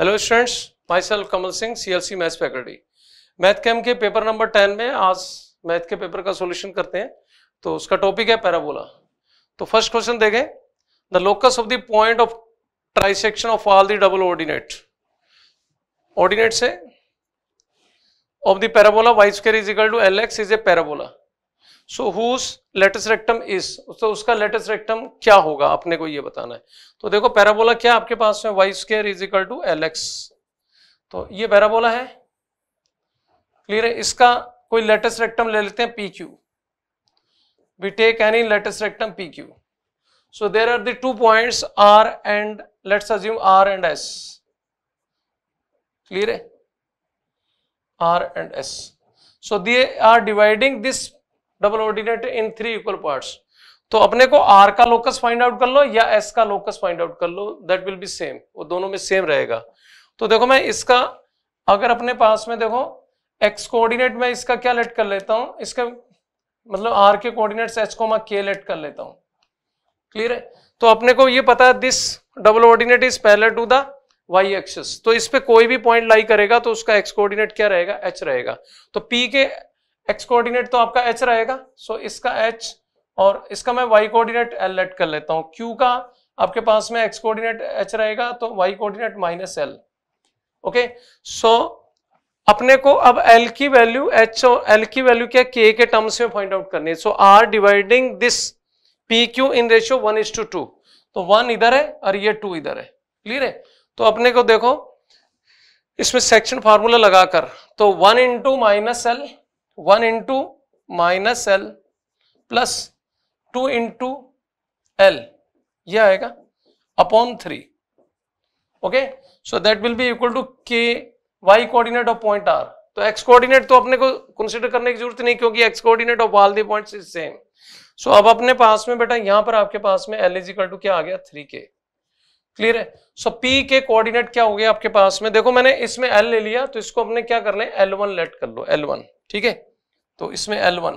Hello students myself Kamal Singh C L C math faculty math कैम के paper number ten में आज math के पेपर का सोल्यूशन करते हैं तो उसका टॉपिक है पैराबोला तो फर्स्ट क्वेश्चन देखें the locus of the point of trisection of all the double ordinate ordinate से of the parabola y square is equal to l x is a parabola so whose latus rectum is तो उसका latus rectum क्या होगा अपने को ये बताना है तो देखो पैराबोला क्या आपके पास में y square is equal to l x तो ये पैराबोला है क्लियर है इसका कोई लेटस रेक्टम ले लेते हैं p q we take any latus rectum p q so there are two point r and let's assume r and s clear है r and s so they are dividing this double ordinate in three equal parts तो अपने को are का locus find out कर लो या S का locus find out कर लो दैट विल बी सेम वो दोनों में सेम रहेगा तो देखो मैं इसका अगर अपने पास में देखो एक्स कोऑर्डिनेट में इसका क्या लेट कर लेता हूँ इसका मतलब आर के कोऑर्डिनेट एच को मैं के लेट कर लेता हूँ क्लियर है तो अपने को ये पता है this double ordinate is parallel to the y axis तो इस पे कोई भी पॉइंट लाई करेगा तो उसका एक्स कोऑर्डिनेट क्या रहेगा एच रहेगा तो पी के एक्स कोऑर्डिनेट तो आपका एच रहेगा सो so इसका एच और इसका मैं वाई कोऑर्डिनेट एल लेट कर लेता हूं क्यू का आपके पास में एक्स कोऑर्डिनेट एच रहेगा तो y coordinate minus l okay so अपने को अब एल की वैल्यू एच और एल की वैल्यू क्या के के टर्म्स में फाइंड आउट करनी है so r dividing this p q in ratio one is to two तो वन इधर है और ये टू इधर है क्लियर है तो अपने को देखो इसमें सेक्शन फार्मूला लगाकर तो one into minus l one into minus l plus two into l यह आएगा upon three okay so that will be equal to k y coordinate of point r तो एक्स कोऑर्डिनेट तो अपने को consider करने की जरूरत नहीं क्योंकि x coordinate of all the points is same so अब अपने पास में बेटा यहां पर आपके पास में एल इज इक्वल टू क्या आ गया थ्री के क्लियर है सो पी के कोऑर्डिनेट क्या हो गया आपके पास में देखो मैंने इसमें एल ले लिया तो इसको अपने क्या कर लें एल वन लेट कर लो एल वन ठीक है तो इसमें एल वन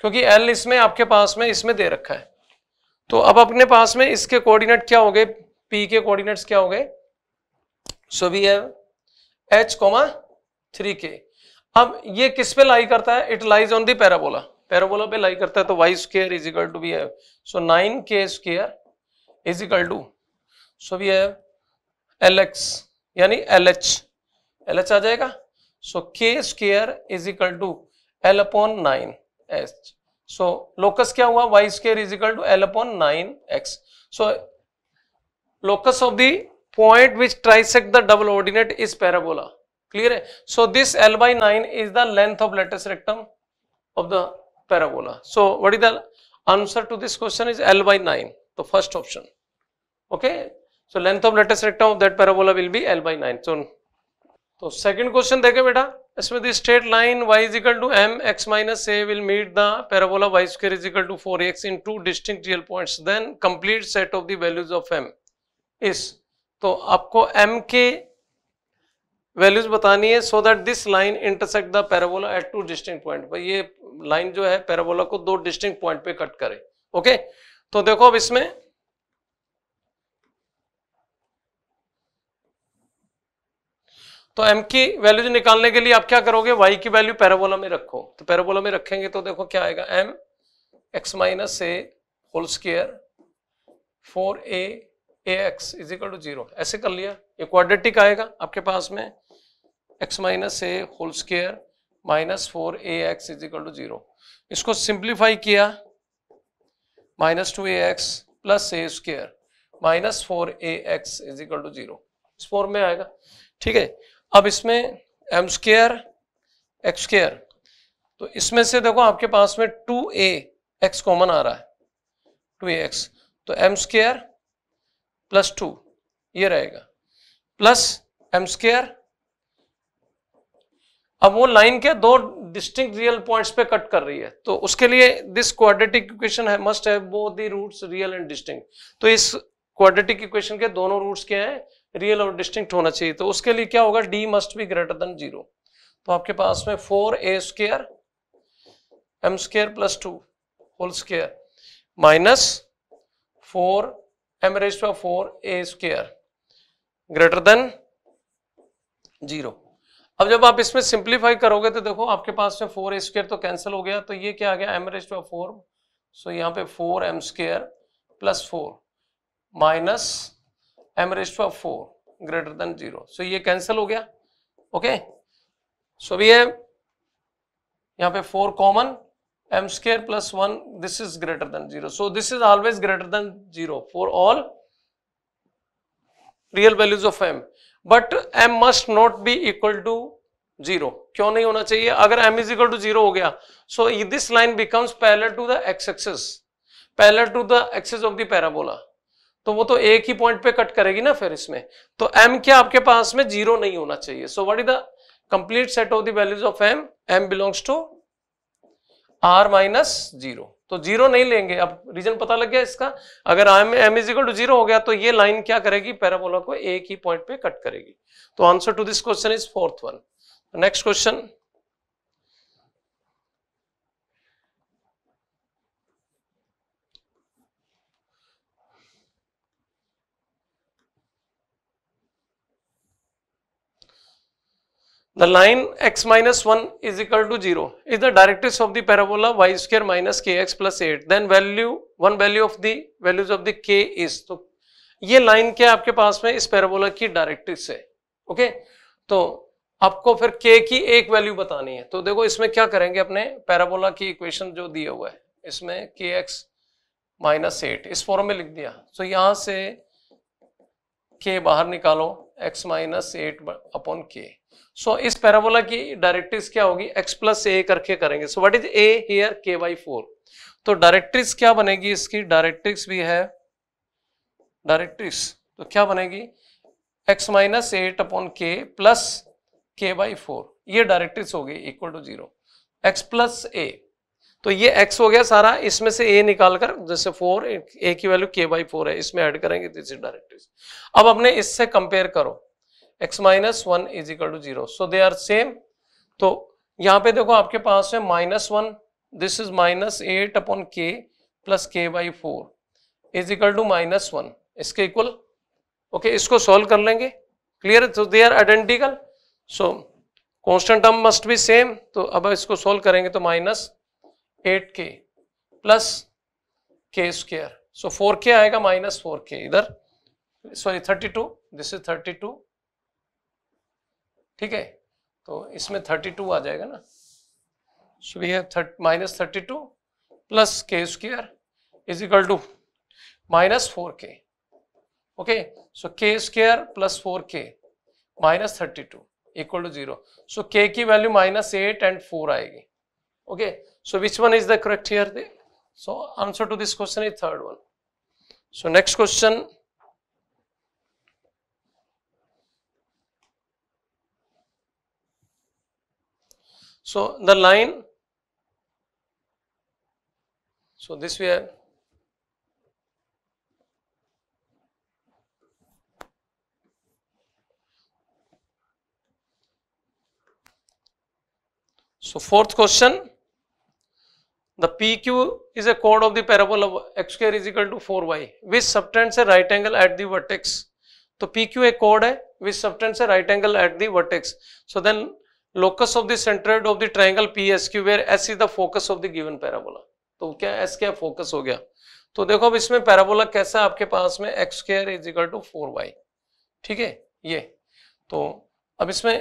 क्योंकि एल इसमें आपके पास में इसमें दे रखा है तो अब अपने पास में इसके कोऑर्डिनेट क्या हो गए पी के कोऑर्डिनेट्स क्या हो गए so we have h comma three k अब ये किस पे लाई करता है it lies on the parabola parabola पे लाई करता है तो y square is equal to we have so nine k square is equal to so we have l x यानी एल एच एल एच आ जाएगा so k square is equal to l upon nine h so locus क्या हुआ Y square is equal to l upon nine x so locus of the point which trisect the double ordinate is parabola clear है so this l by nine is the length of latus rectum of the parabola so what is the answer to this question is l by nine the first option okay so length of latus rectum of that parabola will be l by nine so तो second question देखे बेटा इसमें the straight line y is equal to M x minus a will meet the parabola y square is equal to 4x in two distinct real points then complete set of the values of m is तो आपको m के values बतानी है so that this line intersect the parabola at two distinct point पर ये line जो है पैराबोला को दो डिस्टिंक्ट पॉइंट पे कट करे ओके okay? तो देखो अब इसमें तो m की वैल्यू निकालने के लिए आप क्या करोगे y की वैल्यू पैराबोला में रखो तो पैराबोला में रखेंगे तो देखो क्या आएगा m x minus a whole square four A x is equal to zero ऐसे कर लिया ये क्वाड्रेटिक आएगा आपके पास में x minus a whole square minus four A x is equal to zero इसको सिंप्लीफाई किया minus two A x plus a square minus four A x is equal to zero इस फॉर्म में आएगा ठीक है अब इसमें एम स्केयर एक्स स्केयर तो इसमें से देखो आपके पास में टू ए एक्स कॉमन आ रहा है टू ए एक्स तो एम स्केयर प्लस टू ये रहेगा प्लस एम स्केयर अब वो लाइन के दो डिस्टिंक्ट रियल पॉइंट्स पे कट कर रही है तो उसके लिए दिस क्वाड्रेटिक इक्वेशन है मस्ट है both the roots real and distinct तो इस क्वाड्रेटिक इक्वेशन के दोनों रूट्स क्या हैं रियल और डिस्टिंक्ट होना चाहिए तो उसके लिए क्या होगा D must be greater than zero तो आपके पास में four a square m square plus two whole square minus four m rest four a square greater than zero अब जब आप इसमें सिंप्लीफाई करोगे तो देखो आपके पास में फोर ए स्केयर तो कैंसिल हो गया तो ये क्या आ गया एम रेस्ट फोर सो यहाँ पे four m square plus four minus m rest of four greater than zero so ये कैंसिल हो गया ओके सो अभी ये यहां पे four common m square plus one this is greater than zero so this is always greater than zero for all real values of m but m must not be equal to zero क्यों नहीं होना चाहिए अगर m is equal to zero हो गया so this line becomes parallel to the x axis parallel to the axis of the parabola तो वो तो एक ही पॉइंट पे कट करेगी ना फिर इसमें तो एम क्या आपके पास में जीरो नहीं होना चाहिए so what is the complete set of the values of m m belongs to R minus zero तो जीरो नहीं लेंगे अब रीजन पता लग गया इसका अगर m m is equal to zero हो गया तो ये लाइन क्या करेगी पैराबोला को एक ही पॉइंट पे कट करेगी तो answer to this question is fourth one next question The line x minus 1 is equal to 0 is the directrix of the parabola y square minus kx plus 8. Then value, one value of the values of the k is. तो ये line क्या आपके पास में इस parabola की directrix है okay okay? तो आपको फिर k की एक वैल्यू बतानी है तो देखो इसमें क्या करेंगे अपने पैराबोला की इक्वेशन जो दिया हुआ है इसमें के एक्स माइनस एट इस फॉर्म में लिख दिया तो यहां से k बाहर निकालो x minus eight upon k so so, इस पैराबोला की डायरेक्ट्रिक्स क्या होगी x प्लस ए करके करेंगे so what is a here k by four तो डायरेक्ट्रिक्स क्या बनेगी इसकी डायरेक्ट्रिक्स भी है डायरेक्ट्रिक्स तो क्या बनेगी x minus eight upon k plus k by four ये डायरेक्ट्रिक्स होगी equal to zero x plus a तो ये x हो गया सारा इसमें से a निकालकर जैसे 4 a की वैल्यू k बाई फोर है इसमें ऐड करेंगे दिस इज डायरेक्ट्रिक्स अब अपने इससे कंपेयर करो x minus one is equal to zero so they are same तो यहाँ पे देखो आपके पास है minus one this is minus eight upon k plus k by four is equal to minus one इसके इक्वल ओके इसको सॉल्व कर लेंगे क्लियर तो they are identical so constant term must भी सेम तो अब इसको सोल्व करेंगे तो minus eight k plus k square so four k आएगा माइनस फोर के इधर sorry thirty two this is thirty two ठीक है तो इसमें थर्टी टू आ जाएगा ना so we minus thirty two plus k square is equal to minus four k okay so k square plus four k minus thirty two equal to zero so k की value minus eight and four आएगी okay so which one is the correct here they so answer to this question is third one so next question So, the line, so this we are So, fourth question the PQ is a chord of the parabola x square is equal to 4y which subtends a right angle at the vertex. so PQ a chord है which subtends a right angle at the vertex. So, then locus of the centroid of the triangle PSQ where S is the focus of the given parabola तो क्या S क्या focus हो गया तो देखो अब इसमें पैराबोला कैसा आपके पास में x square is equal to four y ठीक है ये तो अब इसमें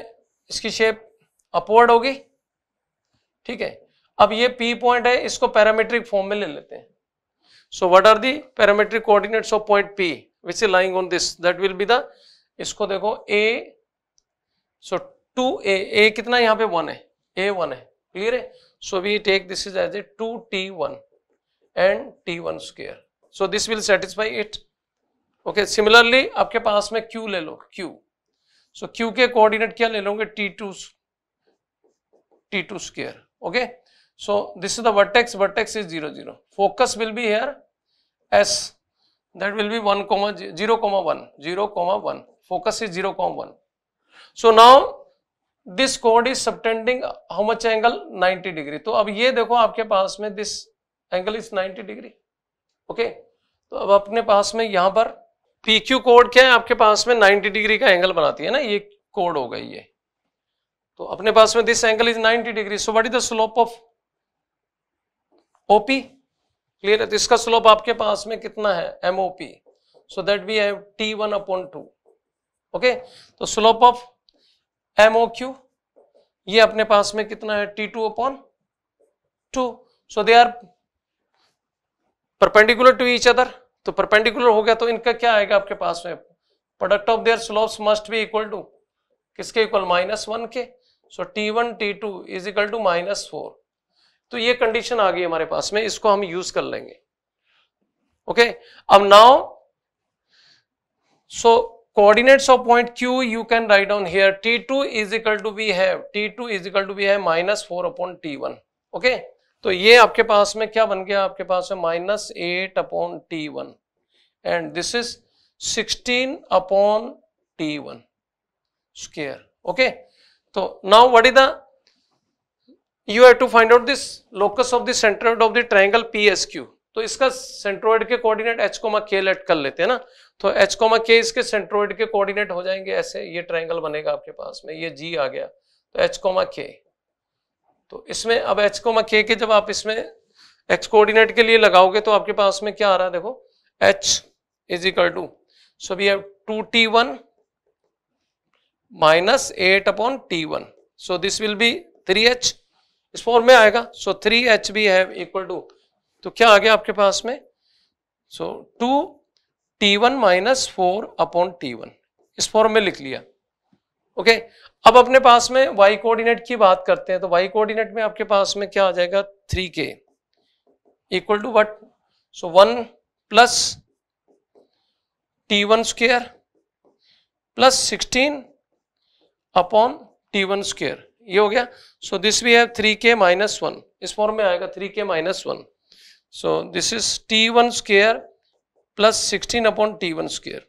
इसकी शेप अपवर्ड होगी ठीक है अब ये पी पॉइंट है इसको पैरामेट्रिक फॉर्म में ले लेते हैं so what are the parametric coordinates of point P which is lying on this that will be the इसको देखो ए सो टू ए ए कितना यहाँ पे वन है ए वन है क्लियर है so we take this is as a two T one and t one square so this will satisfy it okay similarly आपके पास में क्यू ले लो क्यू सो क्यू के कोऑर्डिनेट क्या ले लोगे t two T two square okay so this is the vertex vertex is zero zero focus will be here as that will be one comma zero comma one zero comma one focus is zero comma one so now this कोड is subtending how much angle 90 degree तो अब ये देखो आपके पास में this angle is 90 degree okay तो अब अपने पास में यहां पर पी क्यू कोड क्या है आपके पास में 90 डिग्री का एंगल बनाती है ना ये कोड हो गई ये तो अपने पास में this angle is 90 degree so what is the slope of OP clear है तो इसका स्लोप आपके पास में कितना है एमओपी सो दैट वी है T one upon two okay तो स्लोप ऑफ एमओ क्यू ये अपने पास में कितना है t two upon two so they are perpendicular to each other तो परपेंडिकुलर हो गया तो इनका क्या आएगा आपके पास में product of their slopes must be equal to किसके इक्वल माइनस वन के so t one T two is equal to minus four तो ये कंडीशन आ गई हमारे पास में इसको हम यूज कर लेंगे ओके okay? अब now so coordinates of point q you can write down here t2 is equal to we have t2 is equal to we have minus 4 upon t1 okay तो ये आपके पास में क्या बन गया आपके पास में minus eight upon T one and this is sixteen upon T one square okay तो now what is the you have to find out this locus of the centre of the triangle P S Q तो इसका centroid के coordinate h comma k let कर लेते हैं ना तो H comma के इसके सेंट्रोइड के कोऑर्डिनेट हो जाएंगे ऐसे ये ट्राइंगल बनेगा आपके पास में ये जी आ गया तो एच कोमा के तो इसमें अब एच कोमा के के जब आप इसमें एक्स कोऑर्डिनेट के लिए लगाओगे तो आपके पास में क्या आ रहा है देखो h is equal to so we have two T one minus eight upon T one so this will be three h इस फॉर्म में आएगा so three h be have equal to तो क्या आ गया आपके पास में so two T one minus four upon T one इस फॉर्म में लिख लिया ओके okay? अब अपने पास में वाई कोऑर्डिनेट की बात करते हैं तो वाई कोऑर्डिनेट में आपके पास में क्या आ जाएगा थ्री के equal to what so one plus t one square plus sixteen upon T one square ये हो गया so this we have three k minus one इस फॉर्म में आएगा three k minus one So, this is t1 square plus sixteen upon T one square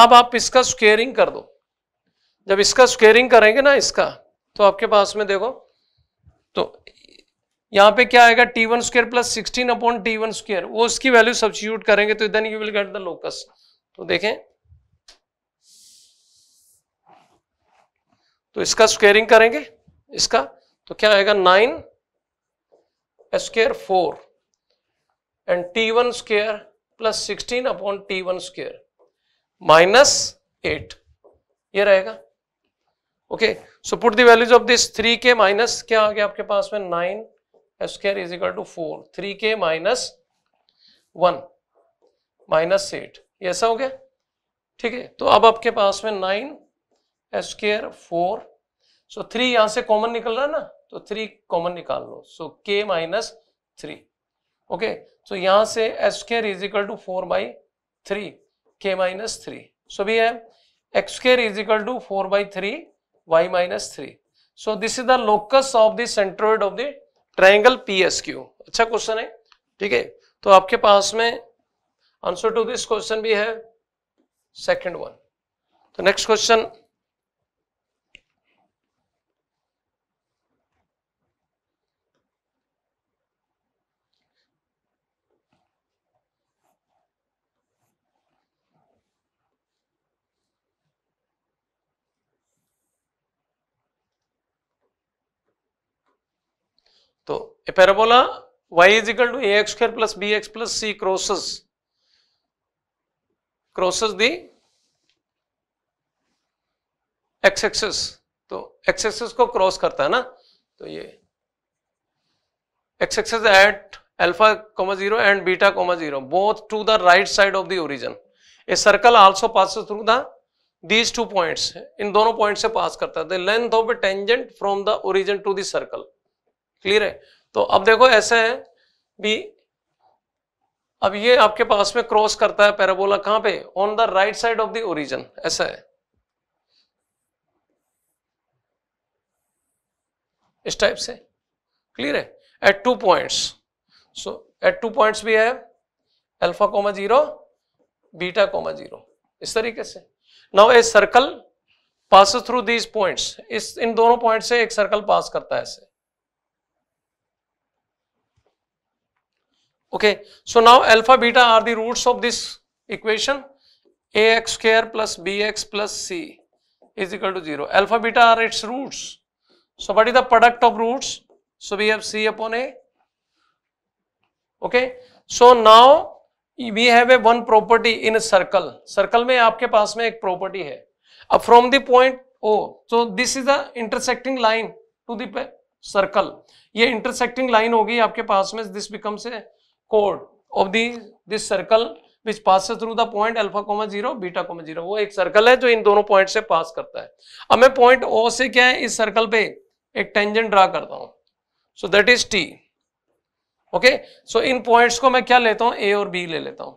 अब आप इसका squaring कर दो जब इसका स्क्वेयरिंग करेंगे ना इसका तो आपके पास में देखो तो यहां पे क्या आएगा t one square plus sixteen upon T one square वो उसकी वैल्यू सब्सिट्यूट करेंगे तो then you will get the locus तो देखें तो इसका स्क्वेयरिंग करेंगे इसका तो क्या आएगा nine square four and t one square plus sixteen upon T one square minus eight ये रहेगा okay so put values values of this three k minus क्या आ गया आपके पास में nine square is equal to four three k minus one minus eight ऐसा हो गया ठीक है तो अब आपके पास में nine square four so three यहां से कॉमन निकल रहा है ना तो थ्री कॉमन निकाल लो सो के माइनस थ्री ओके सो यहां से s square is equal to four by three k minus three so भी है x square is equal to four by three y minus three so this is the locus of the centroid of the triangle P S Q अच्छा question है ठीक है तो आपके पास में आंसर टू दिस क्वेश्चन भी है सेकेंड वन तो नेक्स्ट क्वेश्चन तो parabola y is equal to A x square plus b x plus c crosses crosses the x axis तो एक्स एक्सेस को क्रॉस करता है ना तो ये x axis at alpha comma zero and beta comma zero both to the right side of the origin a circle also pass through the these two points इन दोनों point से पास करता है length of a tangent from the origin to circle clear है तो अब देखो ऐसा है भी अब ये आपके पास में क्रॉस करता है पैराबोला कहां पे on the right side of the origin ऐसा है इस टाइप से क्लियर है at two points so at two points भी है alpha comma zero beta comma zero इस तरीके से now a circle pass through these points इस इन दोनों पॉइंट से एक सर्कल पास करता है ऐसे Okay, so now alpha beta are the roots of this equation ax square plus bx plus c is equal to 0. Alpha beta are its roots. So what is the product of roots? So we have c upon a. Okay, so now we have a one property in a circle. Circle में आपके पास में एक property है. अब from the point O, so this is the intersecting line to the circle. ये intersecting line होगी आपके पास में this becomes a कोड of the this circle which pass through the point alpha comma zero beta comma zero वो एक circle है जो इन दोनों पॉइंट से पास करता है अब मैं पॉइंट ओ से क्या है इस सर्कल पे एक टेंजेंट ड्रा करता हूं so that is T okay so इन पॉइंट्स को मैं क्या लेता हूं ए और बी ले लेता हूं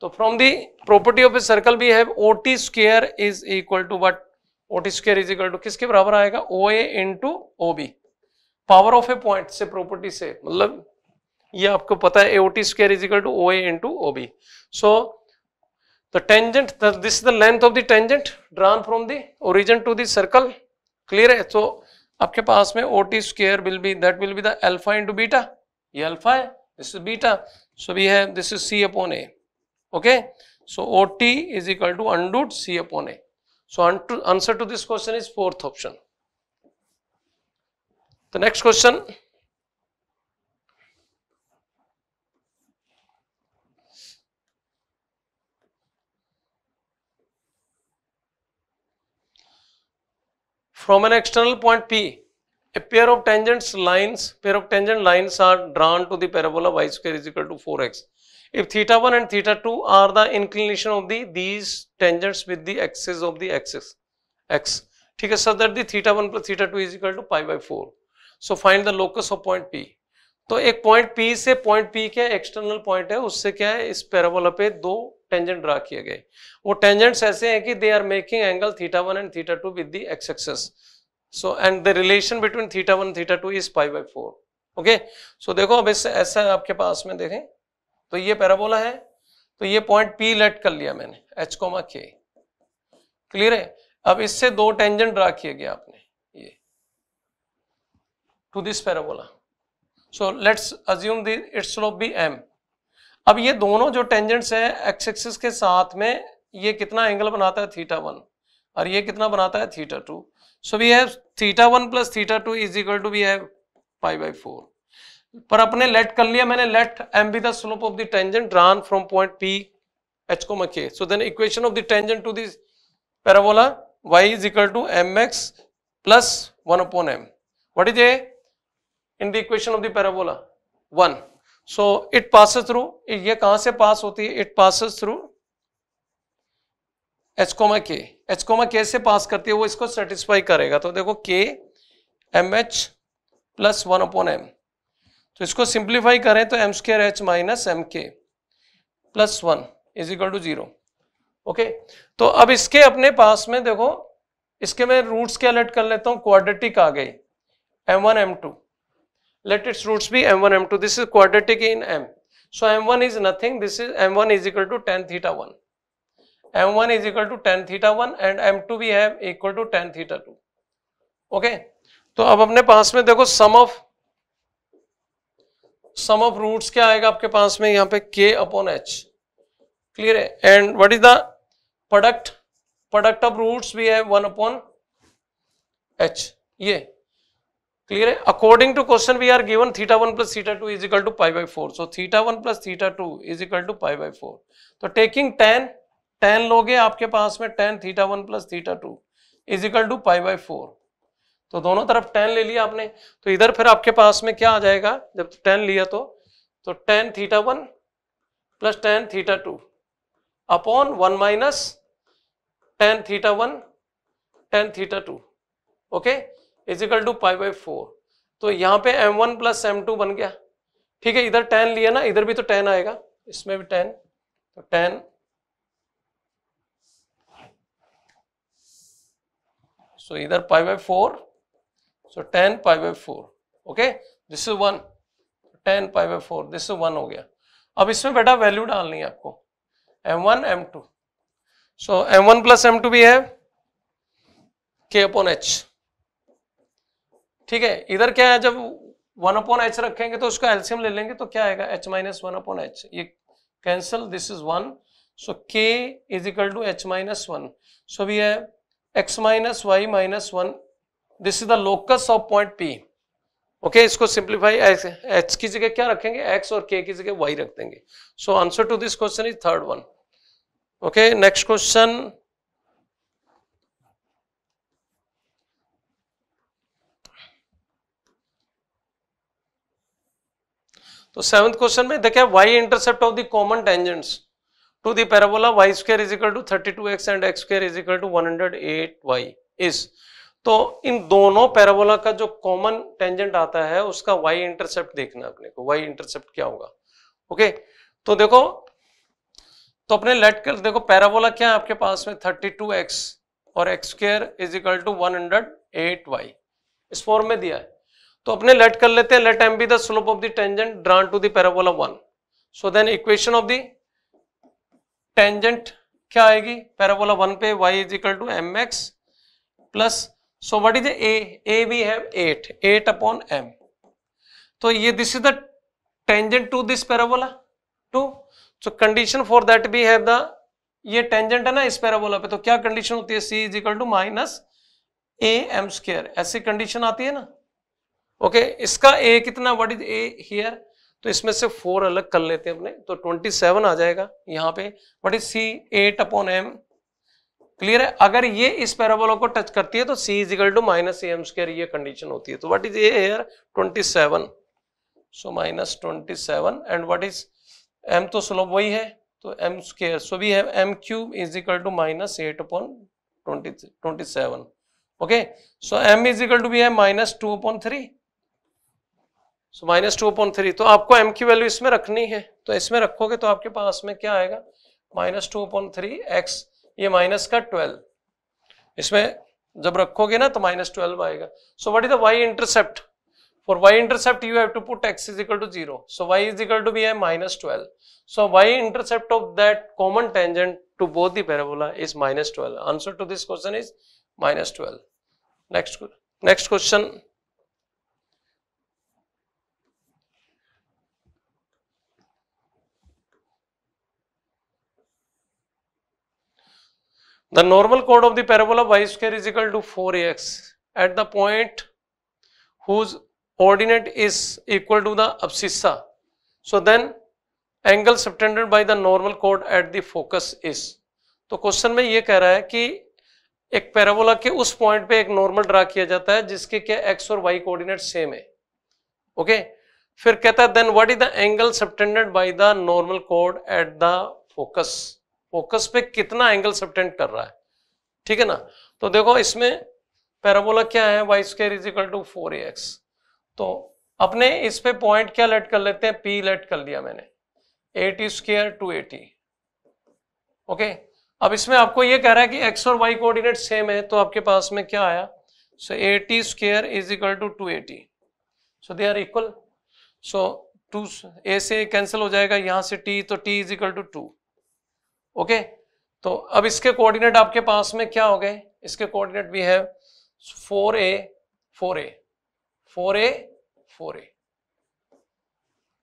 तो from the property of a circle we have O T square is equal to what O T square is equal to किसके बराबर आएगा O A into O B power of a point से property से मतलब ये आपको पता है a O T square is equal to O A into O B so the tangent this this is the length of the tangent drawn from the origin to the circle है तो आपके पास में O T square will be that will be the alpha into beta ये alpha है this is beta so we है this is c upon a okay so O T is equal to under root c upon a so answer to this question is fourth option the next question From an external point P, a pair of tangents lines, pair of tangent lines are drawn to the parabola y square is equal to 4x. If theta 1 and theta 2 are the inclination of the these tangents with the axis of the axis x. ठीक है sir that the theta one plus theta two is equal to pi by four so find the locus of point P तो एक point P से point P क्या external point है उससे क्या है इस पैराबोला पे दो टेंजेंट ड्रा किए गए वो टेंजेंट्स ऐसे हैं कि they are making angle theta one and theta two with the x axis so and the relation between theta one theta two is pi by four okay so देखो अब इससे ऐसा है आपके पास में देखें तो ये पैराबोला है तो ये पॉइंट पी लेट कर लिया मैंने एच कोमा के क्लियर है अब इससे दो टेंजेंट ड्रा किए गए आपने ये to this parabola so let's assume the its slope be m अब ये दोनों जो टेंजेंट्स है एक्स एक्सिस के साथ में ये कितना एंगल बनाता है थीटा वन और ये कितना बनाता है theta two so we have theta one plus theta two is equal to we have pi by four पर अपने लेट कर लिया मैंने let m be the slope of the tangent drawn from point P h को मे so then equation of the tangent to this parabola y is equal to M x plus one upon m What is a in the equation of the parabola one so it pass through ये कहां से पास होती है it pass through एचकोमा के एचकोमा के से पास करती है वो इसको सेटिस्फाई करेगा तो देखो k m h plus one upon M तो इसको सिंप्लीफाई करें तो m square h minus m k plus one is equal to zero okay तो अब इसके अपने पास में देखो इसके मैं रूट्स के अलर्ट कर लेता हूं क्वाड्रेटिक आ गई m one m two let its roots be m1 m2 this is quadratic in m so m1 is nothing this is m1 is equal to tan theta 1 m1 is equal to tan theta 1 and m2 we have equal to tan theta 2 okay तो अब अपने पास में देखो sum of sum of roots क्या आएगा आपके पास में यहाँ पे k अपॉन h क्लियर है and what is the product product of roots भी है वन अपॉन h ये clear according to question we are given theta 1 plus theta 2 is equal to pi by 4 so theta 1 plus theta 2 is equal to pi by 4 तो taking ten ten लोगे आपके पास में tan theta one plus theta two is equal to pi by four तो दोनों तरफ ten ले लिया आपने तो इधर फिर आपके पास में क्या आ जाएगा जब टेन लिया तो तो tan theta one plus tan theta two upon one minus tan theta one tan theta two okay is equal to pi by four तो यहाँ पे m one plus m two बन गया ठीक है इधर टेन लिया ना इधर भी तो टेन आएगा इसमें भी टेन तो टेन सो इधर pi by four so tan pi by four okay this is one tan pi by four this is one हो गया अब इसमें बेटा वैल्यू डालनी है आपको m one m two so m one plus m two भी है के अपॉन एच ठीक है इधर क्या है जब वन अपॉन एच रखेंगे तो उसका एल्सियम ले लेंगे तो क्या आएगा h minus one upon h ये cancel this is one so k is equal to h minus one so we है x minus y minus one this is the locus of point P okay इसको simplify h की जगह क्या रखेंगे x और के की जगह वाई रख देंगे so answer to this question is third one okay next question तो सेवंथ क्वेश्चन में देखिए y intercept of the common tangents to the parabola y square is equal to thirty two x and x square is equal to one hundred eight y इस तो इन दोनों parabola का जो common tangent आता है उसका वाई इंटरसेप्ट देखना अपने को वाई इंटरसेप्ट क्या होगा ओके तो देखो तो अपने लेट कर देखो पैराबोला क्या है आपके पास में थर्टी टू एक्स और x square is equal to one hundred eight y इस फॉर्म में दिया है तो अपने लेट कर लेते हैं let m be the slope of the tangent drawn to the parabola one so then equation of the tangent क्या आएगी पैराबोला वन पे y is equal to M x plus so what is a a we have eight eight upon M तो ये this is the tangent to this parabola two so condition for that be है the ये tangent है ना इस parabola पे तो क्या कंडीशन होती है सी is equal to minus a m square ऐसी कंडीशन आती है ना ओके इसका ए कितना वट इज ए हियर तो इसमें से फोर अलग कर लेते हैं अपने तो ट्वेंटी सेवन आ जाएगा यहाँ पे what is c eight upon m clear है अगर ये इस पैराबोला को टच करती है तो c is equal to minus a m square ये कंडीशन होती है तो what is a here twenty seven so minus twenty seven and what is m तो स्लोप वही है तो m square so we have m cube is equal to minus eight upon twenty twenty seven okay so m is equal to be है minus two upon three so minus two upon three तो आपको m की value इसमें रखनी है तो इसमें रखोगे तो आपके पास में क्या आएगा minus two upon three x ये माइनस का ट्वेल्व इसमें जब रखोगे ना तो माइनस ट्वेल्व आएगा so what is the y intercept for y intercept you have to put x is equal to zero so y is equal to be है minus twelve so y intercept of that common tangent to both the parabola is minus twelve answer to this question is minus twelve next next question The normal chord of the parabola y square is equal to 4x at the point whose ordinate is equal to the abscissa. So then angle subtended by the normal chord at the focus is. to question mein ye keh raha hai ki एक parabola के उस point पे एक normal draw किया जाता है जिसके क्या एक्स और वाई कोऑर्डिनेट सेम है ओके okay? फिर कहता है then what is the angle subtended by the normal कोड एट द फोकस फोकस पे कितना एंगल सबटेंड कर रहा है ठीक है ना तो देखो इसमें पैराबोला क्या है Y square is equal to four x तो अपने इस पे पॉइंट क्या लेट कर लेते हैं पी लेट कर लिया मैंने a t square two a t okay अब इसमें आपको ये कह रहा है कि एक्स और वाई कोऑर्डिनेट सेम है तो आपके पास में क्या आया so a t square is equal to two a t so they are equal so two a से कैंसिल हो जाएगा यहां से टी तो T is equal to two okay तो अब इसके कोऑर्डिनेट आपके पास में क्या हो गए इसके कोऑर्डिनेट भी है four a four a four a four a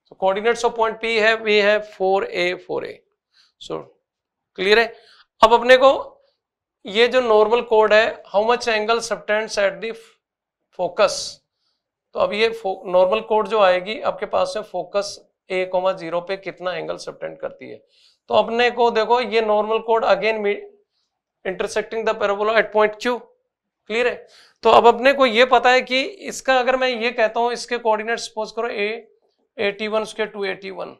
तो कोऑर्डिनेट्स ऑफ पॉइंट पी है वी है four a four a so clear है अब अपने को ये जो नॉर्मल कोड है how much angle subtends at the focus तो अब ये नॉर्मल कोड जो आएगी आपके पास में फोकस ए कोमा जीरो पे कितना एंगल सबटेंड करती है तो अपने को देखो ये नॉर्मल कोड again intersecting the parabola at point Q clear है तो अब अपने को ये पता है कि इसका अगर मैं ये कहता हूँ इसके कोऑर्डिनेट सपोज करो ए एटी वन उसके टू एटी वन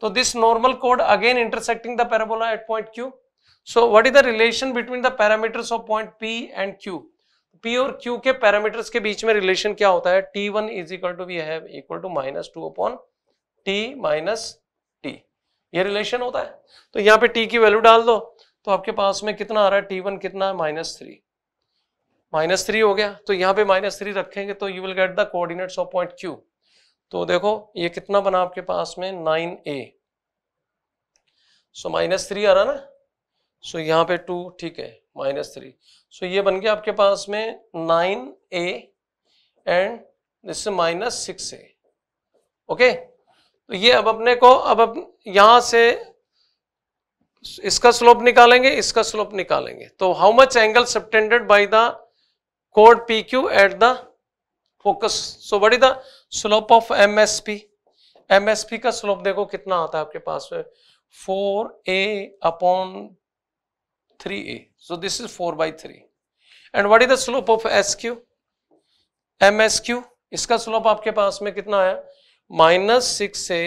तो दिस नॉर्मल कोड again intersecting the parabola at point Q so what is the relation between the parameters of point P and Q P और Q के parameters के बीच में relation क्या होता है T one is equal to we have equal to minus two upon t minus ये relation होता है तो यहाँ पे टी की वैल्यू डाल दो तो आपके पास में कितना आ रहा है टी वन कितना है माइनस थ्री माइनस थ्री हो गया तो यहाँ पे माइनस थ्री रखेंगे तो you will get the coordinates of point Q तो देखो ये कितना बना आपके पास में nine a so minus three आ रहा ना सो so, यहाँ पे टू ठीक है माइनस थ्री सो ये बन गया आपके पास में nine a and this minus six a okay तो ये अब अपने को अब अब यहां से इसका स्लोप निकालेंगे इसका स्लोप निकालेंगे तो how much angle subtended by the कोड P Q at the focus so what is the slope of m S P m S P का स्लोप देखो कितना आता है आपके पास में four a upon three a so this is four by three and what is the slope of S Q m S Q इसका slope आपके पास में कितना आया minus six a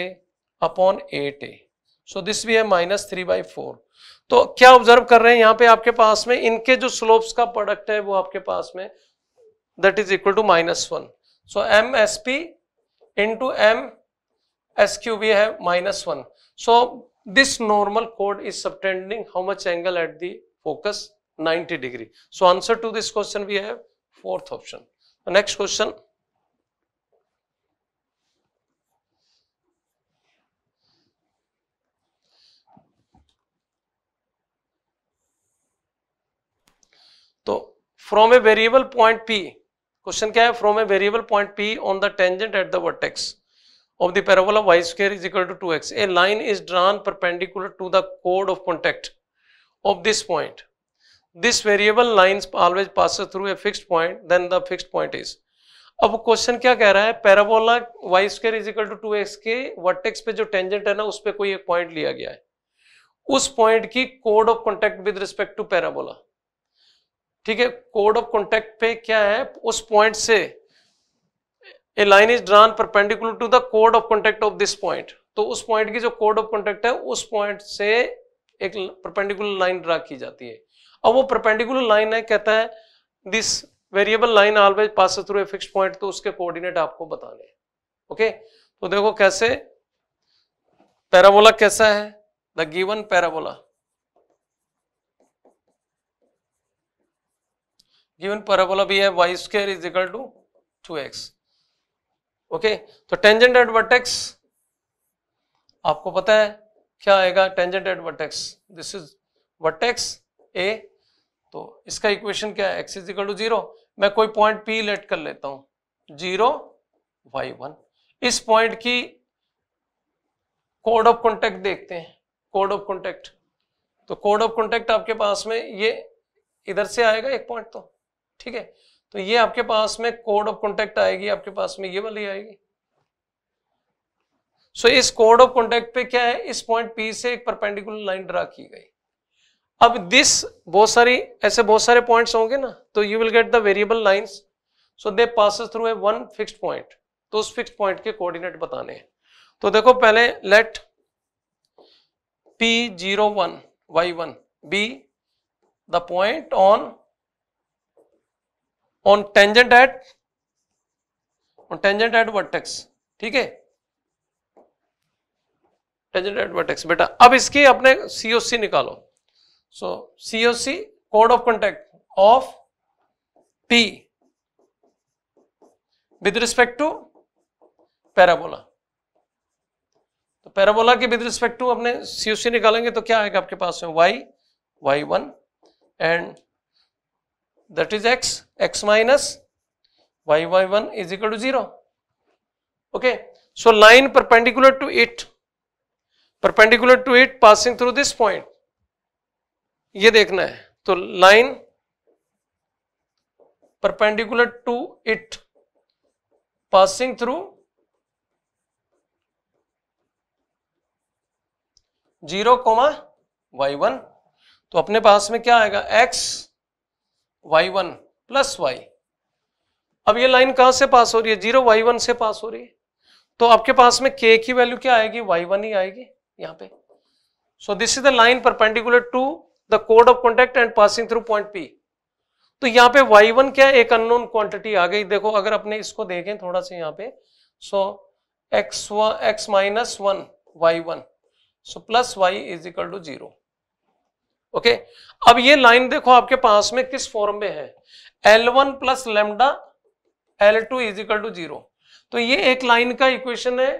upon eight a so this भी है minus three by four तो क्या ऑब्जर्व कर रहे हैं यहां पे आपके पास में इनके जो स्लोप्स का प्रोडक्ट है वो आपके पास में that is equal to minus one so m S P into M S Q भी है minus one so this normal कोड is subtending how much angle at the focus 90 degree so answer to this question भी है fourth option next question from a variable point P question क्या है from a variable point P on the tangent at the vertex of the parabola y square is equal to 2x a line is drawn perpendicular to the कोड of contact of this point this variable lines always pass through a fixed point then the fixed point is अब क्वेश्चन क्या कह रहा है parabola y square is equal to 2x के vertex पे जो टेंजेंट है ना उस पे कोई एक पॉइंट लिया गया है उस पॉइंट की कोड of contact with respect to parabola ठीक है कोड ऑफ कॉन्टेक्ट पे क्या है उस पॉइंट से a line is drawn perpendicular to the कोड of contact of this point तो उस पॉइंट की जो कोड ऑफ कॉन्टेक्ट है उस पॉइंट से एक परपेंडिकुलर लाइन ड्रा की जाती है अब वो परपेंडिकुलर लाइन है कहता है this variable line always pass through a fix point तो उसके कोऑर्डिनेट आपको बताने ओके तो देखो कैसे पैराबोला कैसा है the given parabola given parabola भी है Y square is equal to two x okay तो टेंजेंट एट वर्टेक्स आपको पता है क्या आएगा tangent at vertex this is vertex a तो इसका इक्वेशन क्या है x is equal to zero मैं कोई पॉइंट पी लेट कर लेता हूं जीरो वाई वन इस पॉइंट की कोड ऑफ कॉन्टेक्ट देखते हैं कोड ऑफ कॉन्टेक्ट तो कोड ऑफ कॉन्टेक्ट आपके पास में ये इधर से आएगा एक पॉइंट तो ठीक है तो ये आपके पास में कोड ऑफ कॉन्टेक्ट आएगी आपके पास में ये वाली आएगी सो so, इस कोड ऑफ कॉन्टेक्ट पे क्या है इस पॉइंट पी से एक परपेंडिकुलर लाइन ड्रा की गई अब दिस बहुत सारी ऐसे बहुत सारे पॉइंट्स होंगे ना तो you will get the variable lines so they pass through a one fixed point तो उस फिक्स्ड पॉइंट के कोऑर्डिनेट बताने हैं तो देखो पहले let p zero one Y one be the point on on tangent at on tangent at vertex ठीक है टेंजेंट एट वर्टेक्स बेटा अब इसकी अपने सीओसी निकालो सो सीओसी कोड of contact of p with respect to parabola तो parabola के विद रिस्पेक्ट टू अपने सीओसी निकालेंगे तो क्या आएगा आपके पास में y Y one and that is x, x minus y y one is equal to zero. Okay. So, line perpendicular to it, perpendicular to it passing through this point, ये देखना है तो line perpendicular to it passing through zero comma y one तो अपने पास में क्या आएगा x y one plus y अब ये लाइन कहां से पास हो रही है जीरो वाई वन से पास हो रही है तो आपके पास में के की वैल्यू क्या आएगी वाई वन ही आएगी यहां पे so this is the line perpendicular to the कोड of contact and passing through point P तो यहां पे वाई वन क्या एक अननोन क्वांटिटी आ गई देखो अगर अपने इसको देखें थोड़ा सा यहां पे so x x minus one Y one so plus y is equal to zero okay अब ये लाइन देखो आपके पास में किस फॉर्म में है l one plus lambda l two is equal to zero तो ये एक लाइन का इक्वेशन है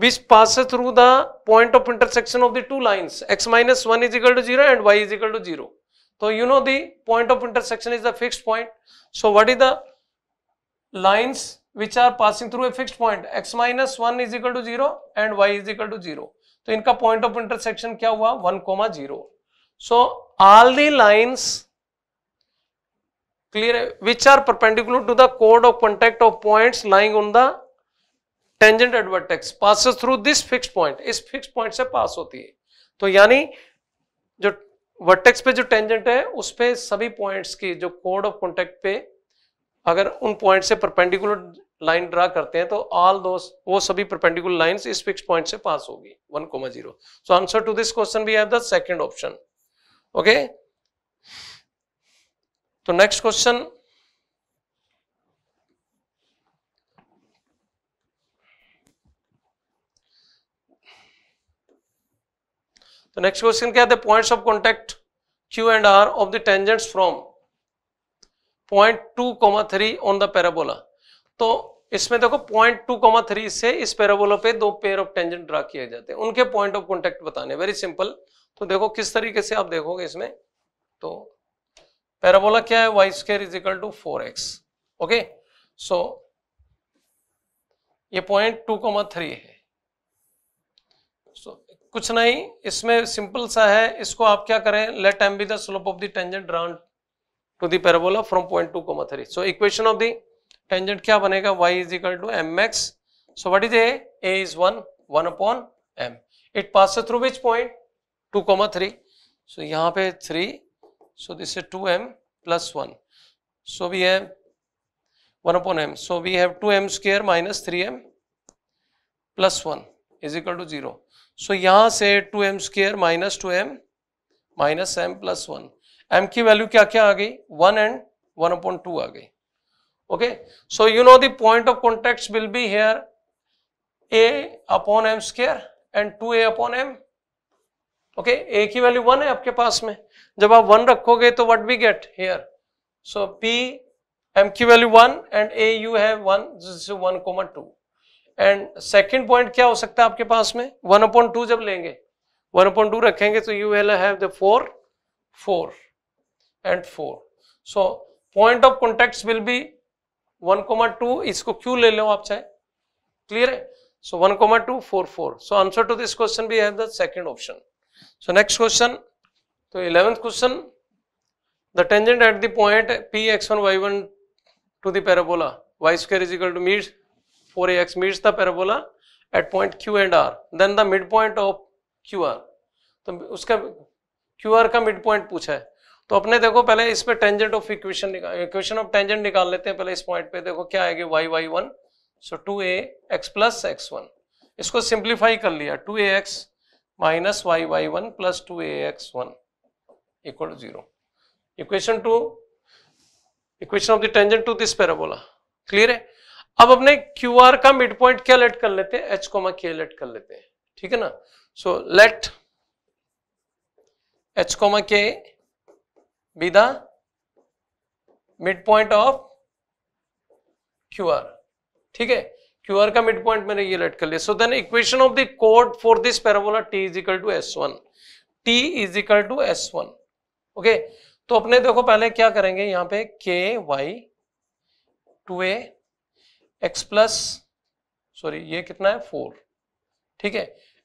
which pass through the point of intersection of the two lines x minus one is equal to zero and y is equal to zero तो you know the point of intersection is the fixed point so what is the lines which are passing through a fixed point x minus one is equal to 0 and y is equal to 0 तो, तो इनका point of intersection क्या हुआ one comma zero So, all the lines clear which are perpendicular to the chord of contact of points lying on the tangent at vertex passes through this fixed point. is fixed point se pass hoti hai to yani jo vertex pe jo tangent hai us pe sabhi points ki jo chord of contact pe agar un point se perpendicular line draw करते हैं तो all दो वो सभी perpendicular lines इस fix point से पास होगी one comma zero so answer to this question भी have the second option okay तो नेक्स्ट क्वेश्चन तो नेक्स्ट क्वेश्चन क्या है points of contact q and r of the tangents from point two comma three on the parabola तो इसमें देखो point two comma three से इस पेराबोलो पे दो पेयर ऑफ टेंजेंट ड्रा किए जाते हैं उनके पॉइंट ऑफ कॉन्टेक्ट बताने वेरी सिंपल तो देखो किस तरीके से आप देखोगे इसमें तो पैराबोला क्या है y square is equal to four x okay so ये पॉइंट टू कॉमा थ्री है सो so, कुछ नहीं इसमें सिंपल सा है इसको आप क्या करें let m be the slope of the tangent drawn to the parabola from point two comma three so equation of the tangent क्या बनेगा y is equal to M x so what is a a is one one upon m it pass through which point two comma three so यहाँ पे three so this is two m plus one so we have one upon m so we have two m square minus three m plus one is equal to zero so यहाँ से two m square minus two m minus m plus one m की value क्या क्या आ गई one and one upon two आ गई okay so you know the point of contacts will be here a upon m square and 2a upon m okay a की value one है आपके पास में जब आप वन रखोगे तो what we get here so p m की value one and a you have one one comma two and second point क्या हो सकता है आपके पास में वन अपॉइंट टू जब लेंगे वन अपॉइंट टू रखेंगे तो you will have the four four and four so point of contact will be one comma two इसको क्यू ले लो आप चाहे क्लियर है so one comma two four four so answer to this question भी है second option so next question तो eleventh question the tangent at the point p x one Y one to दैराबोला y square is equal to meet four x meets the parabola at point q and r then the mid point of Q r तो उसका q r का mid point पूछा है तो अपने देखो पहले इस पे tangent of equation equation of tangent निकाल लेते हैं पहले इस पॉइंट पे देखो क्या आएगी y Y one so two ए एक्स प्लस एक्स वन इसको सिंप्लीफाई कर लिया two A x minus Y Y one plus two A x one equal zero equation two equation of the tangent to this बोला clear है अब अपने q r का mid point क्या let कर लेते हैं एच कोमा के लेट कर लेते हैं ठीक है ना so let h comma k be the midpoint of QR. ठीक है QR का midpoint मैंने ये लेट कर लिया so then equation of the कोड for this parabola t is equal to s one t is equal to s one okay तो अपने देखो पहले क्या करेंगे यहां पे k y two x plus sorry ये कितना है फोर ठीक है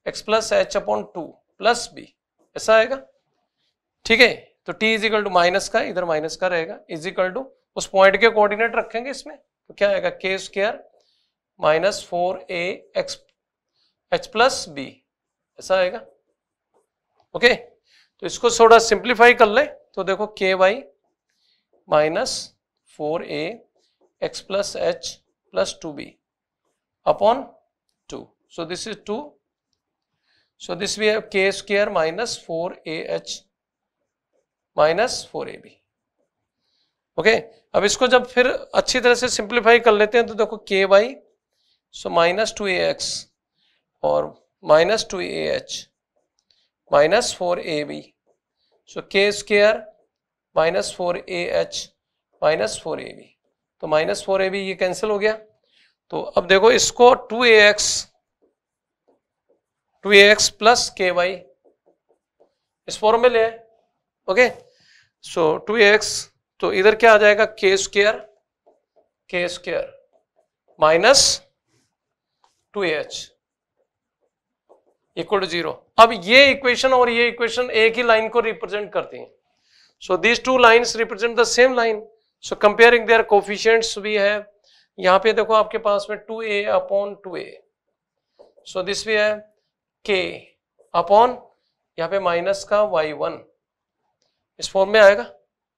x plus h upon two plus b ऐसा आएगा ठीक है तो t is equal to minus का इधर माइनस का रहेगा इज इक्वल टू उस पॉइंट के कोऑर्डिनेट रखेंगे इसमें तो क्या आएगा के स्क्र माइनस फोर ए एक्स एच प्लस बी ऐसा आएगा ओके तो इसको थोड़ा सिंप्लीफाई कर ले तो देखो k y minus four A x plus h plus two b upon two so this is two so this we have k square minus four a h minus four a b okay अब इसको जब फिर अच्छी तरह से simplify कर लेते हैं तो देखो k y so minus two ए एक्स और minus two a h minus four a B so k square minus four a h minus four a b तो माइनस फोर ए बी ये कैंसिल हो गया तो अब देखो इसको टू ए x two ए x plus k y इस form में ले ओके सो टू एक्स तो इधर क्या आ जाएगा k square k square minus two h equal to zero अब ये इक्वेशन और ये इक्वेशन एक ही लाइन को रिप्रेजेंट करती हैं so these two line represent the same line so comparing their coefficients भी है यहां पे देखो आपके पास में two A upon two a so this भी है के अपॉन यहां पे माइनस का वाई वन इस फॉर्म में आएगा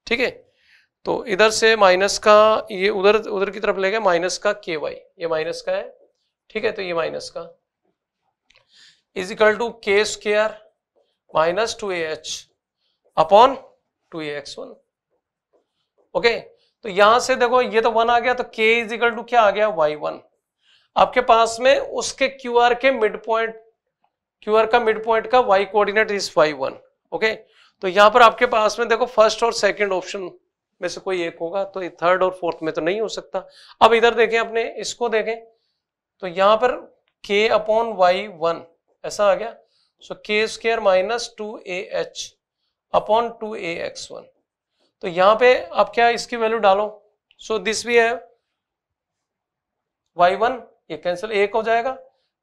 ठीक है तो इधर से माइनस का ये उधर उधर की तरफ ले गए माइनस का के वाई ये माइनस का है ठीक है तो ये माइनस का is equal to k square minus two a h upon two A x one okay तो यहां से देखो ये तो वन आ गया तो के इज इक्वल टू क्या आ गया वाई वन आपके पास में उसके क्यू आर के मिड पॉइंट क्यू आर का मिड पॉइंट का y coordinate is y one okay तो यहां पर आपके पास में देखो फर्स्ट और सेकंड ऑप्शन में से कोई एक होगा तो थर्ड और फोर्थ में तो नहीं हो सकता अब इधर देखें अपने इसको देखें तो यहाँ पर के अपॉन वाई वन ऐसा आ गया so k square minus two a h upon two A x one तो यहां पे आप क्या इसकी वैल्यू डालो सो दिस भी है वाई वन ये कैंसिल एक हो जाएगा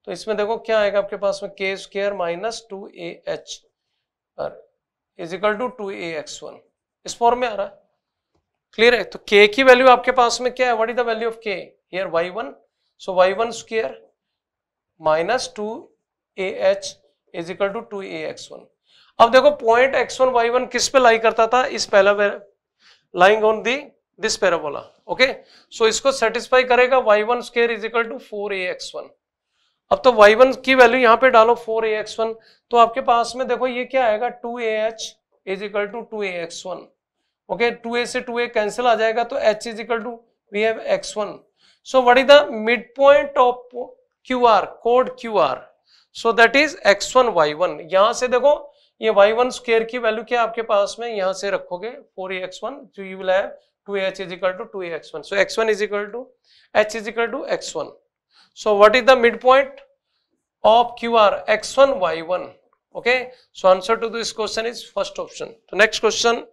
तो इसमें देखो क्या आएगा आपके पास में k square minus two a h और is equal to two A x one इस फॉर्म में आ रहा है क्लियर है तो के की वैल्यू आपके पास में क्या है what is the value of k here y one so y one square minus two a h is equal to two A x one अब देखो point x one Y one किस पे लाई करता था इस पहला lying on the this parabola okay so इसको satisfy करेगा y one square is equal to four A x one अब तो वाई वन की वैल्यू यहाँ पे डालो फोर ए एक्स वन तो आपके पास में देखो ये क्या आएगा two a h is equal to two A x one okay two a से टू ए कैंसिल आ जाएगा तो h is equal to we have x one so what is the mid point of Q R कोड Q R so that is x one Y one से देखो ये y one square की value क्या आपके पास में यहाँ से रखोगे फोर ए एक्स वन जो you will have two h is equal to two A x one so x one is equal to h is equal to x one So what is the midpoint of QR? X1, Y1. Okay. So answer to this question is first option. So next question.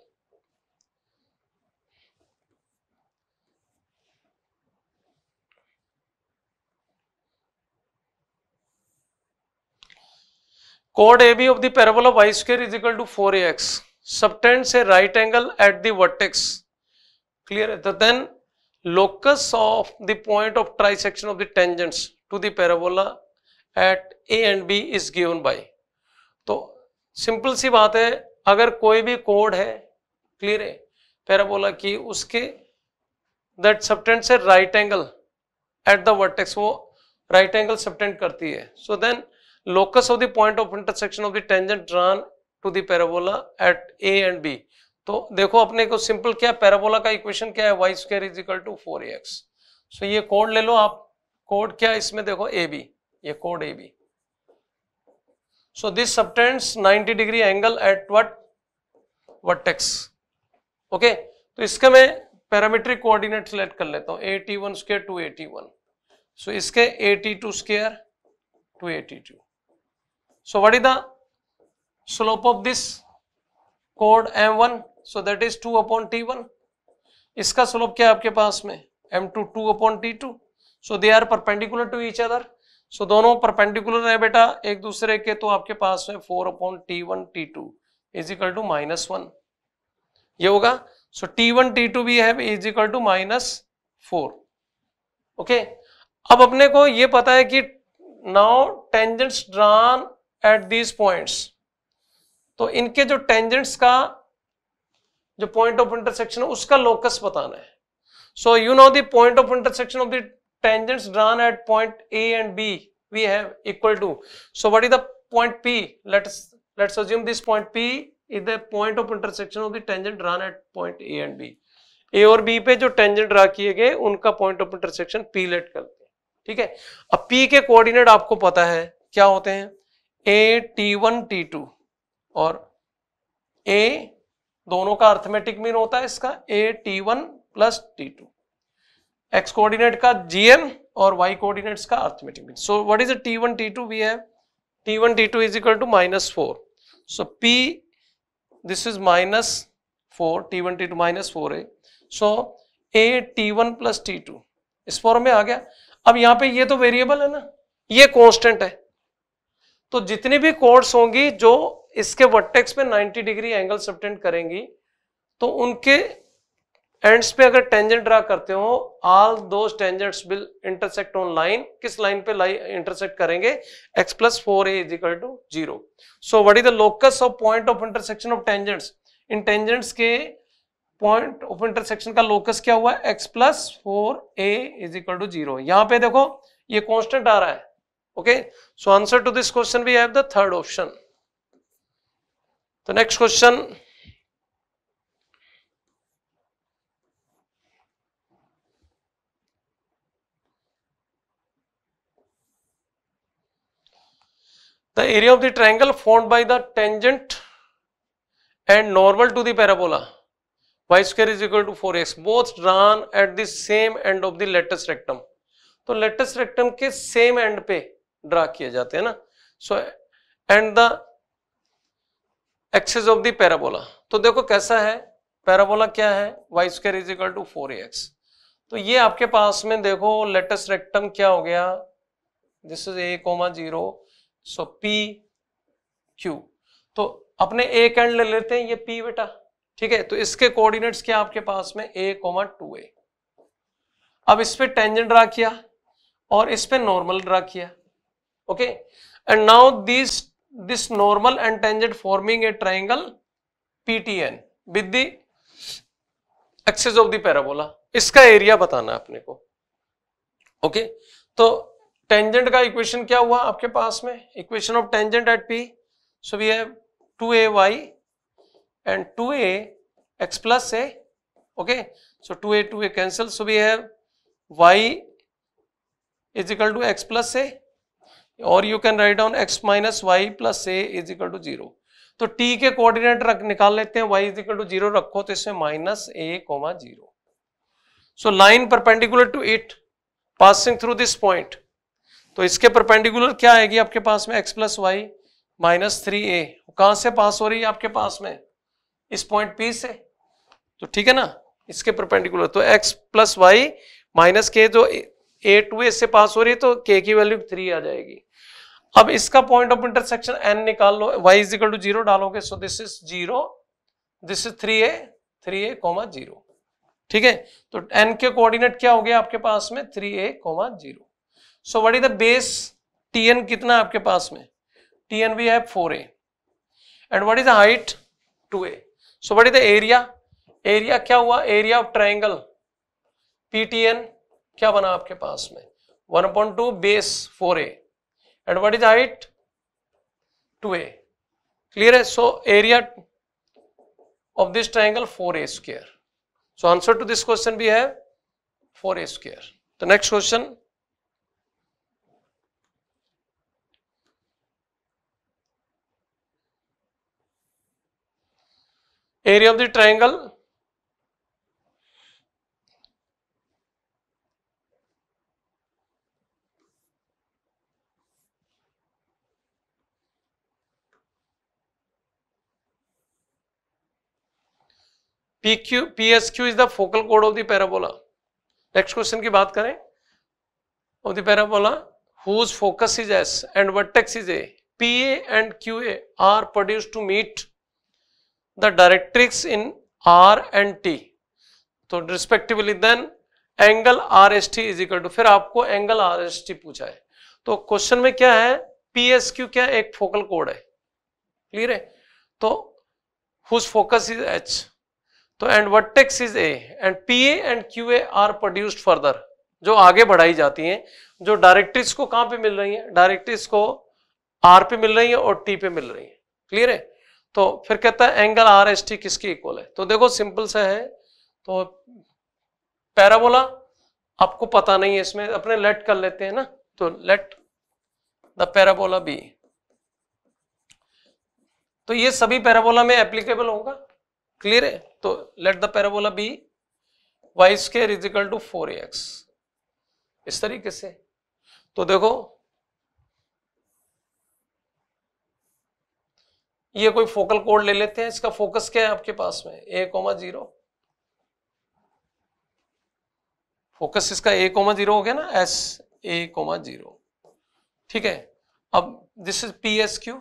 Chord AB of the parabola y square is equal to 4ax. Subtends a right angle at the vertex. Clear? Then locus of the point of trisection of the tangents to the parabola at A and B is given by तो simple सी बात है अगर कोई भी code है clear है parabola की उसके दैट सबटेंट से right angle at the vertex वो राइट एंगल सबटेंट करती है so then locus of the point of intersection of the tangent drawn to the parabola at A and B तो देखो अपने को सिंपल क्या पैराबोला का इक्वेशन क्या है Y square is equal to four x so ये कोड ले लो आप कोड क्या इसमें देखो ए बी ये कोड A B so this subtends 90 degree angle at what vertex okay तो इसके मैं पैरामीट्रिक कोऑर्डिनेट सेलेक्ट कर लेता हूँ a t one square two eighty one so इसके a t two square two a t two so what is the slope of this code M one so that is two upon T one इसका slope क्या आपके पास में m two two upon t two so they are perpendicular to each other so दोनों perpendicular है बेटा एक दूसरे के तो आपके पास में four upon T one T two is equal to minus one ये होगा so t one T two भी है is equal to minus four okay अब अपने को ये पता है कि now tangents drawn at these points तो इनके जो टेंजेंट्स का जो पॉइंट ऑफ इंटरसेक्शन है उसका लोकस बताना है so you know point of intersection of the drawn at point A and B we have equal to so what is the point P let's let's assume this point P is the point of intersection of the drawn at point A and B A और B पे जो tangent draw किए गए उनका point of intersection P let करते हैं ठीक है अब पी के कोऑर्डिनेट आपको पता है क्या होते हैं a t one T two और ए दोनों का अर्थमेटिक मीन होता है इसका a t one plus t two x coordinate का जीएम और वाई कोऑर्डिनेट्स का arithmetic mean so what is t one T two we have t one T two is equal to minus four so P this is minus four t one T two minus four t2 so a t one plus t two इस form में आ गया अब यहां पे ये तो variable है ना ये कॉन्स्टेंट है तो जितनी भी कोड्स होंगी जो इसके वर्टेक्स पे 90 डिग्री एंगल सबटेंड करेंगी तो उनके एंड्स पे अगर टेंजेंट ड्रा करते हो ऑल दो tangents will intersect on line किस लाइन पे लाइन इंटरसेक्ट करेंगे x plus four a is equal to zero so what is the locus of point of intersection of tangents इन tangents के point of intersection का locus क्या हुआ x plus four a is equal to zero यहां पे देखो ये constant आ रहा है okay so answer to this question we have the third option तो next question the area of the triangle formed by the tangent and normal to the parabola y square is equal to 4x both drawn at the same end of the lattice rectum तो latus rectum के same end पे draw किए जाते हैं ना so and the axis of the parabola तो देखो कैसा है पैराबोला क्या है Y square is equal to four x तो ये आपके पास में देखो लेटेस्ट रेक्टम क्या हो गया this is a comma zero so P Q तो अपने एक एंड ले लेते हैं ये पी बेटा ठीक है तो इसके कोऑर्डिनेट्स क्या आपके पास में ए कोमा टू ए अब इस पर टेंजेंट ड्रा किया और इस पर नॉर्मल ड्रा किया okay and now this this normal and tangent forming a triangle PTN with the axis of the parabola इसका एरिया बताना है अपने को ओके तो टेंजेंट का इक्वेशन क्या हुआ आपके पास में equation of tangent at P so we have two A y and two A x plus a okay so two a two a cancel so we have y is equal to x plus a और you can write down x minus y plus a is equal to zero तो T के coordinate रख निकाल लेते हैं y is equal to zero रखो तो इसमें minus A comma zero so line perpendicular to it passing through this point तो इसके परपेंडिकुलर क्या आएगी आपके पास में x plus y minus three a कहां से पास हो रही है आपके पास में इस पॉइंट पी से तो ठीक है ना इसके परपेंडिकुलर तो एक्स प्लस वाई माइनस के जो ए टू ए से पास हो रही है तो के की वैल्यू थ्री आ जाएगी अब इसका पॉइंट ऑफ इंटरसेक्शन एन निकाल लो y is equal to zero डालोगे so this is zero this is three a three a comma zero ठीक है तो एन के कोऑर्डिनेट क्या हो गया आपके पास में three a comma zero so what is the base T N कितना आपके पास में टी एन भी है four a and what is the height two a so what is the area area क्या हुआ area of triangle P T N क्या बना आपके पास में one point two base four a at what is the height 2a clear है so area of this triangle 4a square so answer to this question we have 4a square the next question area of the triangle PQ, PSQ is the focal chord of the parabola. Next question की बात करें of the parabola whose focus is S and vertex is A. PA and QA are produced to meet the directrix in R and T. तो respectively then angle R S T is equal to फिर आपको angle R S T पूछा है तो question में क्या है P S Q क्या एक फोकल कोड है क्लियर है तो हुज फोकस इज एच तो and vertex is A and P A and Q A are produced further जो आगे बढ़ाई जाती हैं जो डायरेक्ट्रिक्स को कहां पे मिल रही हैं डायरेक्ट्रिक्स को आर पे मिल रही है और टी पे मिल रही है क्लियर है तो फिर कहता है एंगल आर एस टी किसकी इक्वल है तो देखो सिंपल सा है तो पैराबोला आपको पता नहीं है इसमें अपने लेट कर लेते हैं ना तो लेट द पैराबोला बी तो ये सभी पैराबोला में एप्लीकेबल होगा क्लियर है तो let the parabola be y square is equal to four x इस तरीके से तो देखो ये कोई फोकल कोड ले लेते हैं इसका फोकस क्या है आपके पास में ए कोमा जीरो फोकस इसका ए कोमा जीरो हो गया ना एस ए कोमा जीरो ठीक है अब this is P S Q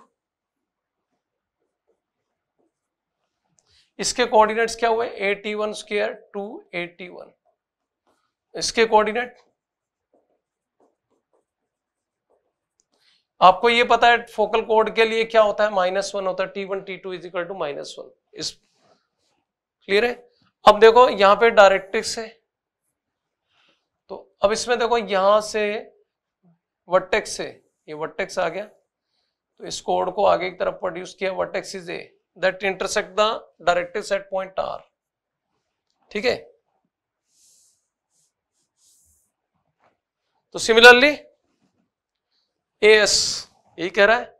इसके कोऑर्डिनेट्स क्या हुए a t one square two eighty one इसके कोऑर्डिनेट आपको ये पता है फोकल कोड के लिए क्या होता है माइनस वन होता है T one T two is equal to minus one इस क्लियर है अब देखो यहां पे डायरेक्ट्रिक्स है तो अब इसमें देखो यहां से वर्टेक्स है ये वर्टेक्स आ गया तो इस कोड को आगे की तरफ प्रोड्यूस किया vertex is A that intersect the directrix at point R ठीक है तो सिमिलरली ए एस यही कह रहा है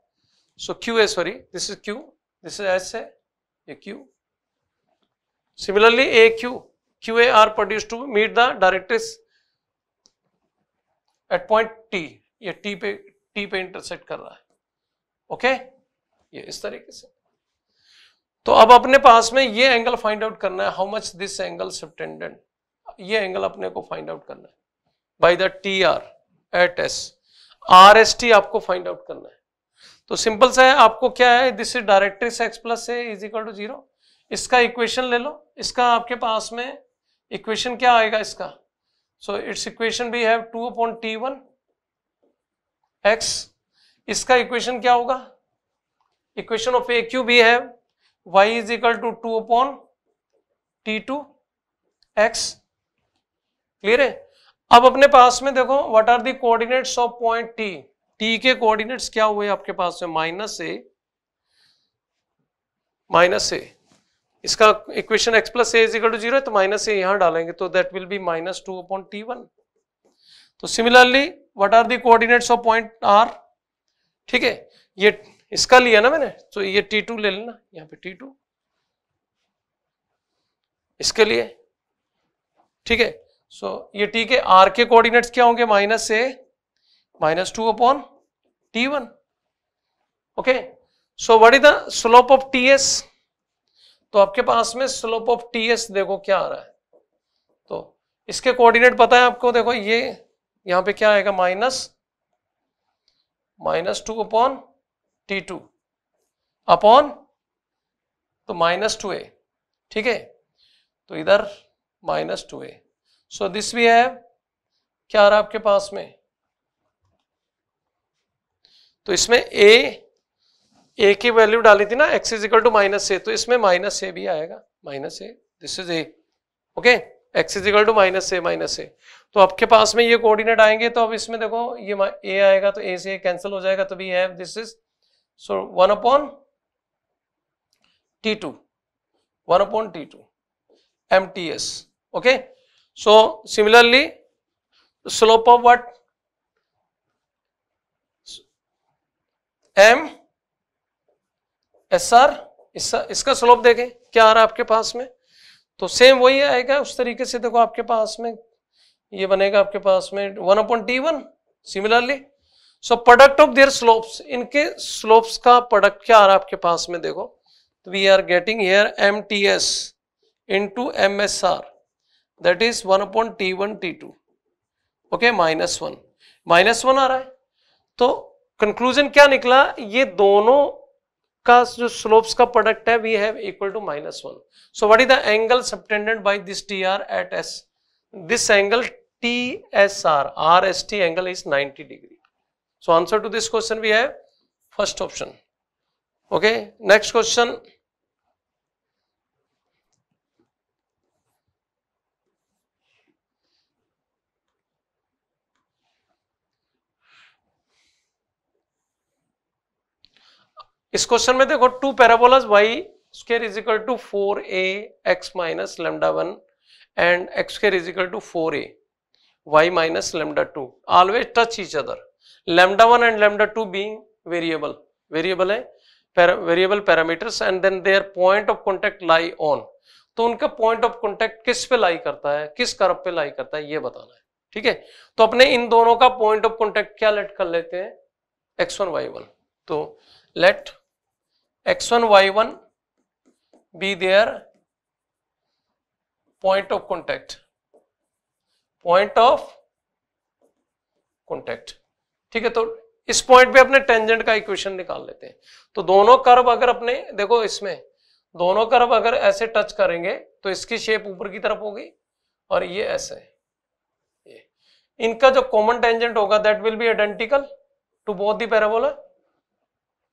so Q A sorry this is Q this is S है ये Q similarly A Q Q A are produce to meet the directrix at point T ये टी पे टी पे इंटरसेक्ट कर रहा है ओके okay? ये इस तरीके से तो अब अपने पास में ये एंगल फाइंड आउट करना है how much this angle subtended ये एंगल अपने को फाइंड आउट करना है by the T R at S R S T आपको फाइंड आउट करना है तो सिंपल सा है आपको क्या है this is directrix x plus a is equal to zero इसका इक्वेशन ले लो इसका आपके पास में इक्वेशन क्या आएगा इसका so it's equation we have two upon T one x इसका इक्वेशन क्या होगा इक्वेशन ऑफ ए क्यू भी have y is equal to two upon t two x clear है अब अपने पास में देखो what are the coordinates of point T T के कोऑर्डिनेट्स क्या हुए आपके पास में माइनस ए माइनस ए इसका equation x plus a is equal to zero तो माइनस ए यहां डालेंगे तो that will be minus two upon T one तो similarly what are the coordinates of point R ठीक है ये इसका लिया ना मैंने तो ये टी टू ले लेना यहाँ पे टी टू इसके लिए ठीक है सो ये टी के आर के कोऑर्डिनेट्स क्या होंगे माइनस से minus two upon T one okay so what is the slope of T S तो आपके पास में स्लोप ऑफ टी एस देखो क्या आ रहा है तो इसके कोऑर्डिनेट पता है आपको देखो ये यहां पे क्या आएगा minus minus two upon t two upon तो माइनस टू ए ठीक है तो इधर minus two a so this we है क्या आ रहा है आपके पास में तो इसमें ए ए की वैल्यू डाली थी ना x is equal to minus a तो इसमें माइनस ए भी आएगा minus a this is a okay x is equal to minus a minus a तो आपके पास में ये कोऑर्डिनेट आएंगे तो अब इसमें देखो ये ए आएगा तो ए से कैंसिल हो जाएगा तो we have this is So, 1 upon T2, 1 upon T2, MTS, okay. So, similarly, the slope of what? M S इसका स्लोप देखें क्या आ रहा है आपके पास में तो सेम वही आएगा उस तरीके से देखो आपके पास में ये बनेगा आपके पास में one upon T one similarly so product of their slopes इनके स्लोप्स का प्रोडक्ट क्या आ रहा है आपके पास में देखो we are getting here M T S into M S R that is one upon T one T two okay minus one minus one आ रहा है तो कंक्लूजन क्या निकला ये दोनों का जो स्लोप्स का प्रोडक्ट है we have equal to minus one so what is the angle subtended by this T R at S this angle T S R R S T angle is ninety degree so answer to this question we है first option okay next question इस question में देखो two parabolas Y square is equal to four A x minus lambda one and x square is equal to four A Y minus lambda two always touch each other lambda 1 and lambda 2 being variable variable है पैर, variable parameters and then their point of contact lie on तो उनका point of contact किस पे lie करता है किस curve पे लाई करता है ये बताना है ठीक है तो अपने इन दोनों का पॉइंट ऑफ कॉन्टेक्ट क्या लेट कर लेते हैं एक्स वन वाई वन तो let X one Y one be their point of contact point of contact ठीक है तो इस पॉइंट पे अपने टेंजेंट का इक्वेशन निकाल लेते हैं तो दोनों कर्व अगर अपने देखो इसमें दोनों कर्व अगर ऐसे टच करेंगे तो इसकी शेप ऊपर की तरफ होगी और ये ऐसे ये इनका जो कॉमन टेंजेंट होगा that will be identical to both the parabola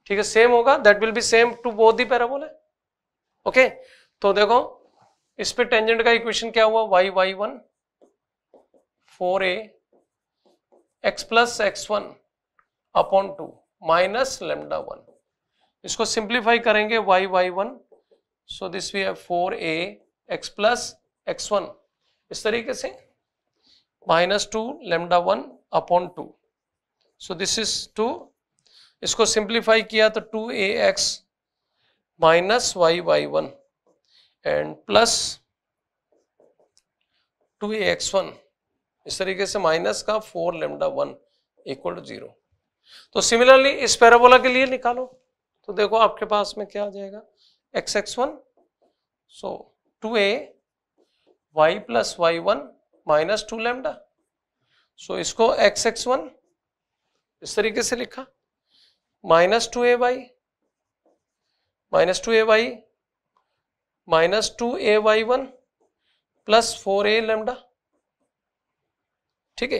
ठीक है सेम होगा that will be same to both the parabola okay तो देखो इस पे टेंजेंट का इक्वेशन क्या हुआ वाई वाई वन फोर ए x plus x one upon two minus lambda one इसको सिंप्लीफाई करेंगे Y Y one so this we have four A x plus x one इस तरीके से minus two lambda one upon two so this is two इसको simplify किया तो two A x minus Y Y one and plus two A x one इस तरीके से minus का four lambda one equal to zero तो similarly इस parabola के लिए निकालो तो देखो आपके पास में क्या आ जाएगा X X one so two ए Y plus Y one minus two lambda so इसको एक्स एक्स वन इस तरीके से लिखा minus two A Y minus two A Y minus two A Y one plus four A lambda ठीक है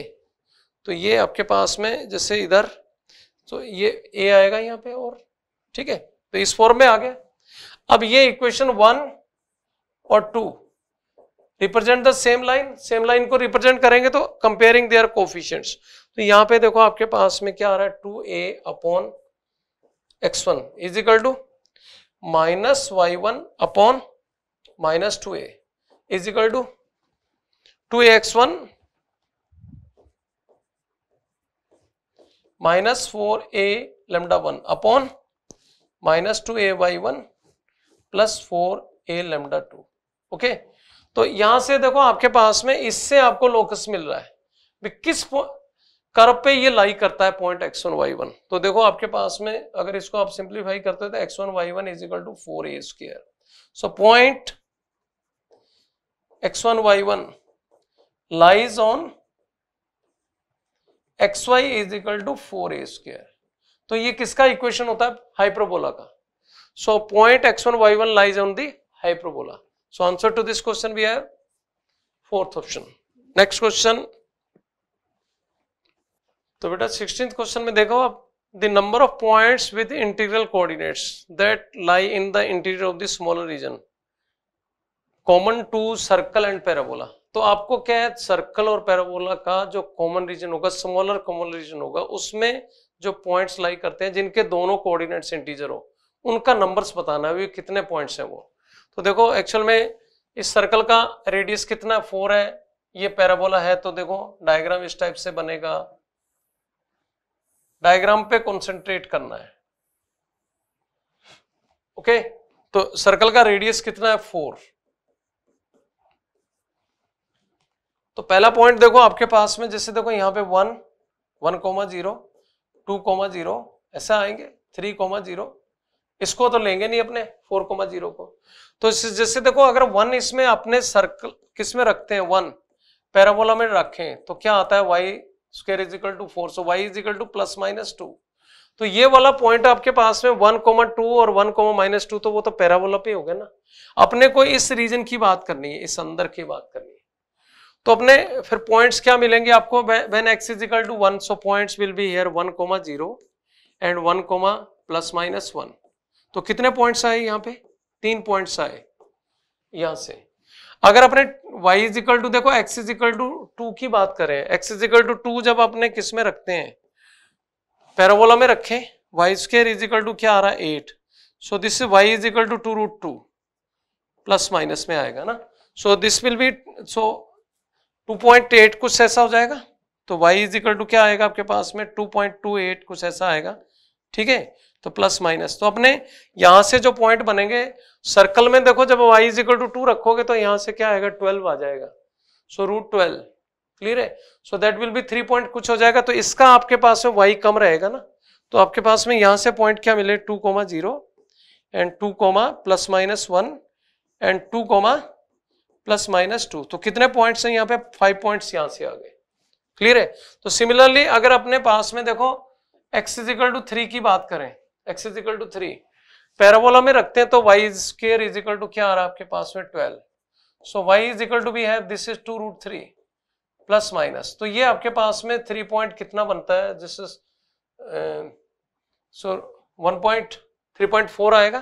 तो ये आपके पास में जैसे इधर तो ये ए आएगा यहाँ पे और ठीक है तो इस फॉर्म में आ गया अब ये इक्वेशन वन और two represent the same line same line को रिप्रेजेंट करेंगे तो कंपेयरिंग देयर कोफिशियंट्स तो यहां पे देखो आपके पास में क्या आ रहा है two A upon X one is equal to minus Y one upon minus two A is equal to two x one minus four A lambda one upon minus two A Y one plus four A lambda two okay तो यहां से देखो आपके पास में इससे आपको locus मिल रहा है भी किस कर्व पे ये लाई करता है point x one Y one तो देखो आपके पास में अगर इसको आप सिंप्लीफाई करते हो तो X one Y one is equal to four A square so point x one Y one lies on X Y is equal to four A square तो ये किसका इक्वेशन होता है हाइप्रोबोला का so point x one Y one lies on the hyperbola so answer to this question we have fourth option next question तो बेटा sixteen question में देखो आप the number of points with integral coordinates that lie in the interior of the smaller region common to circle and parabola तो आपको क्या है circle और पैराबोला का जो कॉमन रीजन होगा स्मॉलर कॉमन रीजन होगा उसमें जो पॉइंट्स लाई करते हैं जिनके दोनों कोऑर्डिनेट्स इंटीजर हो उनका नंबर्स बताना है कितने पॉइंट्स हैं वो तो देखो एक्चुअल में इस सर्कल का रेडियस कितना फोर है ये पैराबोला है तो देखो डायग्राम इस टाइप से बनेगा डायग्राम पे कॉन्सेंट्रेट करना है ओके तो सर्कल का रेडियस कितना है फोर तो पहला पॉइंट देखो आपके पास में जैसे देखो यहाँ पे one one comma zero two comma zero ऐसा आएंगे थ्री कोमा जीरो इसको तो लेंगे नहीं अपने फोर कोमा जीरो को तो जैसे देखो अगर वन इसमें अपने सर्कल किस में रखते हैं वन पैराबोला में रखें तो क्या आता है Y square is equal to four so Y is equal to plus minus two तो ये वाला पॉइंट आपके पास में वन कोमा टू और वन कोमा माइनस टू तो वो तो पैराबोला पे हो गया ना अपने को इस रीजन की बात करनी है इस अंदर की बात करनी है तो अपने फिर पॉइंट्स क्या मिलेंगे आपको when X is equal to one so points will be here one comma zero and one comma plus minus one तो कितने पॉइंट्स आए यहाँ पे तीन पॉइंट्स आए यहाँ से अगर अपने y इज इक्वल टू देखो x is equal to two की बात करें x is equal to two जब अपने किस में रखते हैं पैराबोला में रखें y square is equal to क्या आ रहा है eight so this y is equal to two root two plus minus में आएगा ना so this will be so 2.8 कुछ ऐसा हो जाएगा तो y इज इक्वल टू क्या आएगा आपके पास में 2.28 कुछ ऐसा आएगा ठीक है तो प्लस माइनस तो अपने यहां से जो पॉइंट बनेंगे सर्कल में देखो जब y is equal to two रखोगे तो यहां से क्या आएगा 12 आ जाएगा सो रूट ट्वेल्व क्लियर है so that will be three point कुछ हो जाएगा तो इसका आपके पास में वाई कम रहेगा ना तो आपके पास में यहां से पॉइंट क्या मिले two comma zero and two comma plus minus one and two comma plus minus two तो कितने पॉइंट्स हैं यहाँ पे फाइव पॉइंट्स यहाँ से आ गए क्लियर है तो सिमिलरली अगर अपने पास में देखो एक्स इजिकल टू थ्री की बात करें X is equal to three parabola में रखते हैं तो वाई स्केयर इजिकल टू क्या आ रहा है आपके पास में twelve so Y is two भी है this is two root three plus minus तो ये आपके पास में थ्री पॉइंट कितना बनता है this is so one point three point four आएगा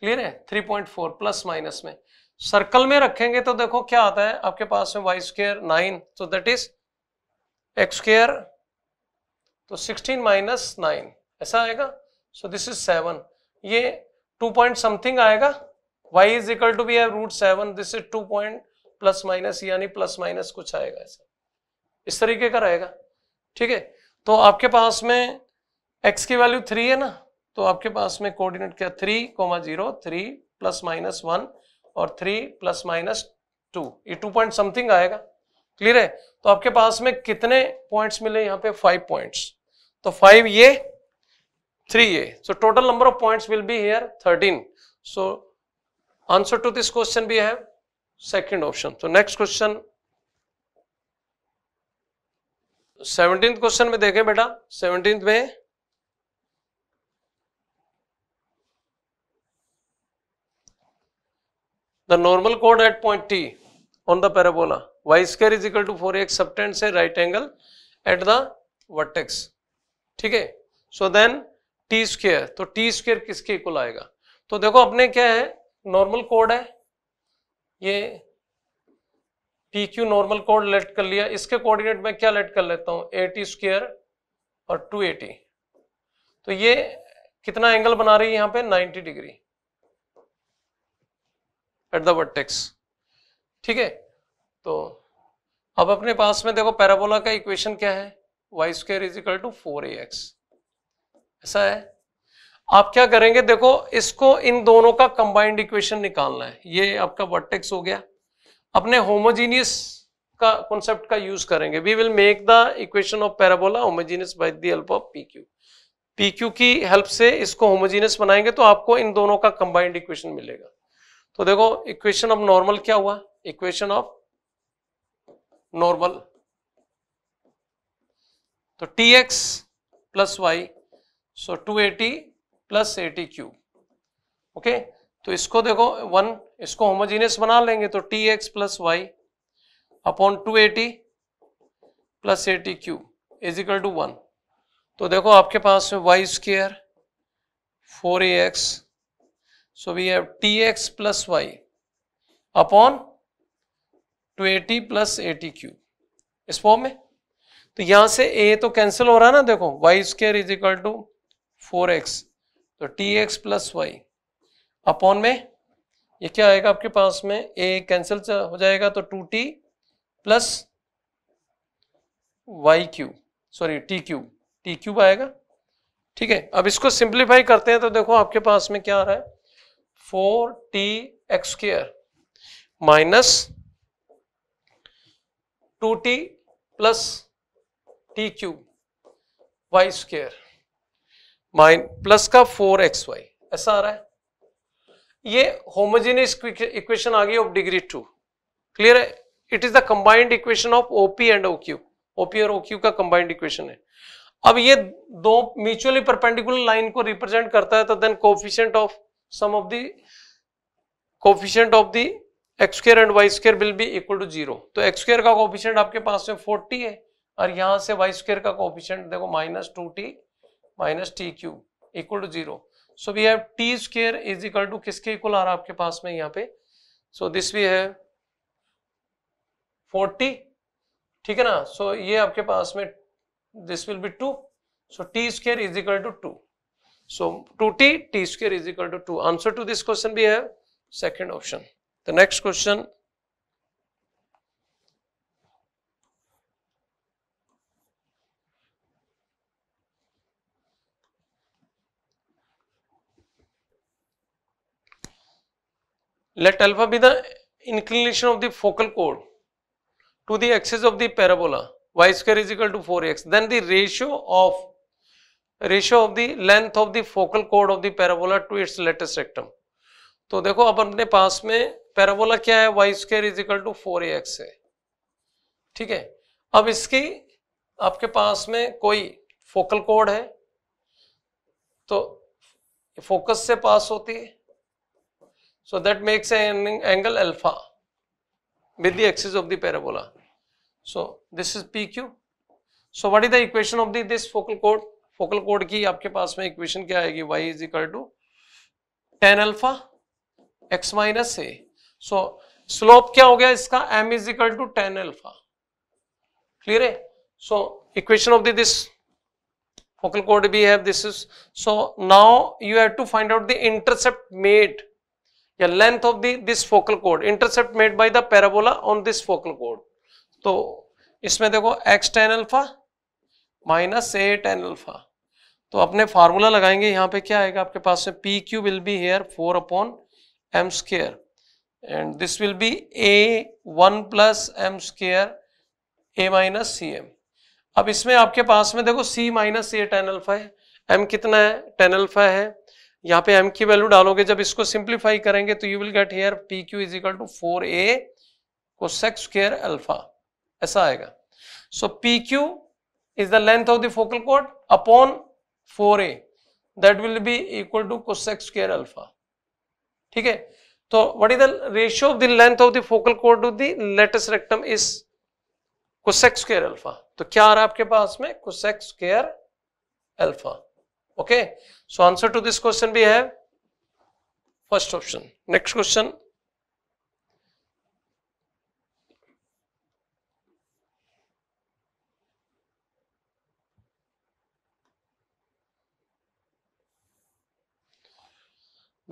क्लियर है three point four plus minus में सर्कल में रखेंगे तो देखो क्या आता है आपके पास में वाई स्क्र नाइन तो दैट इज एक्स स्क्र तो सिक्सटीन माइनस नाइन ऐसा आएगा सो दिस इज सेवन ये टू पॉइंट समथिंग आएगा y is equal to B root seven this is two point plus minus यानी प्लस माइनस कुछ आएगा ऐसा इस तरीके का रहेगा ठीक है तो आपके पास में x की वैल्यू थ्री है ना तो आपके पास में कोऑर्डिनेट क्या three comma zero three plus minus one और थ्री प्लस माइनस टू ये टू पॉइंट समथिंग आएगा क्लियर है तो आपके पास में कितने पॉइंट्स मिले यहाँ पे फाइव पॉइंट्स तो फाइव ये थ्री ये so total number of points will be here thirteen so answer to this question भी है सेकेंड ऑप्शन तो नेक्स्ट क्वेश्चन सेवनटीन क्वेश्चन में देखें बेटा सेवनटीन में the normal chord at point T on the parabola y square is equal to 4x subtends a right angle at the vertex ठीक है so then T square तो T square किसके equal आएगा तो देखो अपने क्या है नॉर्मल कोड है ये पी क्यू नॉर्मल कोड लेट कर लिया इसके कोऑर्डिनेट में क्या लेट कर लेता हूं ए टी स्क्र और टू ए टी तो ये कितना एंगल बना रही है यहाँ पे 90 डिग्री एट द वर्टेक्स ठीक है तो अब अपने पास में देखो पैराबोला का इक्वेशन क्या है Y square is equal to four A X ऐसा है आप क्या करेंगे देखो इसको इन दोनों का कंबाइंड इक्वेशन निकालना है ये आपका वर्टेक्स हो गया अपने होमोजीनियस का कॉन्सेप्ट का यूज करेंगे we will make the equation of parabola homogeneous by the help of P Q P Q की हेल्प से इसको होमोजीनियस बनाएंगे तो आपको इन दोनों का कंबाइंड इक्वेशन मिलेगा तो देखो इक्वेशन ऑफ नॉर्मल क्या हुआ इक्वेशन ऑफ नॉर्मल तो T X plus Y so two A T plus A T cube okay तो इसको देखो वन इसको होमोजीनियस बना लेंगे तो T X plus Y upon two A T plus A T cube is equal to one तो देखो आपके पास में Y square four A X So we have tx plus y upon 280 plus 80 cube इस फॉर्म में तो यहां से a तो कैंसिल हो रहा है ना देखो Y square is equal to four x तो T X plus Y upon में ये क्या आएगा आपके पास में a कैंसिल हो जाएगा तो two T plus Y cube sorry T cube T cube आएगा ठीक है अब इसको सिंप्लीफाई करते हैं तो देखो आपके पास में क्या आ रहा है four T X square minus two T plus T cube Y square minus plus का फोर एक्स वाई ऐसा आ रहा है ये होमोजेनियस इक्वेशन आ गई ऑफ डिग्री टू क्लियर है it is the combined equation of O P and O Q O P और ओक्यू का कंबाइंड इक्वेशन है अब ये दो म्यूचुअली परपेंडिकुलर लाइन को रिप्रेजेंट करता है तो then coefficient of sum of the coefficient of the X square and Y square will be equal to zero तो एक्स स्क्र का कोफिशियंट आपके पास में फोर्टी है और यहाँ से वाई स्क्र का कोफिशियंट देखो minus two T minus T cube equal to zero so we have T square is equal to किसके इक्वल आ रहा है आपके पास में यहाँ पे सो दिस भी है फोर्टी ठीक है ना सो so, ये आपके पास में this will be two so T square is equal to two So 2t, t square is equal to 2. Answer to this question we have second option. The next question. Let alpha be the inclination of the focal chord to the axis of the parabola y square is equal to 4x. Then the ratio of ratio of the length of the focal कोड of the parabola to its latus rectum तो देखो अब अपने पास में parabola क्या है Y square is to four A x है ठीक है अब इसकी आपके पास में कोई फोकल कोड है तो फोकस से पास होती है so that makes angle alpha with the axis of the parabola so this is P q so what is the equation of this focal code focal code की आपके पास में इक्वेशन क्या आएगी Y is equal to tan alpha x minus A so slope क्या हो गया इसका M is equal to tan alpha clear है सो equation of this focal code भी है this is so now you have to find out the intercept made या length of this focal code intercept made by the parabola on this focal code तो इसमें देखो x tan alpha minus a tan alpha तो अपने formula लगाएंगे यहाँ पे क्या आएगा आपके पास में P Q will be here four upon m square and this will be a one plus m square a minus c m अब इसमें आपके पास में देखो c minus a tan alpha है एम कितना है टेन अल्फा है यहाँ पे एम की वैल्यू डालोगे जब इसको सिंप्लीफाई करेंगे तो you will get here P Q is equal to four a cosec square alpha ऐसा आएगा so P Q is the length of the focal कोड upon four a that will be equal to cosec square alpha ठीक है तो what is the ratio of the length of the focal कोड to latus rectum is cosec square alpha तो क्या आ रहा है आपके पास में cosec square alpha okay so answer to this question भी है first option next question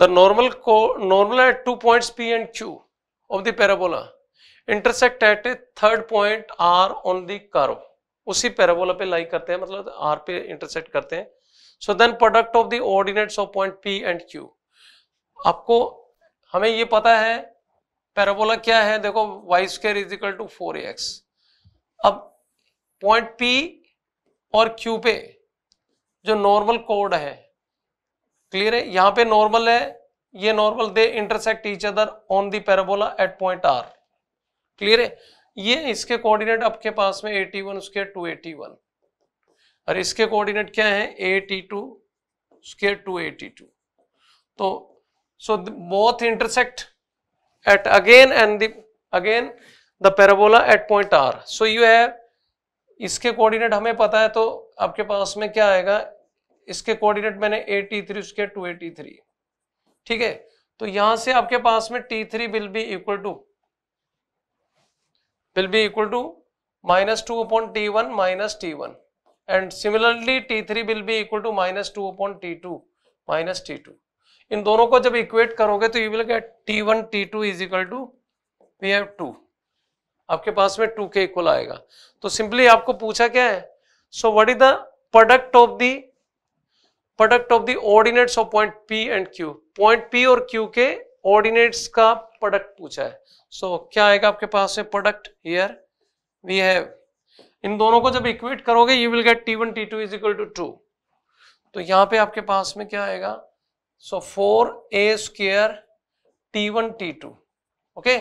The normal normal at two points P and Q of the parabola intersect at a third point R on the curve. उसी parabola पे lie करते हैं मतलब are पे intersect करते हैं so then product of the ordinates of point P and Q आपको हमें ये पता है पैराबोला क्या है देखो y square is equal to four x अब पॉइंट पी और क्यू पे जो नॉर्मल कोड है क्लियर है यहां पे नॉर्मल है ये normal they intersect each other on the parabola at point R clear है ये इसके कोऑर्डिनेट आपके पास में एटी 81 उसके वन और इसके कोऑर्डिनेट क्या है एटी टू उसके टू तो so both intersect at again and the again the parabola at point R so you have इसके कोऑर्डिनेट हमें पता है तो आपके पास में क्या आएगा इसके कोऑर्डिनेट मैंने ए टी थ्री उसके टू ए टी थ्री ठीक है तो यहां से आपके पास में t three will be equal to will be equal to minus two upon T one minus t one and similarly t three will be equal to minus two upon t two minus t two इन दोनों को जब equate करोगे तो you will get t one T two is equal to we have two आपके पास में to के इक्वल आएगा तो सिंपली आपको पूछा क्या है so what is the product of the product of the ordinates of point P and Q point P और क्यू के ऑर्डिनेट्स का प्रोडक्ट पूछा है सो so, क्या आएगा आपके पास है प्रोडक्ट हियर वी हैव इन दोनों को जब इक्वेट करोगे you will get t one T two is equal to two तो यहां पे आपके पास में क्या आएगा so four A square T one T two okay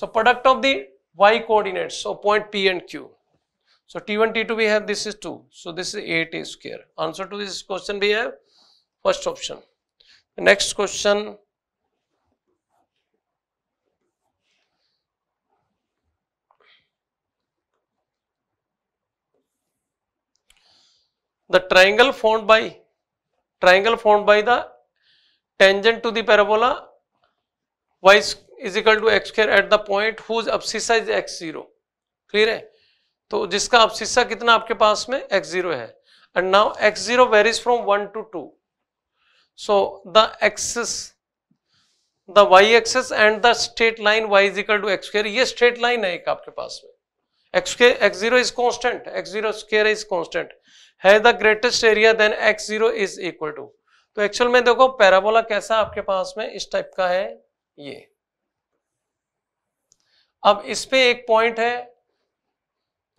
so product of the y coordinates so point P and Q So T1, T2 we have this is 2. So this is 8a square. Answer to this question we have first option. The next question. The triangle formed by triangle formed by the tangent to the parabola y is equal to x square at the point whose abscissa is x0. Clear hai? तो जिसका आप अपशिष्टा कितना आपके पास में x zero है and now x zero varies from one to two so the axis the y axis and the straight line y is equal to x square ये straight line है एक आपके पास में x x zero is constant x zero square is constant है the greatest area then x zero is equal to तो actual में देखो पैराबोला कैसा आपके पास में इस टाइप का है ये अब इस पे एक पॉइंट है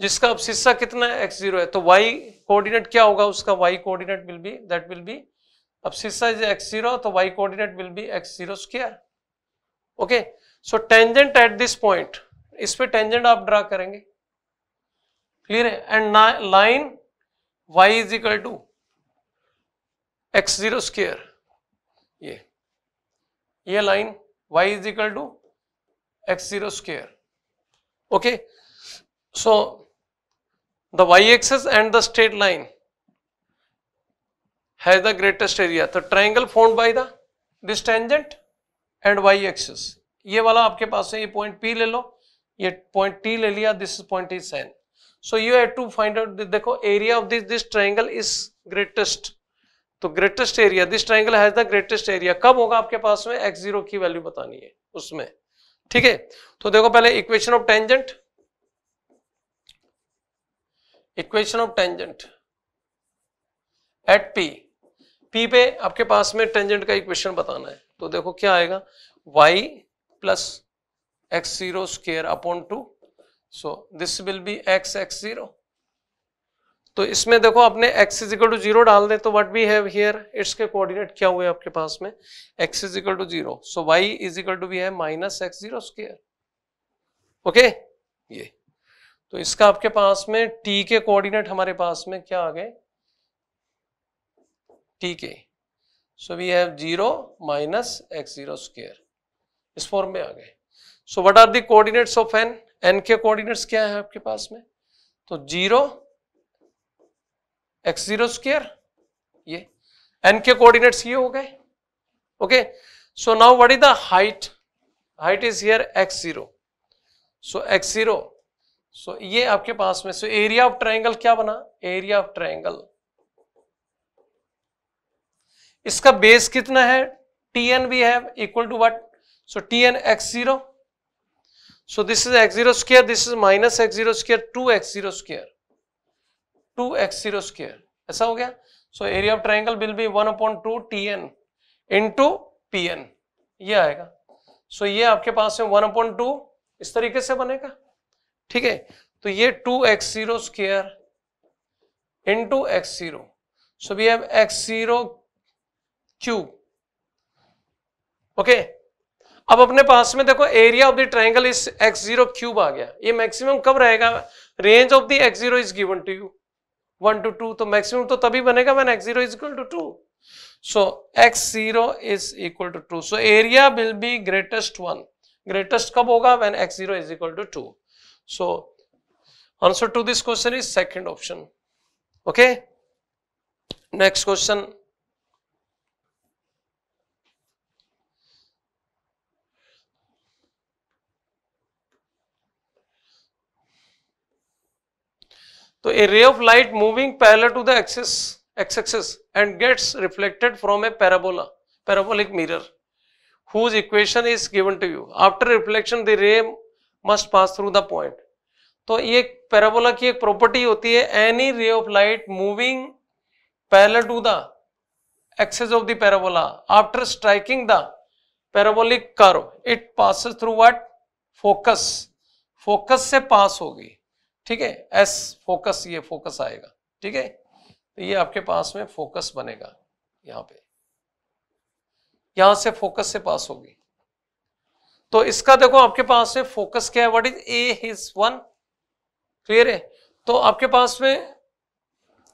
जिसका अब हिस्सा कितना है एक्स जीरो है तो वाई कोऑर्डिनेट क्या होगा उसका y coordinate will be that will be अब हिस्सा इज एक्स जीरो तो y coordinate will be x zero square okay so tangent at this point इस पे टेंजेंट आप ड्रा करेंगे क्लियर है and line y is equal to x zero square ये ये line y is equal to x zero square okay so the y-axis and the straight line has the greatest area the triangle formed by the this tangent and y-axis ये वाला आपके पास है ये point P ले लो ये point T ले लिया this is point is N so you have to find out देखो area of this this triangle is greatest तो greatest area this triangle has the greatest area कब होगा आपके पास में एक्स जीरो की वैल्यू बतानी है उसमें ठीक है तो देखो पहले equation of tangent equation of tangent at P P पे आपके पास में टेंजेंट का इक्वेशन बताना है तो देखो क्या आएगा y plus x zero square upon two so this will be x x zero तो इसमें देखो आपने x is equal to zero डाल दें तो what we have here its के कोऑर्डिनेट क्या हुए आपके पास में x is equal to zero so y is equal to we है minus x zero square okay ये तो इसका आपके पास में टी के कोऑर्डिनेट हमारे पास में क्या आ गए टी के so we have zero minus x zero square इस फॉर्म में आ गए so what are the coordinates of N N के कोऑर्डिनेट्स क्या है आपके पास में तो जीरो एक्स जीरो स्केयर ये एन के कोऑर्डिनेट्स ये हो गए okay so now what is the height height is here x zero so x zero so so, ये आपके पास में सो एरिया ऑफ ट्राइंगल क्या बना एरिया ऑफ ट्राइंगल इसका बेस कितना है टी एन भी है equal to what so T N x zero so this is x zero square this is minus x zero square two x zero square two x zero square ऐसा हो गया so area of triangle will be one upon two T N into P N ये आएगा सो so, ये आपके पास में one upon to इस तरीके से बनेगा ठीक है तो ये two x zero into x zero so we have x zero cube okay अब अपने पास में देखो area of the triangle is x zero cube आ गया ये मैक्सिमम कब रहेगा range of the x zero is given to you one to two तो मैक्सिमम तो तभी बनेगा when x zero is equal to two so x zero is equal to two so area will be greatest one greatest कब होगा when x zero is equal to two So, answer to this question is second option. Okay. Next question. So a ray of light moving parallel to the axis x axis and gets reflected from a parabola parabolic mirror whose equation is given to you after reflection the ray must pass through the point तो ये parabola की एक property होती है any ray of light moving parallel to the axis of the parabola after striking the parabolic curve it pass through what focus focus से पास होगी ठीक है एस फोकस ये फोकस आएगा ठीक है तो ये आपके पास में फोकस बनेगा यहाँ पे यहां से फोकस से पास होगी तो इसका देखो आपके पास में फोकस क्या है what is a is one clear है तो आपके पास में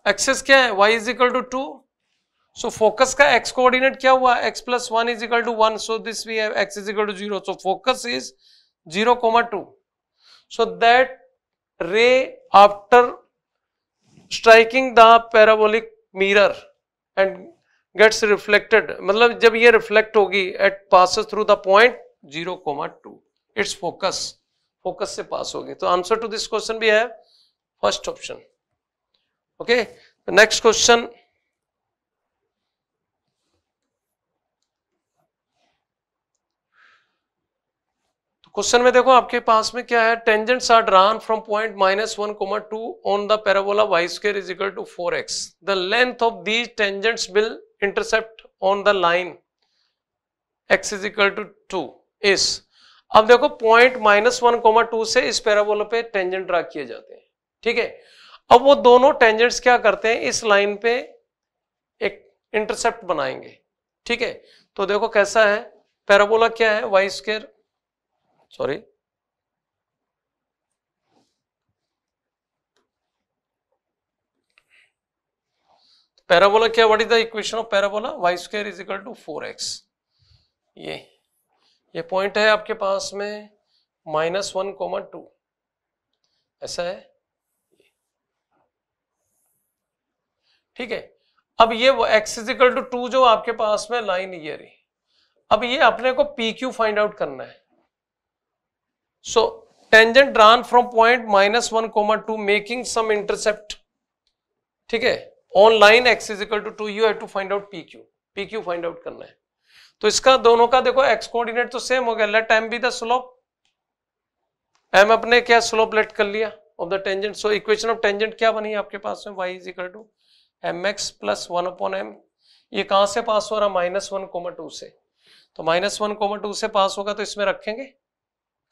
एक्सेस क्या है y is equal to two so focus का एक्स कोऑर्डिनेट क्या हुआ x plus one is equal to one so this we have x is equal to zero so focus is zero comma two so that ray after striking the parabolic mirror and gets reflected मतलब जब ये reflect होगी at pass through the point zero comma two its focus focus से पास होगी तो answer to this question भी है first option okay next question question में देखो आपके पास में क्या है tangents are drawn from point minus one comma two on the parabola y square is equal to four x the length of these tangents will intercept on the line x is equal to two इस अब देखो point minus one comma two से इस parabola पे tangent draw किए जाते हैं ठीक है अब वो दोनों टेंजेंट्स क्या करते हैं इस लाइन पे एक इंटरसेप्ट बनाएंगे ठीक है तो देखो कैसा है पैराबोला क्या है वाई स्केयर सॉरी पैराबोला क्या what is the equation of parabola y square is equal to four x ये ये पॉइंट है आपके पास में माइनस वन कोमा टू ऐसा है ठीक है अब ये वो एक्स टू टू जो आपके पास में लाइन ये रही अब ये अपने को पी क्यू फाइंड आउट करना है so tangent drawn from point minus one comma two making some intercept ठीक है on line x two two you have to find out P Q P Q find out करना है तो इसका दोनों का देखो एक्स कोऑर्डिनेट तो सेम हो गया let m be the slope m अपने क्या स्लोप लेट कर लिया of the tangent so equation of tangent क्या बनी आपके पास में Y is equal to M x plus one upon M ये कहां से पास हो रहा माइनस वन कोमा टू से तो माइनस वन कोमा टू से पास होगा तो इसमें रखेंगे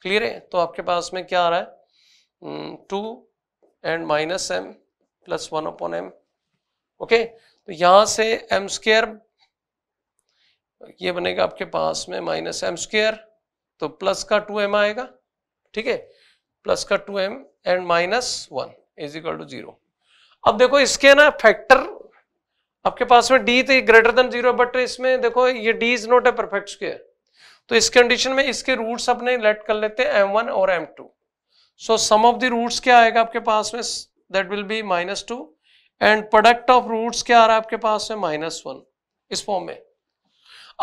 क्लियर है तो आपके पास में क्या आ रहा है two and minus m plus one upon m okay तो यहां से एम स्केयर ये बनेगा आपके पास में माइनस एम स्क्र तो प्लस का टू एम आएगा ठीक है प्लस का two m and minus one is equal to zero अब देखो इसके ना फैक्टर आपके पास में डी तो ग्रेटर देन जीरो बट इसमें देखो ये D is not a perfect square तो इस कंडीशन में इसके रूट्स अपने लेट कर लेते हैं एम वन और m two so sum of the roots क्या आएगा आपके पास में that will be minus two and product of roots क्या आ रहा है आपके पास में माइनस वन इस फॉर्म में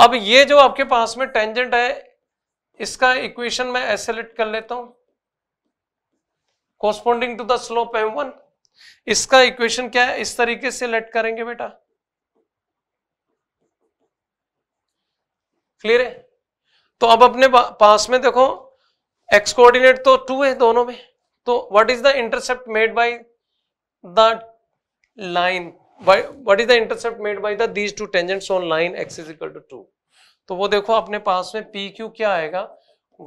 अब ये जो आपके पास में टेंजेंट है इसका इक्वेशन मैं ऐसे लिट कर लेता हूं corresponding to the slope m one इसका इक्वेशन क्या है इस तरीके से लेट करेंगे बेटा क्लियर है तो अब अपने पास में देखो एक्स कोऑर्डिनेट तो टू है दोनों में तो what is the intercept made by the line by what is the intercept made by the these two tangents on line x is equal to two तो वो देखो अपने पास में पी क्यू क्या आएगा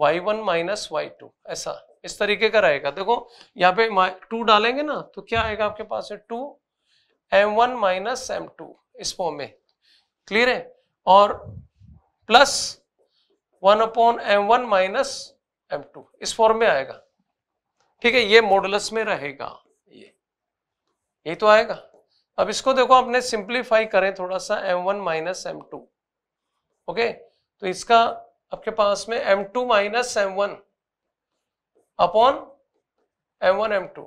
y one minus y two ऐसा इस तरीके का रहेगा देखो यहाँ पे टू डालेंगे ना तो क्या आएगा आपके पास है two m one minus m two इस फॉर्म में क्लियर है और plus one upon M one minus m two इस फॉर्म में आएगा ठीक है ये मॉडुलस में रहेगा ये ये तो आएगा अब इसको देखो आपने सिंप्लीफाई करें थोड़ा सा m one minus m two okay तो इसका आपके पास में m two minus m one upon M one m two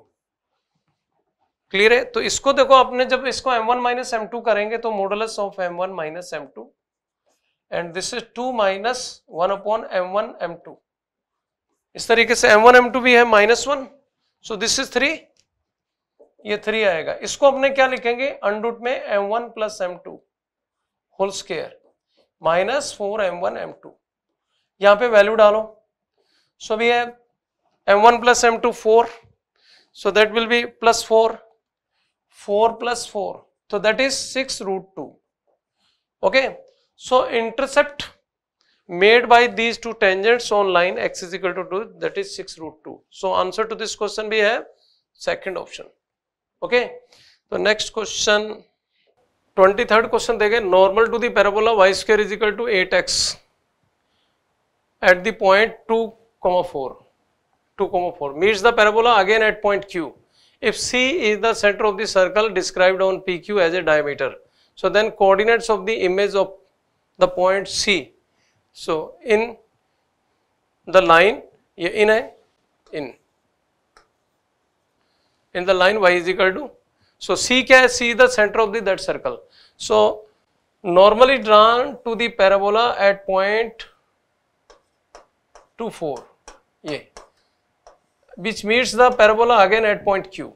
clear है तो इसको देखो आपने जब इसको m one minus m two करेंगे तो modulus of m one minus m two and this is two minus one upon M one m two इस तरीके से एम वन एम टू भी है minus one so this is three ये three आएगा इसको अपने क्या लिखेंगे अंडरूट में m one plus m two whole square minus four m one m two यहां पर वैल्यू डालो सो भी है M one plus m two four so that will be plus four four plus four तो that is six root two okay so intercept made by these two tangents on line x is equal to 2 that is 6 root 2 so answer to this question bhi hai second option okay तो next question twenty third question देखें normal to दैराबोला y square is equal to eight x at the point two comma four two comma four meets the parabola again at point Q if C is the centre of the circle described on P Q as a diameter so then coordinates of the image of the point C so in the line ये इन है इन in the line y is equal to so c क्या है c the center of the that circle so normally drawn to the parabola at point 2 4 ye which meets the parabola again at point q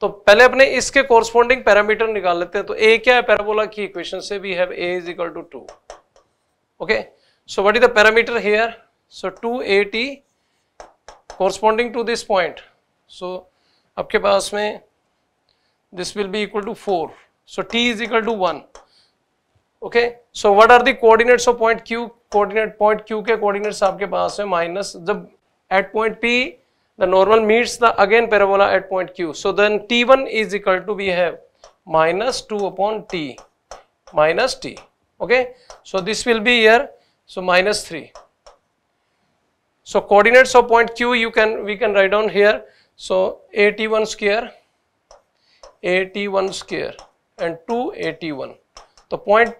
तो पहले अपने इसके corresponding parameter निकाल लेते हैं तो ए क्या है पैराबोला की इक्वेशन से we have a is equal to two okay so what is the parameter here a t corresponding to this point so आपके पास में this will be equal to four so t is equal to one okay so what are the coordinates of point Q coordinate point Q के coordinates आपके पास में minus जब at point P the normal meets the again parabola at point Q so then t one is equal to we have minus two upon t minus t okay so this will be year so minus three so coordinates of point Q you can we can write down here So 81 square, 81 square and 281. तो point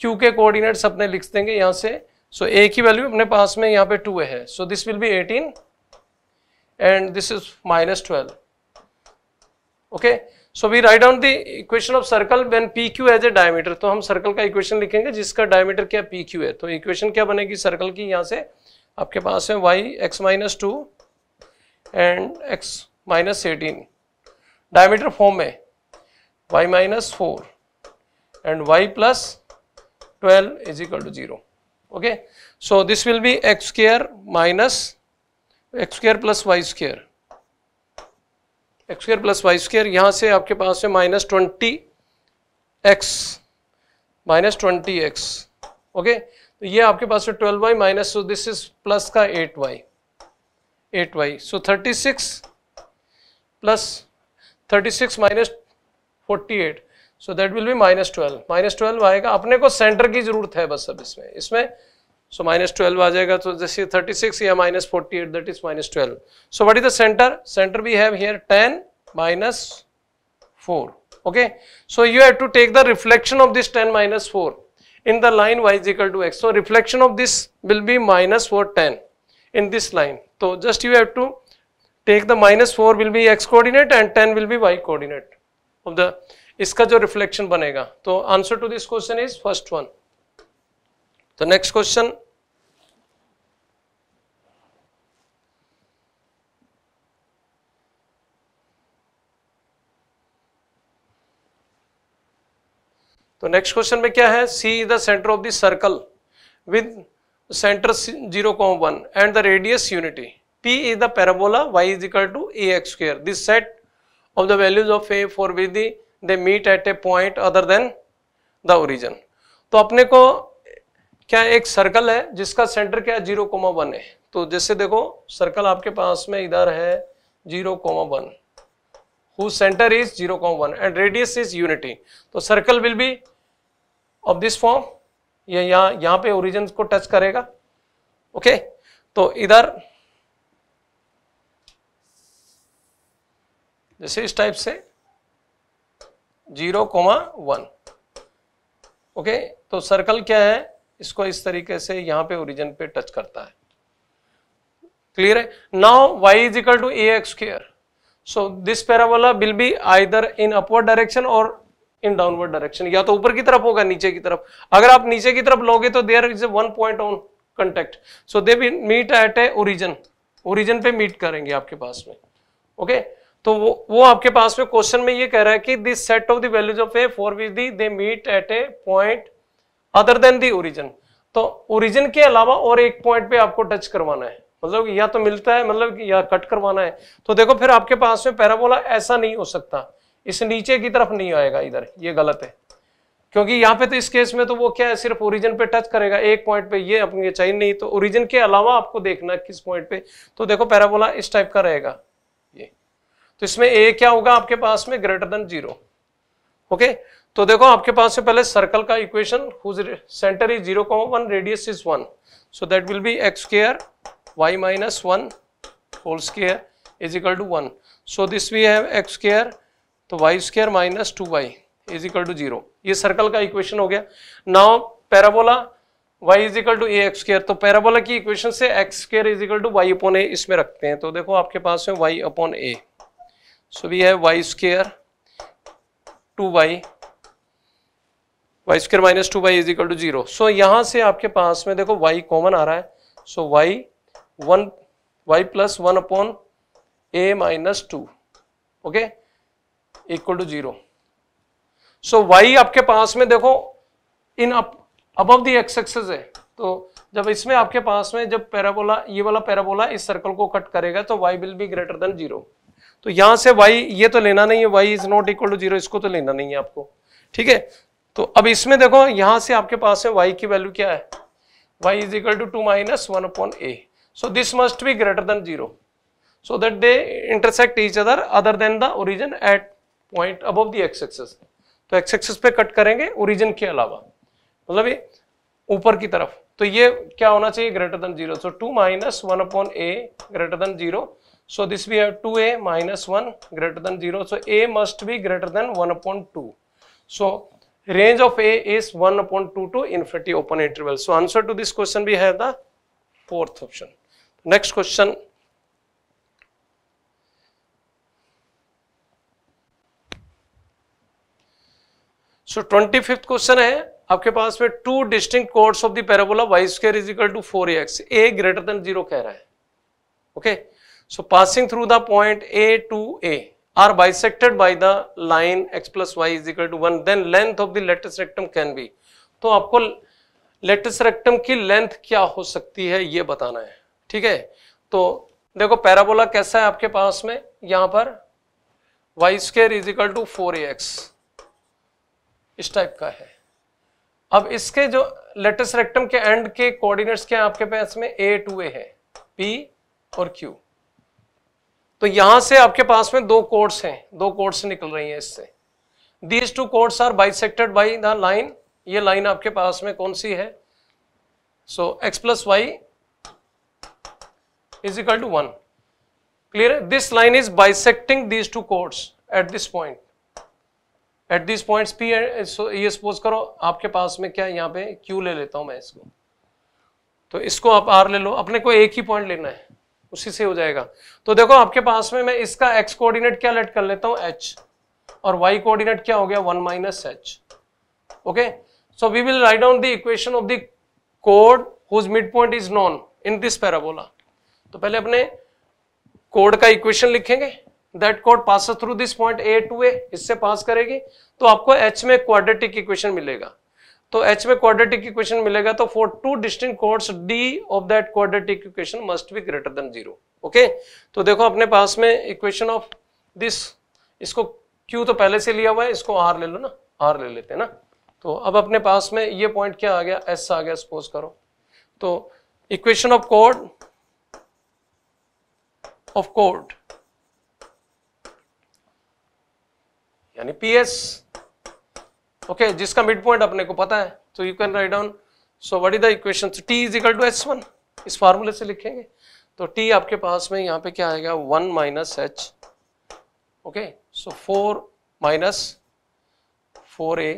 Q के coordinates अपने लिख देंगे यहां से सो so, ए की value अपने पास में यहां पे टू है so this will be 18 and this is minus twelve okay so we write down the equation of circle when P Q as a diameter तो हम सर्कल का इक्वेशन लिखेंगे जिसका डायमीटर क्या पी क्यू है तो इक्वेशन क्या बनेगी सर्कल की यहाँ से आपके पास है y x minus two and x minus eighteen diameter form में y minus four and y plus twelve is equal to zero okay so this will be x square minus x square plus y square x square plus y square यहाँ से आपके पास है minus twenty x minus twenty x okay तो ये आपके पास है twelve y minus this is plus का eight Y eight y so thirty six plus thirty six minus forty eight so that will be minus twelve minus twelve आएगा अपने को centre की जरूरत है बस अब इसमें इसमें सो माइनस ट्वेल्व आ जाएगा तो जैसे थर्टी सिक्स या minus forty eight that is minus twelve so what is the centre centre we have here ten minus four okay so you have to take the reflection of this ten minus four in the line y is equal to x so reflection of this will be minus four ten in this line तो just you have to take the minus four will be x coordinate and ten will be y coordinate of the इसका जो reflection बनेगा तो answer to this question is first one तो next question तो next question में क्या है सी is the centre of the circle with center 0, comma 1 and the radius unity. P is the parabola y is equal to ax square. This set of the values of a for which the, they meet at a point other than the origin. तो अपने को क्या एक circle है जिसका centre क्या है zero comma one है तो जैसे देखो सर्कल आपके पास में इधर है zero comma one who centre is zero comma one and radius is unity तो circle will be of this form ये यहां यहां पे ओरिजिन को टच करेगा ओके तो इधर जैसे इस टाइप से जीरो कोमा वन ओके तो सर्कल क्या है इसको इस तरीके से यहां पे ओरिजिन पे टच करता है क्लियर है now y is equal to A x square so this parabola will be either in upward direction और इन डाउनवर्ड डायरेक्शन या तो ऊपर की तरफ होगा नीचे की तरफ अगर आप नीचे की तरफ लोगे तो there is one point on contact so they meet at a origin origin पे मीट करेंगे आपके पास में ओके okay? तो वो वो आपके पास में क्वेश्चन में ये कह रहा है कि this set of the values of a for which the they meet at a point other than the origin तो ओरिजन के अलावा और एक पॉइंट पे आपको टच करवाना है मतलब या तो मिलता है मतलब या कट करवाना है तो देखो फिर आपके पास में पैराबोला ऐसा नहीं हो सकता इस नीचे की तरफ नहीं आएगा इधर ये गलत है क्योंकि यहाँ पे तो इस केस में तो वो क्या है सिर्फ ओरिजिन पे टच करेगा एक पॉइंट पे ये अपनी चाहिए नहीं तो ओरिजिन के अलावा आपको देखना किस पॉइंट पे तो देखो पैराबोला इस टाइप का रहेगा ये तो इसमें ए क्या होगा आपके पास में ग्रेटर देन जीरो ओके तो देखो आपके पास से पहले सर्कल का equation centre is zero one radius is one so that will be x square y minus one whole square is equal to one so this we have x square तो y square minus two y is equal to zero circle का equation हो गया now parabola y is equal to A x square तो parabola की equation से x square is equal to y upon ए इसमें रखते हैं तो देखो आपके पास है वाई अपॉन ए सो भी है Y square two y y square minus two y is equal to zero so यहां से आपके पास में देखो y कॉमन आ रहा है so so, y one y plus one upon a minus two okay equal to zero so y आपके पास में देखो इन अब दी एक्स एक्सेस है तो जब इसमें आपके पास में जब पैराबोला ये वाला पैराबोला इस सर्कल को कट करेगा तो y will be greater than zero तो यहां से y ये तो लेना नहीं है y is not equal to zero इसको तो लेना नहीं है आपको ठीक है तो अब इसमें देखो यहां से आपके पास में y की वैल्यू क्या है y is equal to two minus one upon a so this must be greater than zero so that they intersect each other other than the origin at point above the x axis तो x axis पे cut करेंगे origin के अलावा मतलब ये ऊपर की तरफ तो ये क्या होना चाहिए greater than zero so two minus one upon a greater than zero so this we have 2a minus 1 greater than 0 so a must be greater than 1 upon 2 so range of a is 1 upon 2 to infinity open interval so answer to this question we have the fourth option next question so twenty fifth question है आपके पास में two distinct chords of the parabola y square is equal to four x a greater than zero कह रहा है okay so passing through the point a two a are bisected by the line x plus y is equal to one then length of the latus rectum can be तो आपको latus rectum की length क्या हो सकती है ये बताना है ठीक है तो देखो पैराबोला कैसा है आपके पास में यहां पर y square is equal to four A x इस टाइप का है अब इसके जो लेटेस्ट रेक्टम के एंड के कोऑर्डिनेट्स क्या आपके पास में ए टू ए है पी और क्यू तो यहां से आपके पास में दो कोड्स हैं दो कोड्स निकल रही हैं इससे these two chords are bisected by the line ये लाइन आपके पास में कौन सी है so x plus y is equal to one clear this line is bisecting these two chords at this point at this points P ये suppose करो आपके पास में क्या यहाँ पे क्यू ले लेता हूँ मैं इसको तो इसको आप आर ले लो अपने को एक ही पॉइंट लेना है उसी से हो जाएगा तो देखो आपके पास में मैं इसका एक्स कोऑर्डिनेट क्या लेट कर लेता हूँ एच और वाई कोऑर्डिनेट क्या हो गया one minus h okay so we will write down the equation of the कोड whose mid point is known in this parabola तो पहले अपने कोड का इक्वेशन लिखेंगे दैट कोड pass through this point a two a इससे पास करेगी तो आपको एच में क्वाड्रेटिक इक्वेशन मिलेगा तो एच में क्वाड्रेटिक इक्वेशन मिलेगा तो for two distinct chords D of that quadratic equation must be greater than zero okay तो देखो अपने पास में इक्वेशन ऑफ दिस इसको क्यू तो पहले से लिया हुआ है इसको आर ले लो ना आर ले लेते हैं ना तो अब अपने पास में ये पॉइंट क्या आ गया एस आ गया सपोज करो तो equation of code of code यानी एस ओके जिसका मिड पॉइंट अपने को पता है तो you can write down so what is the equation T is equal to s one इस फॉर्मूले से लिखेंगे तो टी आपके पास में यहाँ पे क्या आएगा one minus h okay so four minus four A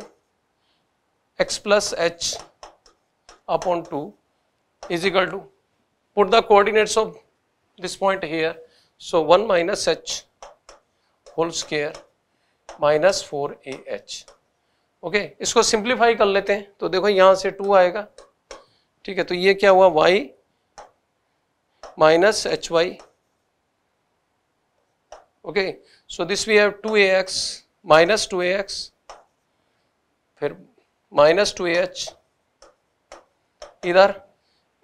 x plus h upon two is equal to put the coordinates of this point here so one minus h whole square minus four a h okay इसको simplify कर लेते हैं तो देखो यहां से to आएगा ठीक है तो ये क्या हुआ y minus h y okay so this we have two A x minus two A x फिर माइनस टू ए एच इधर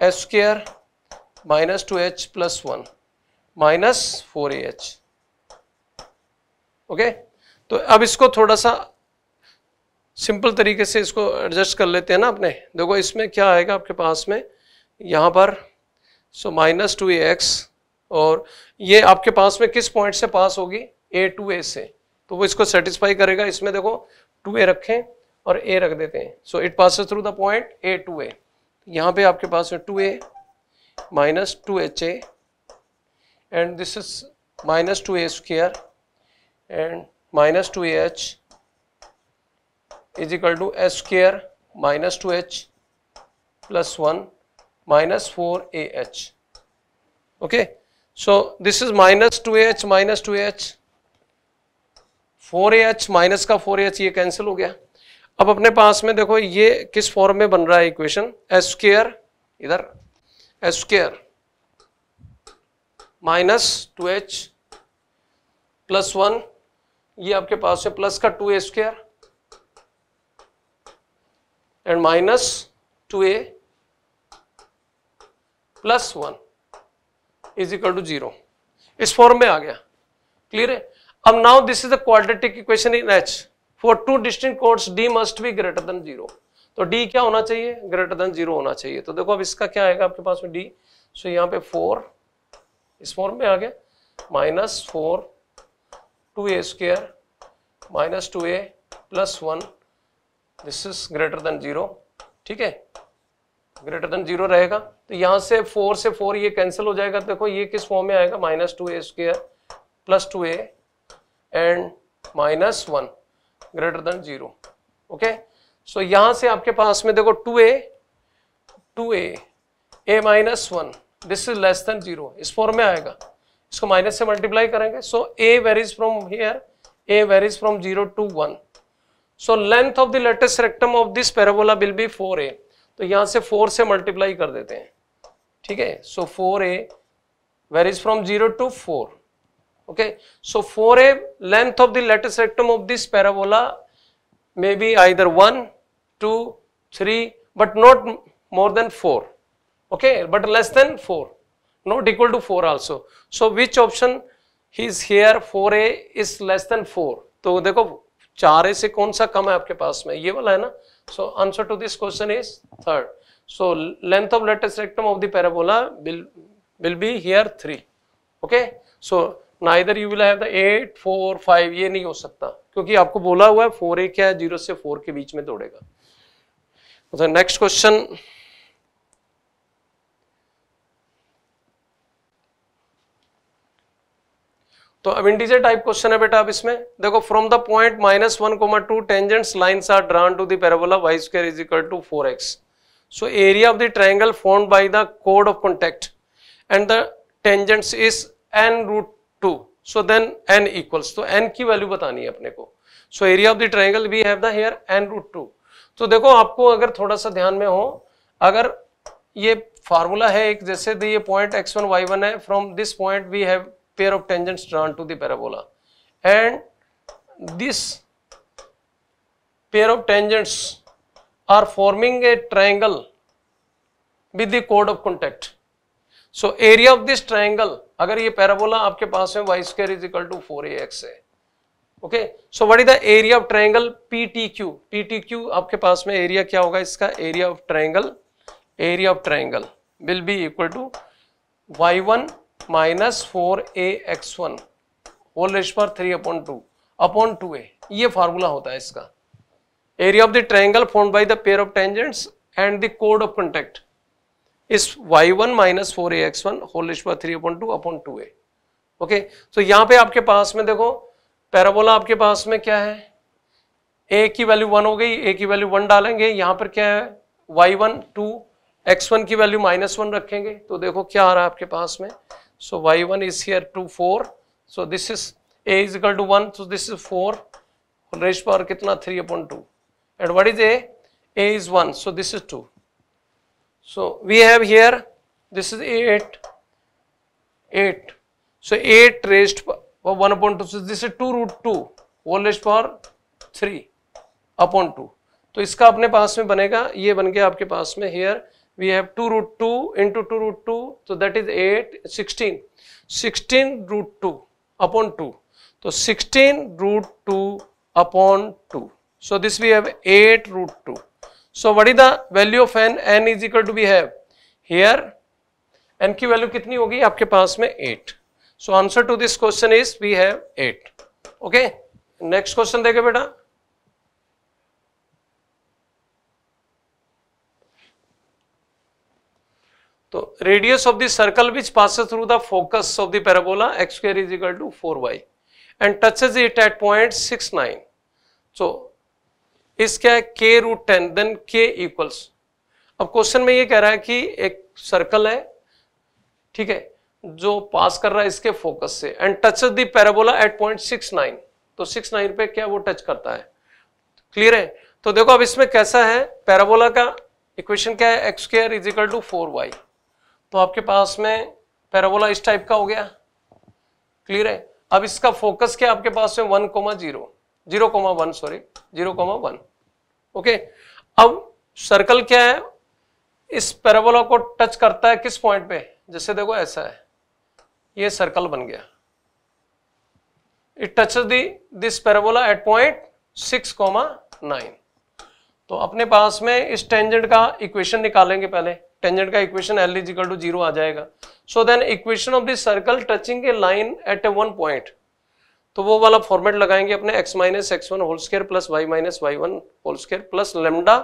h square minus two h plus one minus four a h okay तो अब इसको थोड़ा सा simple तरीके से इसको एडजस्ट कर लेते हैं ना अपने देखो इसमें क्या आएगा आपके पास में यहाँ पर सो माइनस टू ए एक्स और ये आपके पास में किस पॉइंट से पास होगी ए टू ए से तो वो इसको सेटिस्फाई करेगा इसमें देखो टू ए रखें और ए रख देते हैं so it pass through the point a two a यहाँ पे आपके पास में two a minus two h a and this is minus two a square and minus two h is equal to h square minus two h plus one minus four a h okay so this is minus two h minus two h h four minus का four h ये cancel हो गया अब अपने पास में देखो ये किस फॉर्म में बन रहा है इक्वेशन एस स्क्र इधर S square minus two h plus one ये आपके पास है प्लस का two a square and minus two a plus one is equal to zero इस फॉर्म में आ गया क्लियर है अब now this is the quadratic equation in h for two distinct chords D must be greater than zero तो D क्या होना चाहिए ग्रेटर देन जीरो होना चाहिए तो देखो अब इसका क्या आएगा आपके पास में डी सो so यहाँ पे फोर इस फॉर्म में आ गया minus four two a square minus two a plus one this is greater than zero ठीक है ग्रेटर देन जीरो रहेगा तो यहां से फोर से फोर ये कैंसिल हो जाएगा देखो ये किस फॉर्म में आएगा minus two a square plus two a and minus one greater than zero okay so यहां से आपके पास में देखो two a two a a minus one this is less than zero इस फॉर्म में आएगा इसको माइनस से मल्टीप्लाई करेंगे so a varies from here a varies from zero to one so length of the latus rectum of this parabola will be four a तो यहां से four से मल्टीप्लाई कर देते हैं ठीक है so four a varies from zero to four okay so four a length of the latus rectum of this parabola may be either one two three but not more than four okay but less than four not equal to 4 also. So which option is here 4a is less than 4. तो देखो 4a से कौन सा कम है आपके पास में ये वाला है ना so answer to this question is third so length of latus rectum of the parabola will will be here 3 okay so neither you will have the 8 4 5 ये नहीं हो सकता क्योंकि आपको बोला हुआ है 4a क्या है 0 से 4 के बीच में दौड़ेगा नेक्स्ट क्वेश्चन तो अब इंटीजर टाइप क्वेश्चन है बेटा अब इसमें देखो from the point minus one comma two tangents line are drawn to the parabola y square is equal to four x so area of the triangle formed by the कोड of contact and the tangents is n root two so then n equals तो n की value बतानी है अपने को so area of the triangle we have the here n root two तो देखो आपको अगर थोड़ा सा ध्यान में हो अगर ये फार्मूला है एक जैसे ये पॉइंट वाई वन है from this point we have pair of tangents drawn to the parabola and this pair of tangents are forming a triangle with the chord of contact. So area of this triangle agar ye parabola aapke paas है y square is equal to 4ax hai okay so what is the area of triangle PTQ PTQ aapke paas mein area kya hoga iska area of triangle area of triangle will be equal to y1 minus four A x one whole raise power three upon two upon two a ये formula होता है इसका area of the triangle form by the pair of tangents and the कोड of contact इस y one minus four A x one whole raise power three upon two upon two a okay तो यहां पे आपके पास में देखो parabola आपके पास में क्या है ए की वैल्यू वन हो गई ए की वैल्यू वन डालेंगे यहां पर क्या है y one two x one की वैल्यू माइनस वन रखेंगे तो देखो क्या आ रहा है आपके पास में So y1 is here 2 4. So this is a is equal to 1. So this is 4 raised power kitna 3 upon 2. And what is a? a is 1. So this is 2. So we have here this is 8 8. So 8 raised power 1 upon 2. So this is 2 root 2 whole raised power 3 upon 2. तो इसका अपने पास में बनेगा ये बन गया आपके पास में here we have 2 root 2 into 2 root 2 so that is 8 16 16 root 2 upon 2 so 16 root 2 upon 2 so this we have 8 root 2 so what is the value of n n is equal to we have here n ki value kitni hogi aapke paas mein 8 so answer to this question is we have 8 okay next question dekhe beta तो radius of the circle which pass through the focus of focus parabola x parabola is equal to four y and touches it at point six nine so इस क्या है k root ten then k equals अब question में ये कह रहा है कि एक सर्कल है ठीक है जो पास कर रहा है इसके फोकस से and touch the parabola at point six nine तो सिक्स नाइन पे क्या वो टच करता है क्लियर है तो देखो अब इसमें कैसा है पैराबोला का इक्वेशन क्या है x square is equal to four y तो आपके पास में पैराबोला इस टाइप का हो गया क्लियर है अब इसका फोकस क्या आपके पास में one comma zero zero comma one sorry zero comma one okay अब सर्कल क्या है इस पैराबोला को टच करता है किस पॉइंट पे जैसे देखो ऐसा है ये सर्कल बन गया it touch the this parabola at point six comma nine तो अपने पास में इस टेंजेंट का इक्वेशन निकालेंगे पहले टेंजेंट का equation L is equal to zero आ जाएगा so then equation of this circle touching a line at a one point तो वो वाला फॉर्मेट लगाएंगे अपने x minus x one whole square plus y minus Y one whole square plus lambda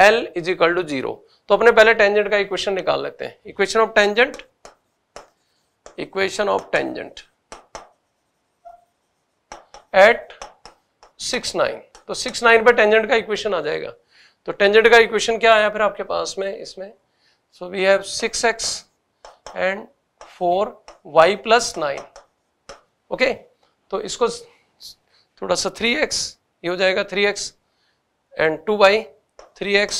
L is equal to zero तो अपने पहले tangent का equation निकाल लेते हैं equation of tangent equation of tangent at six nine तो six nine पर tangent का इक्वेशन आ जाएगा तो टेंजेंट का इक्वेशन क्या आया फिर आपके पास में इसमें So we have 6x and 4y plus 9. Okay तो इसको थोड़ा सा 3x ये हो जाएगा 3x and 2y 3x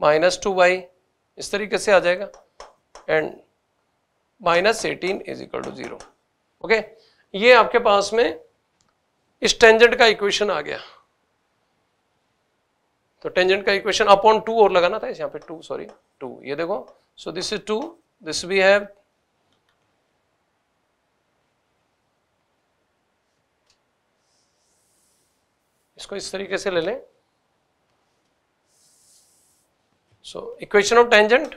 minus two इस तरीके से आ जाएगा and minus eighteen is equal to zero okay ये आपके पास में इस टेंजेंट का इक्वेशन आ गया तो टेंजेंट का इक्वेशन अपॉन टू और लगाना था इस यहाँ पे टू सॉरी टू ये देखो so this is two this we have इसको इस तरीके से ले लें so equation of tangent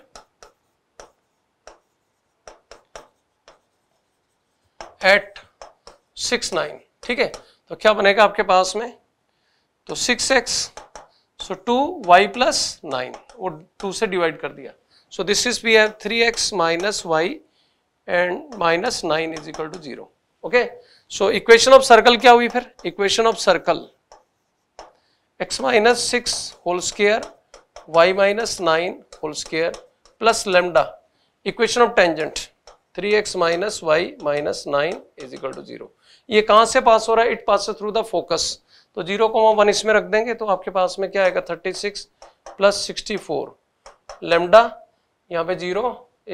at six nine ठीक है तो क्या बनेगा आपके पास में तो six x so two y plus nine वो टू से डिवाइड कर दिया so this is we have three x minus y and minus nine is equal to zero okay so equation of circle क्या हुई फिर equation of circle x minus six whole square y minus nine whole square plus lambda equation of tangent three x minus y minus nine is equal to zero ये से pass हो रहा है it pass through the focus तो zero को one इसमें रख देंगे तो आपके पास में क्या आएगा thirty six plus sixty four lambda यहाँ पे जीरो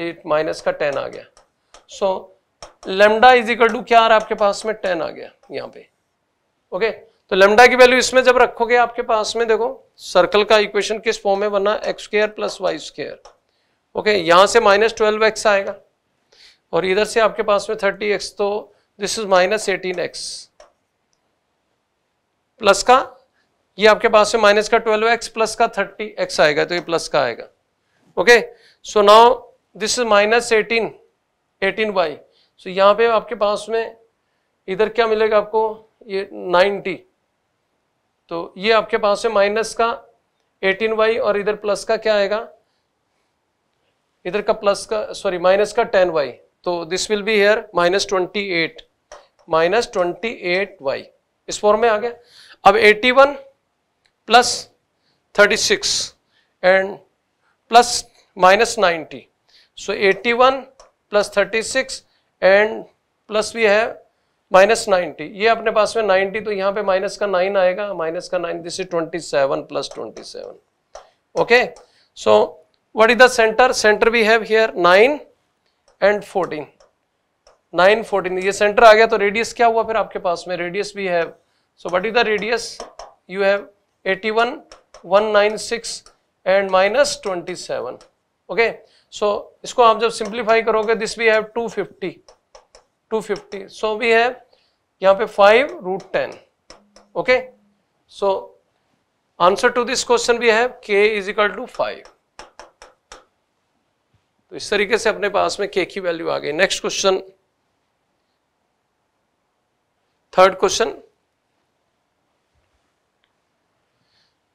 एट माइनस का टेन आ गया so lambda is equal to क्या आपके पास में टेन आ गया यहाँ पे ओके तो लेमडा की वैल्यू इसमें जब रखोगे आपके पास में देखो सर्कल का इक्वेशन किस फॉर्म में बना x square plus y square okay यहाँ से माइनस ट्वेल्व एक्स आएगा और इधर से आपके पास में थर्टी एक्स तो this is minus eighteen x plus का ये आपके पास से माइनस का ट्वेल्व एक्स प्लस का थर्टी एक्स आएगा तो ये प्लस का आएगा okay so now this is minus eighteen eighteen y so यहाँ पे आपके पास में इधर क्या मिलेगा आपको ये नाइन्टी तो ये आपके पास से माइनस का एटीन वाई और इधर प्लस का क्या आएगा इधर का प्लस का सॉरी माइनस का टेन वाई तो this will be here minus twenty eight minus twenty eight y इस फॉर्म में आ गया अब 81 one plus thirty six and plus minus ninety so 81 one plus thirty six and plus भी है minus ninety ये अपने पास में नाइन्टी तो यहाँ पे माइनस का नाइन आएगा माइनस का nine this is twenty seven plus twenty seven okay so what is the centre centre we have here nine and fourteen nine fourteen ये सेंटर आ गया तो रेडियस क्या हुआ फिर आपके पास में रेडियस भी है So what is the radius? You have 81, 196 and minus 27. Okay. So isko aap jab simplify karoge this we have 250, 250. So we have yahan pe 5 root 10. Okay. So answer to this question we have k is equal to 5. तो इस तरीके से अपने पास में के की value आ गई नेक्स्ट क्वेश्चन थर्ड क्वेश्चन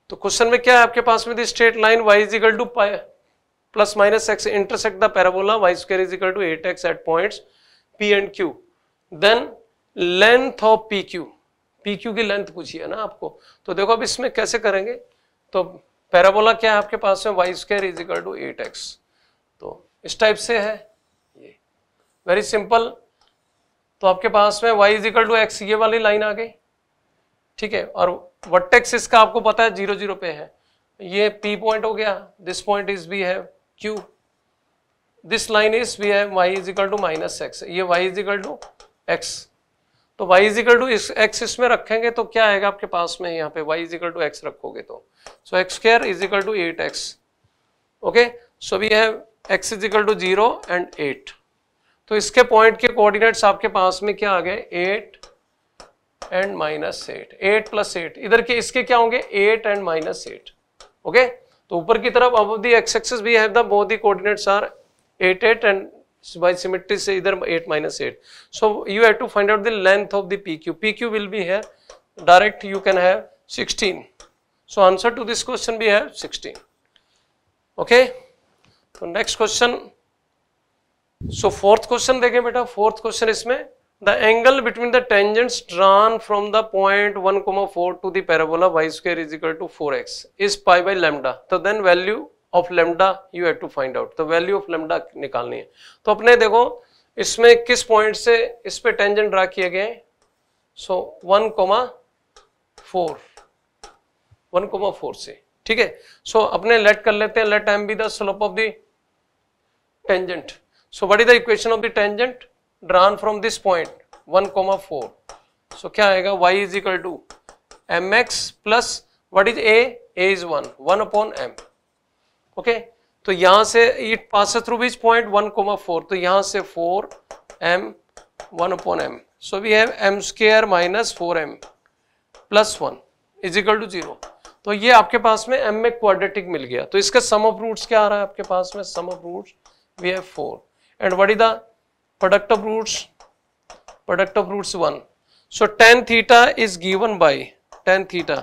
तो क्वेश्चन में क्या है आपके पास में the straight line y is equal to plus minus x intersect the parabola y square is equal to eight x at points P and Q then length of P Q P Q की length पूछी है ना आपको तो देखो अब इसमें कैसे करेंगे तो पैराबोला क्या है आपके पास में y square is equal to eight x तो इस टाइप से है ये वेरी सिंपल तो आपके पास में y is equal to x ये वाली लाइन आ गई ठीक है और वर्टेक्स इसका आपको पता है जीरो जीरो पे है ये पी पॉइंट हो गया दिस पॉइंट इज बी है Q this line is be है y is equal to minus x ये y is equal to x तो वाई इज इक्वल टू इस एक्स इसमें रखेंगे तो क्या आएगा आपके पास में यहाँ पे y is equal to x रखोगे तो so x square is equal to eight x okay so we have x is equal to zero and eight तो इसके पॉइंट के कोऑर्डिनेट्स आपके पास में क्या आ गए eight and minus eight eight plus eight इधर के इसके क्या होंगे eight and minus eight okay तो ऊपर की तरफ अब दी एक्स एक्सेस भी है both the coordinates are eight eight and by symmetry से इधर eight minus eight so you have to find out the length of the P Q P Q will be है direct you can have sixteen so answer to this question भी है sixteen okay तो next question so fourth question देखें बेटा fourth question इसमें the angle between the tangents drawn from the point 1 comma 4 to the parabola y square is equal to 4x is pi by lambda so then value of lambda you have to find out the value of lambda निकालनी है तो अपने देखो इसमें किस point से इस पे टेंजेंट ड्रा किए गए so one comma four one comma four से ठीक है सो अपने लेट कर लेते हैं let m be the slope of the tangent so what is the equation of the tangent drawn from this point one comma four so क्या आएगा y is equal to M x plus what is a a is one one upon m okay तो यहां से it pass through beach point one comma four तो यहां से four m one upon m so we have m square minus four m plus one equal to zero तो ये आपके पास में एम में क्वाड्रेटिक मिल गया तो इसका सम ऑफ रूट्स क्या आ रहा है आपके पास में sum of roots we have four and what is the product of roots product of roots 1 so tan theta is given by tan theta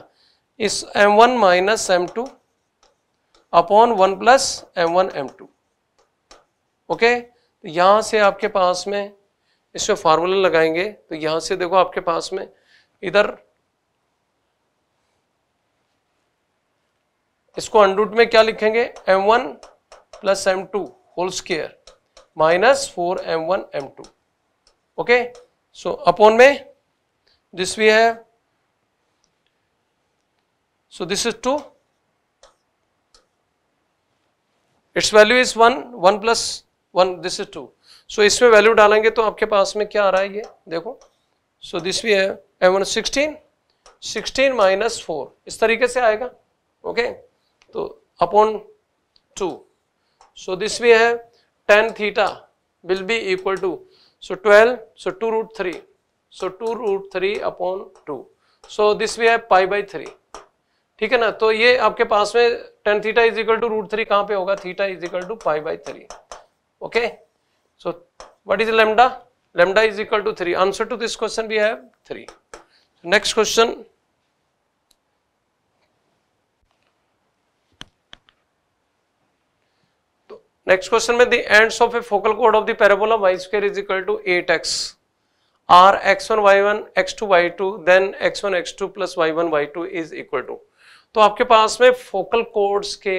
is m1 minus m2 upon one plus m one m two okay तो यहां से आपके पास में इसमें formula लगाएंगे तो यहां से देखो आपके पास में इधर इसको अंडरूट में क्या लिखेंगे m1 one plus m two whole square minus four m one m two okay so upon में this we have so this is two it's value is one one plus one this is two so इसमें value डालेंगे तो आपके पास में क्या आ रहा है ये देखो सो दिस वी है M one sixteen sixteen minus four इस तरीके से आएगा ओके okay? तो upon two so this we have tan theta will be equal to so 12 so 2 root 3 so 2 root 3 upon 2 so this we have pi by 3 ठीक है ना तो ये आपके पास में tan theta is equal to root three कहाँ पे होगा theta is equal to pi by three okay so what is lambda lambda is equal to three answer to this question we have three next question next question में the ends of a focal कोड of the parabola y square is equal to eight x are x one Y one x two y two then x one x two plus Y one y two is equal to तो आपके पास में focal codes के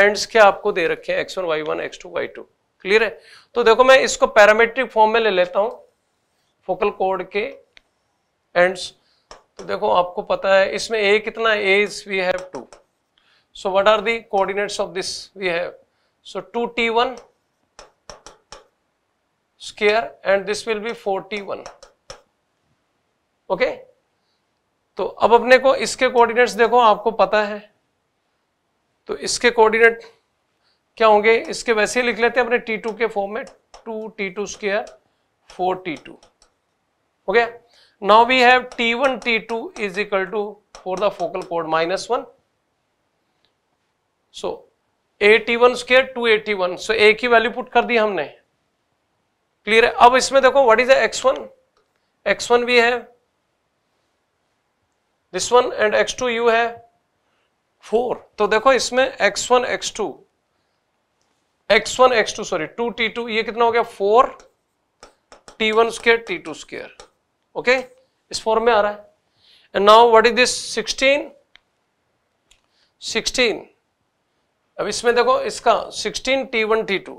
ends के आपको दे रखे हैं x one Y one x two y two clear है तो देखो मैं इसको पैरामेट्रिक फॉर्म में ले लेता हूँ फोकल कोड के एंड्स तो देखो आपको पता है इसमें ए कितना a is we have two so what are the coordinates of this we have So 2t1 square and this will be 4t1. Okay? तो अब अपने को इसके कोऑर्डिनेट्स देखो आपको पता है तो इसके कोऑर्डिनेट क्या होंगे इसके वैसे ही लिख लेते हैं अपने T2 के फॉर्म में two T two square four t two okay now we have t one T two is equal to for the focal कोड minus one so at one square two eighty one so a की value put कर दी हमने clear है अब इसमें देखो what is x one x one भी है this one and x two you है फोर तो देखो इसमें x one x two x one x two sorry two T two ये कितना हो गया four t one square t two square okay इस फॉर्म में आ रहा है and now what is this sixteen sixteen अब इसमें देखो इसका 16 T1 T2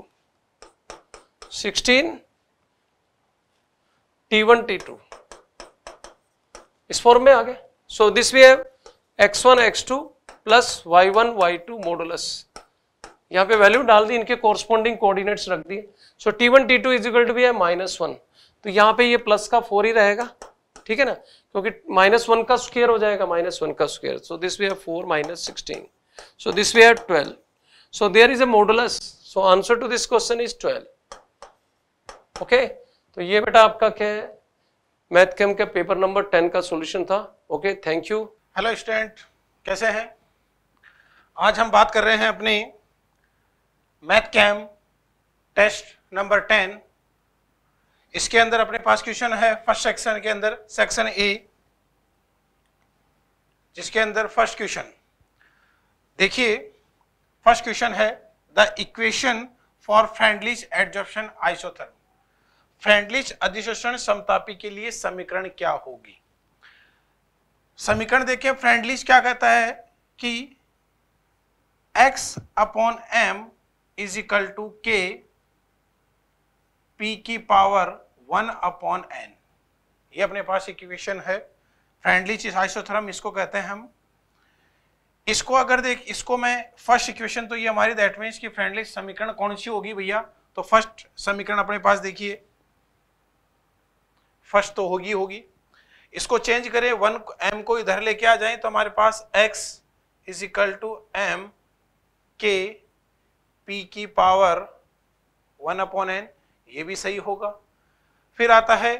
16 T1 T2 इस फॉर्म में आ गए so this we have x1 x2 प्लस y1 y2 मोडुलस यहाँ पे वैल्यू डाल दी इनके कोरस्पोंडिंग कोऑर्डिनेट्स रख दिए सो T1 T2 is equal to भी है माइनस वन तो यहां पे ये प्लस का फोर ही रहेगा ठीक है ना क्योंकि माइनस वन का स्क्वेयर हो जाएगा माइनस वन का square so this we have four minus sixteen so this we have twelve So there is a modulus. So answer to this question is 12. Okay okay? तो ये बेटा आपका क्या है मैथ केम के पेपर नंबर 10 का solution था okay thank you hello student कैसे हैं आज हम बात कर रहे हैं अपनी मैथ कैम टेस्ट नंबर 10 इसके अंदर अपने पास क्वेश्चन है फर्स्ट सेक्शन के अंदर सेक्शन ए जिसके अंदर फर्स्ट क्वेश्चन देखिए फर्स्ट क्वेश्चन है the equation for Freundlich adsorption isotherm Freundlich अधिशोषण समतापी के लिए समीकरण क्या होगी समीकरण देखिए फ्रेंडलिज क्या कहता है कि x upon m is equal to के पी की पावर वन अपॉन एन ये अपने पास इक्वेशन है फ्रेंडलिज आइसोथर्म इसको कहते हैं हम इसको अगर देख इसको मैं फर्स्ट इक्वेशन तो ये हमारी दैट मीन्स की फ्रेंडली समीकरण कौन सी होगी भैया तो फर्स्ट समीकरण अपने पास देखिए फर्स्ट तो होगी होगी इसको चेंज करें वन एम को इधर लेके आ जाए तो हमारे पास x is equal to m k P की पावर वन अपॉन एन ये भी सही होगा फिर आता है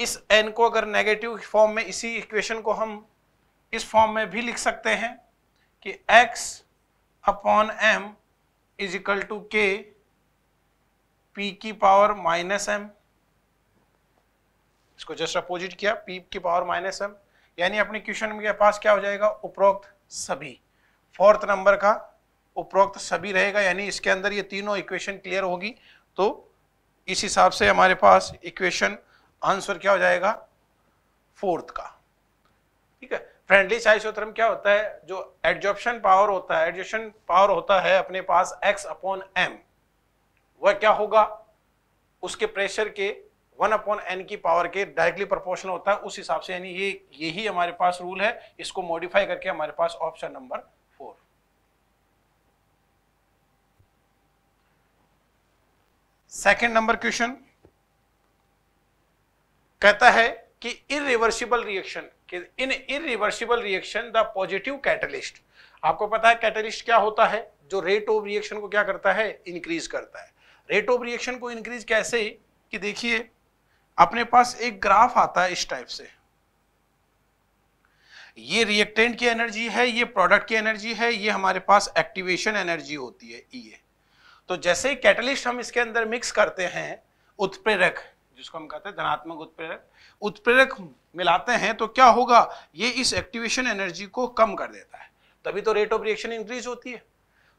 इस एन को अगर नेगेटिव फॉर्म में इसी इक्वेशन को हम इस फॉर्म में भी लिख सकते हैं कि x upon m is equal to के पी की पावर माइनस एम इसको जस्ट अपोजिट किया पी की पावर माइनस एम यानी अपने क्वेश्चन के पास क्या हो जाएगा उपरोक्त सभी फोर्थ नंबर का उपरोक्त सभी रहेगा यानी इसके अंदर ये तीनों इक्वेशन क्लियर होगी तो इस हिसाब से हमारे पास इक्वेशन आंसर क्या हो जाएगा फोर्थ का ठीक है फ्रेंडली साई क्या होता है जो एडजॉप्शन पावर होता है एडजॉप्शन पावर होता है अपने पास एक्स अपॉन एम वह क्या होगा उसके प्रेशर के वन अपॉन एन की पावर के डायरेक्टली प्रोपोर्शनल होता है उस हिसाब से यानी ये यही हमारे पास रूल है इसको मॉडिफाई करके हमारे पास option number four second number question कहता है कि इरिवर्सिबल रिएक्शन कि in irreversible reaction the positive catalyst आपको पता है कैटलिस्ट क्या होता है जो रेट ऑफ रिएक्शन को क्या करता है इंक्रीज करता है रेट ऑफ रिएक्शन को इंक्रीज कैसे कि देखिए अपने पास एक ग्राफ आता है इस टाइप से ये रिएक्टेंट की एनर्जी है ये प्रोडक्ट की एनर्जी है ये हमारे पास एक्टिवेशन एनर्जी होती है ये e तो जैसे कैटलिस्ट हम इसके अंदर मिक्स करते हैं उत्प्रेरक जिसको हम कहते हैं धनात्मक उत्प्रेरक उत्प्रेरक मिलाते हैं तो क्या होगा ये इस एक्टिवेशन एनर्जी को कम कर देता है तभी तो रेट ऑफ रिएक्शन इंक्रीज होती है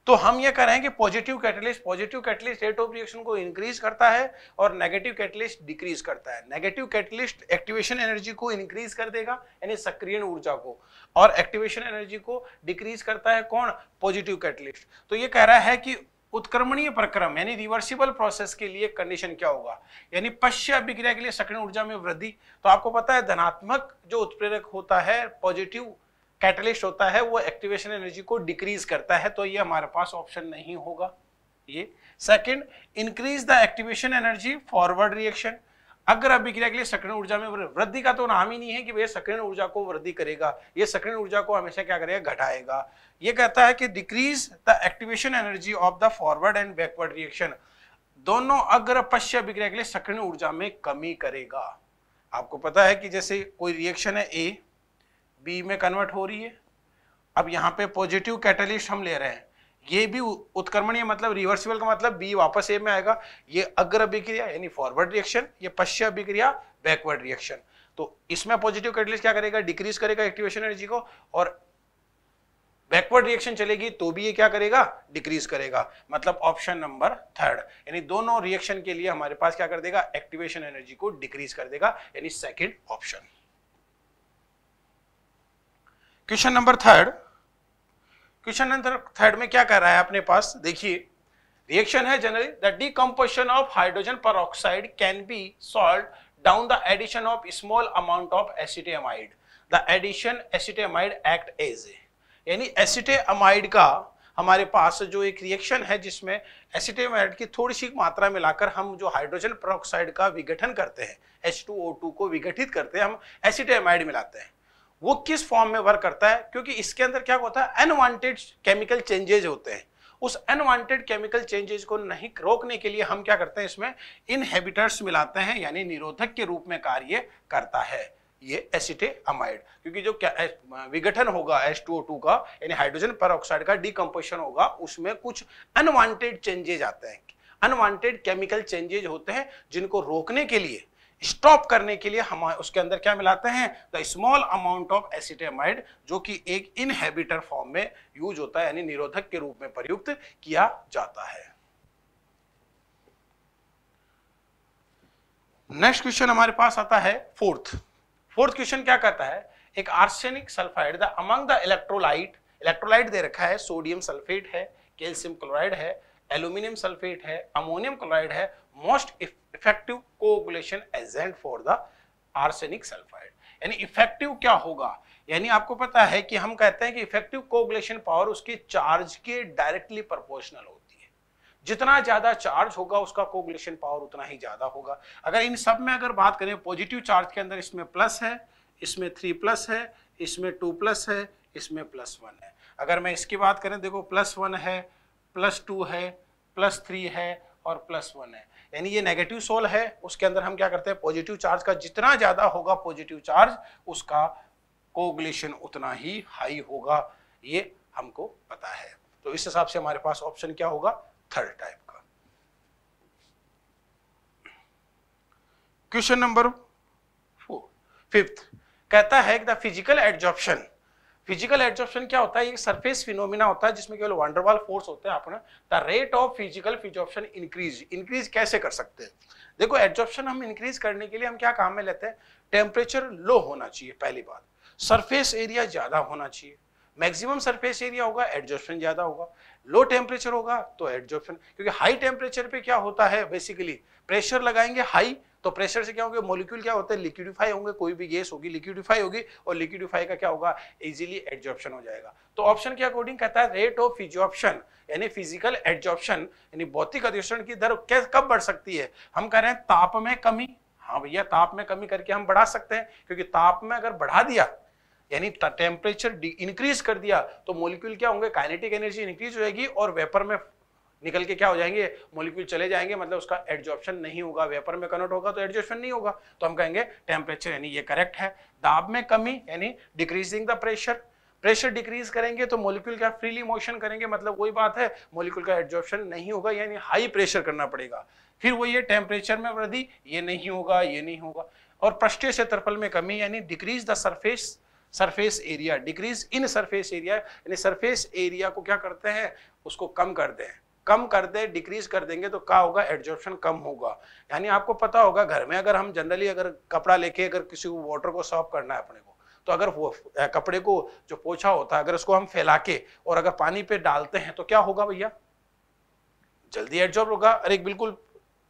तो हम ये कह रहे हैं कि positive catalyst positive catalyst rate of reaction को इंक्रीज करता है और नेगेटिव कैटलिस्ट डिक्रीज करता है नेगेटिव कैटलिस्ट एक्टिवेशन एनर्जी को इंक्रीज कर देगा यानी सक्रियण ऊर्जा को और एक्टिवेशन एनर्जी को डिक्रीज करता है कौन पॉजिटिव कैटलिस्ट तो ये कह रहा है कि उत्क्रमणीय प्रक्रम यानी रिवर्सिबल प्रोसेस के लिए कंडीशन क्या होगा यानी पश्य अभिक्रिया के लिए सक्रिय ऊर्जा में वृद्धि तो आपको पता है धनात्मक जो उत्प्रेरक होता है पॉजिटिव कैटलिस्ट होता है वो एक्टिवेशन एनर्जी को डिक्रीज करता है तो ये हमारे पास ऑप्शन नहीं होगा ये second increase the activation energy forward reaction अग्र अभिक्रिया के लिए सक्रिय ऊर्जा में वृद्धि का तो नाम ही नहीं है कि भैया सक्रिय ऊर्जा को वृद्धि करेगा ये सक्रिय ऊर्जा को हमेशा क्या करेगा घटाएगा ये कहता है कि decrease the activation energy of the forward and backward reaction दोनों अग्र पश्य अभिक्रिया के लिए सक्रिय ऊर्जा में कमी करेगा आपको पता है कि जैसे कोई रिएक्शन है ए बी में कन्वर्ट हो रही है अब यहाँ पे पॉजिटिव कैटलिस्ट हम ले रहे हैं ये भी उत्क्रमणीय मतलब रिवर्सिबल का मतलब बी वापस ए में आएगा ये अग्र अभिक्रिया यानी फॉरवर्ड रिएक्शन ये पश्च्य अभिक्रिया बैकवर्ड रिएक्शन तो इसमें पॉजिटिव कैटलिस्ट क्या करेगा डिक्रीज करेगा एक्टिवेशन एनर्जी को और बैकवर्ड रिएक्शन चलेगी तो भी ये क्या करेगा डिक्रीज करेगा मतलब ऑप्शन नंबर थर्ड यानी दोनों रिएक्शन के लिए हमारे पास क्या कर देगा एक्टिवेशन एनर्जी को डिक्रीज कर देगा यानी second option question number third question number third में क्या कर रहा है अपने पास देखिए रिएक्शन है generally the decomposition of hydrogen पर can be slowed down the addition of small amount of acetamide the addition acetamide act as यानी acetamide का हमारे पास जो एक रिएक्शन है जिसमें एसिटेमाइड की थोड़ी सी मात्रा में लाकर हम जो हाइड्रोजन पेरोक्साइड का विघटन करते हैं H2O2 को विघटित करते हैं हम एसिटेमाइड मिलाते हैं वो किस फॉर्म में वर्क करता है क्योंकि इसके अंदर क्या होता है अनवांटेड केमिकल चेंजेज होते हैं उस अनवांटेड केमिकल चेंजेस को नहीं रोकने के लिए हम क्या करते हैं इसमें इनहेबिटर्स मिलाते हैं यानी निरोधक के रूप में कार्य करता है ये एसिटे अमाइड क्योंकि जो क्या विघटन होगा एस टू ओ टू का यानी हाइड्रोजन पर का डिकम्पोजिशन होगा उसमें कुछ अनवांटेड चेंजेज आते हैं अनवांटेड केमिकल चेंजेज होते हैं जिनको रोकने के लिए स्टॉप करने के लिए हम उसके अंदर क्या मिलाते हैं the small amount of acetamide जो कि एक इनहेबिटर फॉर्म में यूज होता है यानी निरोधक के रूप में प्रयुक्त किया जाता है नेक्स्ट क्वेश्चन हमारे पास आता है फोर्थ फोर्थ क्वेश्चन क्या कहता है एक arsenic sulphide the among the electrolyte electrolyte दे रखा है सोडियम सल्फेट है कैल्शियम क्लोराइड है एल्यूमिनियम सल्फेट है अमोनियम क्लोराइड है most effective coagulation agent for the arsenic sulphide यानी इफेक्टिव क्या होगा यानी आपको पता है कि हम कहते हैं कि इफेक्टिव कोगुलेशन पावर उसके चार्ज के डायरेक्टली प्रोपोर्शनल होती है जितना ज्यादा चार्ज होगा उसका कोगुलेशन पावर उतना ही ज्यादा होगा अगर इन सब में अगर बात करें पॉजिटिव चार्ज के अंदर इसमें प्लस है इसमें थ्री प्लस है इसमें टू प्लस है इसमें प्लस वन है अगर मैं इसकी बात करें देखो प्लस वन है प्लस टू है प्लस थ्री है और प्लस वन है यानी ये नेगेटिव सोल है उसके अंदर हम क्या करते हैं पॉजिटिव चार्ज का जितना ज़्यादा होगा पॉजिटिव चार्ज उसका कोगुलेशन उतना ही हाई होगा ये हमको पता है तो इस हिसाब से हमारे पास ऑप्शन क्या होगा थर्ड टाइप का क्वेश्चन नंबर फोर फिफ्थ कहता है the physical adsorption physical adsorption क्या होता है एक सरफेस फिनोमिना होता है जिसमें केवल वंडरवाल फोर्स होते हैं अपना the rate of physical physisorption increase increase कैसे कर सकते हैं देखो एडजॉर्प्शन हम इंक्रीज करने के लिए हम क्या काम में लेते हैं टेम्परेचर लो होना चाहिए पहली बात सरफेस एरिया ज़्यादा होना चाहिए मैक्सिमम सरफेस एरिया होगा एडजॉर्प्शन ज़्यादा होगा लो टेम्परेचर होगा तो एडजॉर्प्शन क्योंकि हाई टेम्परेचर पे क्या होता है बेसिकली प्रेशर लगाएंगे हाई तो प्रेशर से क्या होगा मोलिक्यूल क्या होते हैं लिक्विडिफाई होंगे कोई भी गैस होगी लिक्विडिफाई होगी और लिक्विडिफाई का क्या होगा इजिली एडजॉर्प्शन हो जाएगा तो ऑप्शन के अकॉर्डिंग कहता है रेट ऑफ फिजॉप्शन यानी फिजिकल एडजॉर्प्शन यानी भौतिक अधिशोषण की दर कब बढ़ सकती है हम कह रहे हैं ताप में कमी हाँ भैया ताप में कमी करके हम बढ़ा सकते हैं क्योंकि ताप में अगर बढ़ा दिया यानी टेम्परेचर इंक्रीज कर दिया तो मोलिक्यूल क्या होंगे काइनेटिक एनर्जी इंक्रीज होएगी और वेपर में निकल के क्या हो जाएंगे मोलिक्यूल चले जाएंगे मतलब उसका एडजॉर्प्शन नहीं होगा वेपर में कन्वर्ट होगा तो एडजॉर्प्शन नहीं होगा तो हम कहेंगे टेम्परेचर यानी ये करेक्ट है दाब में कमी यानी decreasing the pressure pressure decrease करेंगे तो मोलिक्यूल क्या फ्रीली मोशन करेंगे मतलब वही बात है मोलिक्यूल का एडजॉर्प्शन नहीं होगा यानी हाई प्रेशर करना पड़ेगा फिर वो ये टेम्परेचर में वृद्धि ये नहीं होगा ये नहीं होगा और पृष्ठीय क्षेत्रफल में कमी यानी decrease the surface surface area decrease in surface area यानी सरफेस एरिया को क्या करते हैं उसको कम करते हैं कम कर दे डिक्रीज कर देंगे तो क्या होगा एडजॉर्प्शन कम होगा यानी आपको पता होगा घर में अगर हम जनरली अगर कपड़ा लेके अगर किसी को वाटर को सॉफ करना है अपने को तो अगर वो कपड़े को जो पोछा होता है अगर उसको हम फैला के और अगर पानी पे डालते हैं तो क्या होगा भैया जल्दी एडजॉर्ब होगा अरे बिल्कुल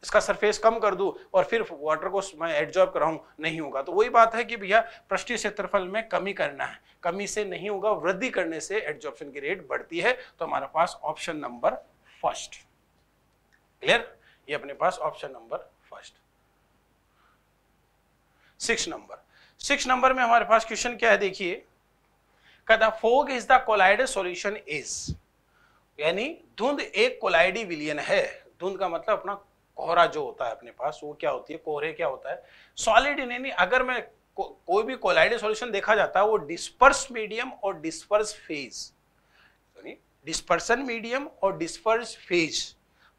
इसका सरफेस कम कर दूं और फिर वाटर को मैं एडजॉर्ब कराऊं नहीं होगा तो वही बात है कि भैया पृष्ठीय क्षेत्रफल में कमी करना है कमी से नहीं होगा वृद्धि करने से एडजॉर्प्शन की रेट बढ़ती है तो हमारे पास ऑप्शन नंबर फर्स्ट क्लियर ये अपने पास option number first six number six number में हमारे पास क्वेश्चन क्या है देखिए कदा fog is the colloid solution is यानी धुंध एक कोलाइडी विलियन है धुंध का मतलब अपना कोहरा जो होता है अपने पास वो क्या होती है कोहरे क्या होता है सॉलिड यानी अगर मैं को, कोई भी कोलाइड सॉल्यूशन देखा जाता है वो डिस्पर्स मीडियम और डिस्पर्स फेज डिस्पर्सन मीडियम और डिस्पर्स फेज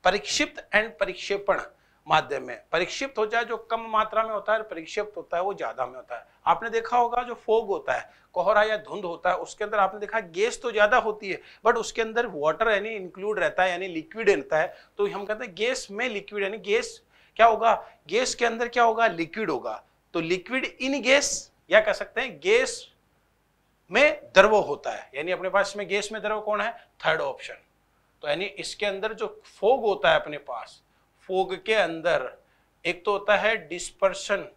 परीक्षिप्त एंड परीक्षेपण माध्यम में परीक्षिप्त हो जाए जो कम मात्रा में होता है परीक्षिप्त होता है वो ज्यादा में होता है आपने देखा होगा जो फोग होता है कोहरा या धुंध होता है उसके अंदर आपने देखा गैस तो ज्यादा होती है बट उसके अंदर वाटर यानी इंक्लूड रहता है यानी लिक्विड रहता है तो हम कहते हैं गैस में लिक्विड यानी गैस क्या होगा गैस के अंदर क्या होगा लिक्विड होगा तो लिक्विड इन गैस या कह सकते हैं गैस में द्रव होता है यानी अपने पास में गैस में द्रव कौन है थर्ड ऑप्शन तो यानी इसके अंदर जो फोग होता है अपने पास फोग के अंदर एक तो होता है डिस्पर्शन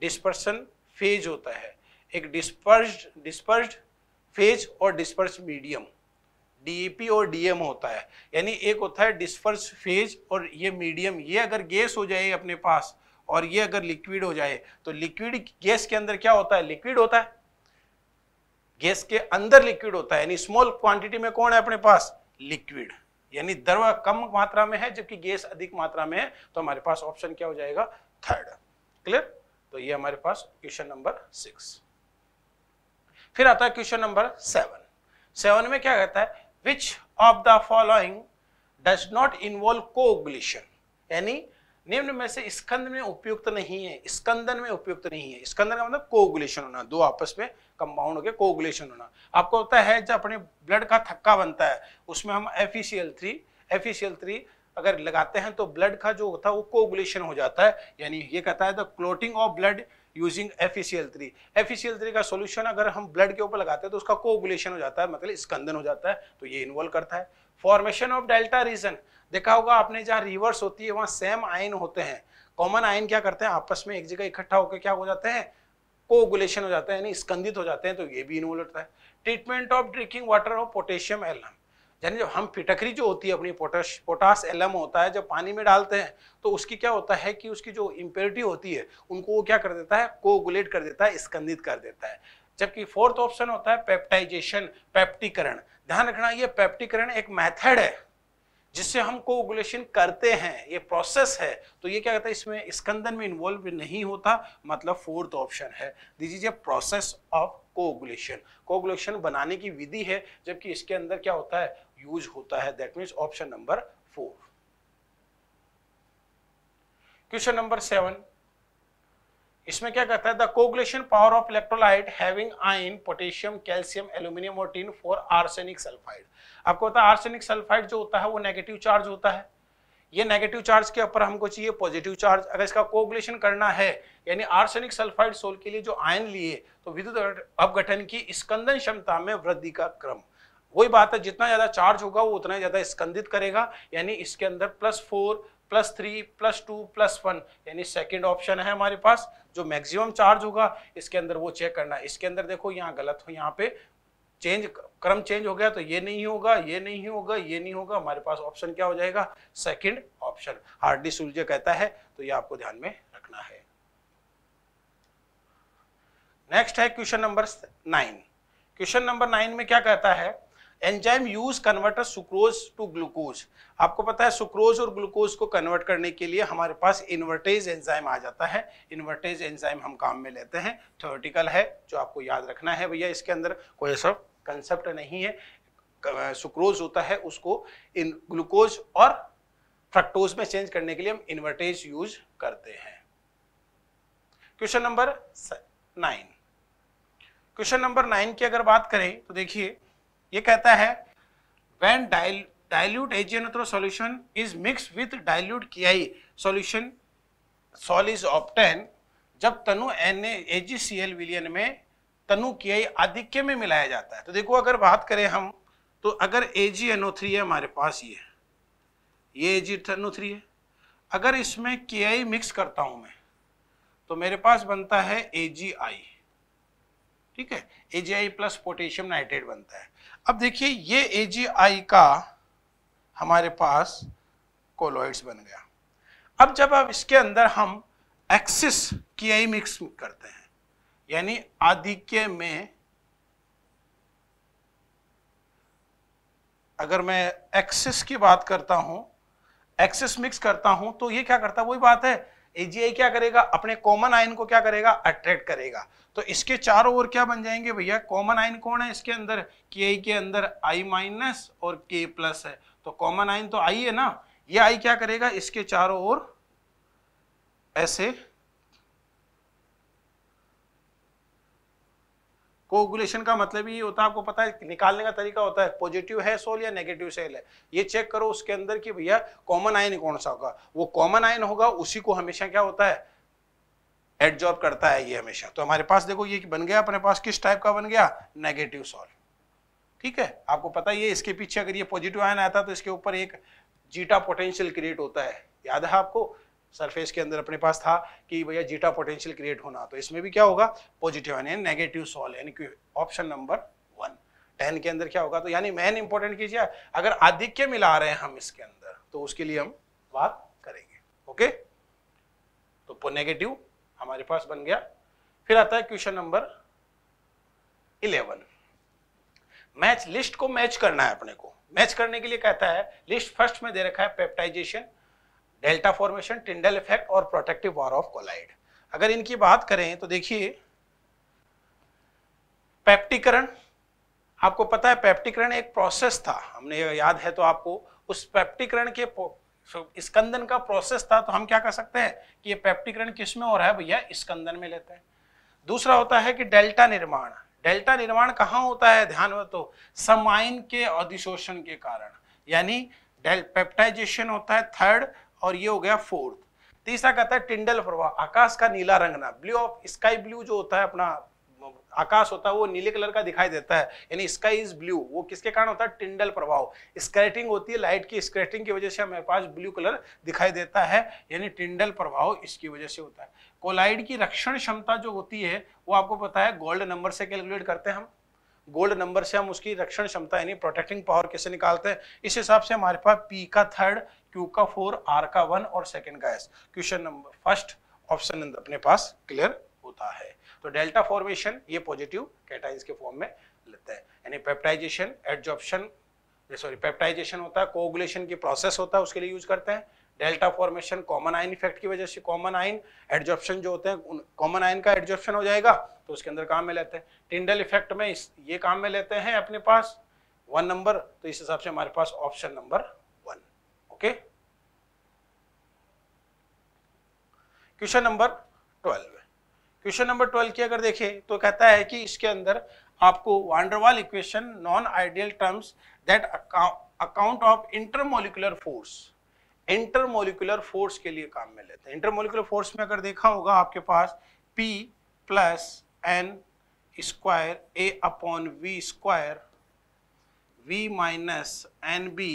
डिस्पर्शन फेज होता है एक डिस्पर्स डिस्पर्स फेज और डिस्पर्स मीडियम डीईपी और डीएम होता है यानी एक होता है डिस्पर्स फेज और ये मीडियम ये अगर गैस हो जाए अपने पास और ये अगर लिक्विड हो जाए तो लिक्विड गैस के अंदर क्या होता है लिक्विड होता है गैस के अंदर लिक्विड होता है यानी स्मॉल क्वांटिटी में कौन है अपने पास लिक्विड यानी द्रव कम मात्रा में है जबकि गैस अधिक मात्रा में है तो हमारे पास ऑप्शन क्या हो जाएगा थर्ड क्लियर तो ये हमारे पास क्वेश्चन नंबर सिक्स फिर आता है क्वेश्चन नंबर सेवन सेवन में क्या कहता है which of the following does not involve coagulation यानी निम्न में से स्कंद में उपयुक्त नहीं है स्कंदन में उपयुक्त नहीं है स्कंदन का मतलब कोगुलेशन होना दो आपस में कंपाउंड होकर कोगुलेशन होना आपको होता है जब अपने ब्लड का थक्का बनता है उसमें हम F E C L three F E C L three अगर लगाते हैं तो ब्लड का जो होता है वो कोगुलेशन हो जाता है यानी ये कहता है the clotting of blood using F E C L three F E C L three का सोल्यूशन अगर हम ब्लड के ऊपर लगाते हैं तो उसका कोगुलेशन हो जाता है मतलब स्कंदन हो जाता है तो ये इन्वॉल्व करता है फॉर्मेशन ऑफ डेल्टा रीजन देखा होगा आपने जहाँ रिवर्स होती है वहाँ सेम आयन होते हैं कॉमन आयन क्या करते हैं आपस में एक जगह इकट्ठा होकर क्या हो जाते हैं कोगुलेशन हो जाता है यानी स्कंदित हो जाते हैं तो ये भी इन्वॉल्व होता है treatment of drinking water of potassium alum यानी जब हम फिटकरी जो होती है अपनी पोटाश पोटास एलम होता है जब पानी में डालते हैं तो उसकी क्या होता है कि उसकी जो इम्प्योरिटी होती है उनको वो क्या कर देता है कोगुलेट कर देता है स्कंदित कर देता है जबकि फोर्थ ऑप्शन होता है पेप्टाइजेशन पेप्टीकरण ध्यान रखना ये पेप्टीकरण एक मैथड है जिससे हम कोगुलेशन करते हैं ये प्रोसेस है तो ये क्या कहता है इसमें स्कंदन में इन्वॉल्व नहीं होता मतलब फोर्थ ऑप्शन है this is a process of coagulation coagulation बनाने की विधि है जबकि इसके अंदर क्या होता है यूज होता है that means option number four question number seven इसमें क्या कहता है the coagulation power of electrolyte having ion potassium calcium aluminium और टिन फॉर आर्सेनिक सल्फाइड आपको पता है आर्सेनिक सल्फाइड जो होता है वो नेगेटिव चार्ज होता है ये नेगेटिव चार्ज के ऊपर हमको चाहिए पॉजिटिव चार्ज अगर इसका कोगुलेशन करना है यानी आर्सेनिक सल्फाइड सोल के लिए जो आयन लिए तो विद्युत अपघटन की स्कंदन क्षमता में वृद्धि का क्रम वही बात है जितना ज़्यादा चार्ज होगा वो उतना ज़्यादा स्कंदित करेगा यानी इसके अंदर plus four plus three plus two plus one यानी सेकेंड ऑप्शन है हमारे पास जो मैक्सिमम चार्ज होगा इसके अंदर वो चेक करना इसके अंदर देखो यहाँ गलत हो यहाँ पे चेंज क्रम चेंज हो गया तो ये नहीं होगा ये नहीं होगा ये नहीं होगा हमारे पास ऑप्शन क्या हो जाएगा सेकंड ऑप्शन हार्डली सूर्य कहता है तो ये आपको ध्यान में रखना है नेक्स्ट है question number nine question number nine में क्या कहता है enzyme use converter sucrose to glucose आपको पता है सुक्रोज और ग्लूकोज को कन्वर्ट करने के लिए हमारे पास इन्वर्टेज एंजाइम आ जाता है इन्वर्टेज एंजाइम हम काम में लेते हैं थ्योरेटिकल है जो आपको याद रखना है भैया इसके अंदर कोई ऐसा कंसेप्ट नहीं है सुक्रोज होता है उसको इन ग्लूकोज और फ्रक्टोज में चेंज करने के लिए हम इन्वर्टेज यूज करते हैं question number nine question number nine की अगर बात करें तो देखिए ये कहता है when dil dilute agenthro is mix with with की ki solution sol is obtained जब तनु एन एजीसीएल विलियन में तनु की आधिक्य में मिलाया जाता है तो देखो अगर बात करें हम तो अगर ए जी एन ओ थ्री है हमारे पास ये ये ए जी एन ओ थ्री है अगर इसमें के आई मिक्स करता हूं मैं तो मेरे पास बनता है ए जी आई ठीक है A G I plus potassium nitrate बनता है अब देखिए ये ए का हमारे पास कोलोइड्स बन गया अब जब अब इसके अंदर हम एक्सिस की आई मिक्स करते हैं यानी आदिक्य में अगर मैं एक्सिस की बात करता हूं एक्सिस मिक्स करता हूं तो ये क्या करता है वही बात है एजीआई क्या करेगा अपने कॉमन आयन को क्या करेगा अट्रैक्ट करेगा तो इसके चारों ओर क्या बन जाएंगे भैया कॉमन आयन कौन है इसके अंदर के के अंदर आई माइनस और के प्लस है तो कॉमन आयन तो आई है ना ये आई क्या करेगा इसके चारों ओर ऐसे कोगुलेशन का मतलब ये होता है आपको पता है निकालने का तरीका होता है पॉजिटिव है सोल या नेगेटिव सेल है ये चेक करो उसके अंदर कि भैया कॉमन आयन कौन सा होगा वो कॉमन आयन होगा उसी को हमेशा क्या होता है एडजॉर्ब करता है ये हमेशा तो हमारे पास देखो ये बन गया अपने पास किस टाइप का बन गया नेगेटिव सोल ठीक है आपको पता ही है इसके पीछे अगर ये पॉजिटिव आयन आता तो इसके ऊपर एक जीटा पोटेंशियल क्रिएट होता है याद है आपको सरफेस के अंदर अपने पास था कि भैया जीटा पोटेंशियल क्रिएट होना तो इसमें भी क्या होगा पॉजिटिव यानी नेगेटिव सॉल यानी कि ऑप्शन नंबर वन टेन के अंदर क्या होगा तो यानी मेन इंपॉर्टेंट कीजिए अगर आधिक्य मिला रहे हैं हम इसके अंदर तो उसके लिए हम बात करेंगे ओके तो नेगेटिव हमारे पास बन गया फिर आता है question number eleven match list को मैच करना है अपने को मैच करने के लिए कहता है लिस्ट फर्स्ट में दे रखा है peptization delta formation Tyndall effect और प्रोटेक्टिव वॉर ऑफ कोलाइड अगर इनकी बात करें तो देखिए पैप्टिकरण आपको पता है पैप्टिकरण एक प्रोसेस था हमने याद है तो आपको उस पैप्टिकरण के स्कंदन का प्रोसेस था तो हम क्या कर सकते हैं कि ये पैप्टिकरण किस में हो रहा है भैया स्कंदन में लेते हैं दूसरा होता है कि डेल्टा निर्माण डेल्टा निर्माण कहाँ होता है ध्यान में तो समाइन के अधिशोषण के कारण यानी पेप्टाइजेशन होता है थर्ड और ये हो गया फोर्थ तीसरा कहता है टिंडल प्रवाह आकाश का नीला रंगना ब्लू ऑफ स्काई ब्लू जो होता है अपना आकाश होता है वो नीले कलर का दिखाई देता है यानी स्काई इज ब्लू वो किसके कारण होता है टिंडल प्रभाव स्क्रैटिंग होती है लाइट की स्क्रेटिंग की वजह से हमारे पास ब्लू कलर दिखाई देता है यानी टिंडल प्रभाव इसकी वजह से होता है कोलाइड की रक्षण क्षमता जो होती है वो आपको पता है गोल्ड नंबर से कैलकुलेट करते हैं हम गोल्ड नंबर से हम उसकी रक्षण क्षमता यानी प्रोटेक्टिंग पावर कैसे निकालते हैं इस हिसाब से हमारे पास पी का थर्ड क्यू का फोर आर का वन और सेकेंड का S question number first option अपने पास क्लियर होता है तो डेल्टा फॉर्मेशन ये पॉजिटिव कैटाइन के फॉर्म में लेते हैं यानी पेप्टाइजेशन एडजॉप्शन सॉरी पेप्टाइजेशन होता है कोगुलेशन की प्रोसेस होता है उसके लिए यूज करते हैं delta formation common ion effect की वजह से कॉमन आयन एडजॉप्शन जो होते हैं कॉमन आयन का एडजॉप्शन हो जाएगा तो उसके अंदर काम में लेते हैं टिंडल इफेक्ट में इस ये काम में लेते हैं अपने पास वन नंबर तो इस हिसाब से हमारे पास option number okay question number twelve question number twelve की अगर देखें तो कहता है कि इसके अंदर आपको van der Waals equation non ideal terms that account of intermolecular force intermolecular force के लिए काम में लेते हैं इंटरमोलिकुलर फोर्स में अगर देखा होगा आपके पास P plus N square A upon V square V minus N B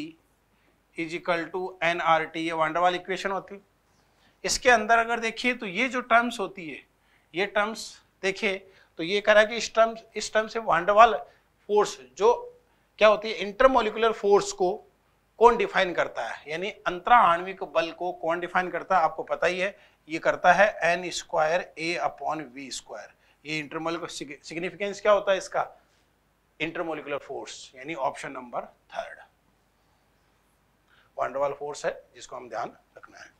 is equal to N R T ये वांडरवाल इक्वेशन होती इसके अंदर अगर देखिए तो ये जो टर्म्स होती है ये टर्म्स देखिए तो ये कह रहा है कि इस टर्म इस टर्म से वांडरवाल फोर्स जो क्या होती है इंटरमोलिकुलर फोर्स को कौन डिफाइन करता है यानी अंतरा आणविक बल को कौन डिफाइन करता है आपको पता ही है ये करता है N square A upon V square ये इंटरमोलिकुलर सिग्निफिकेंस क्या होता है इसका इंटरमोलिकुलर फोर्स यानी option number third Waals force है जिसको हम ध्यान रखना है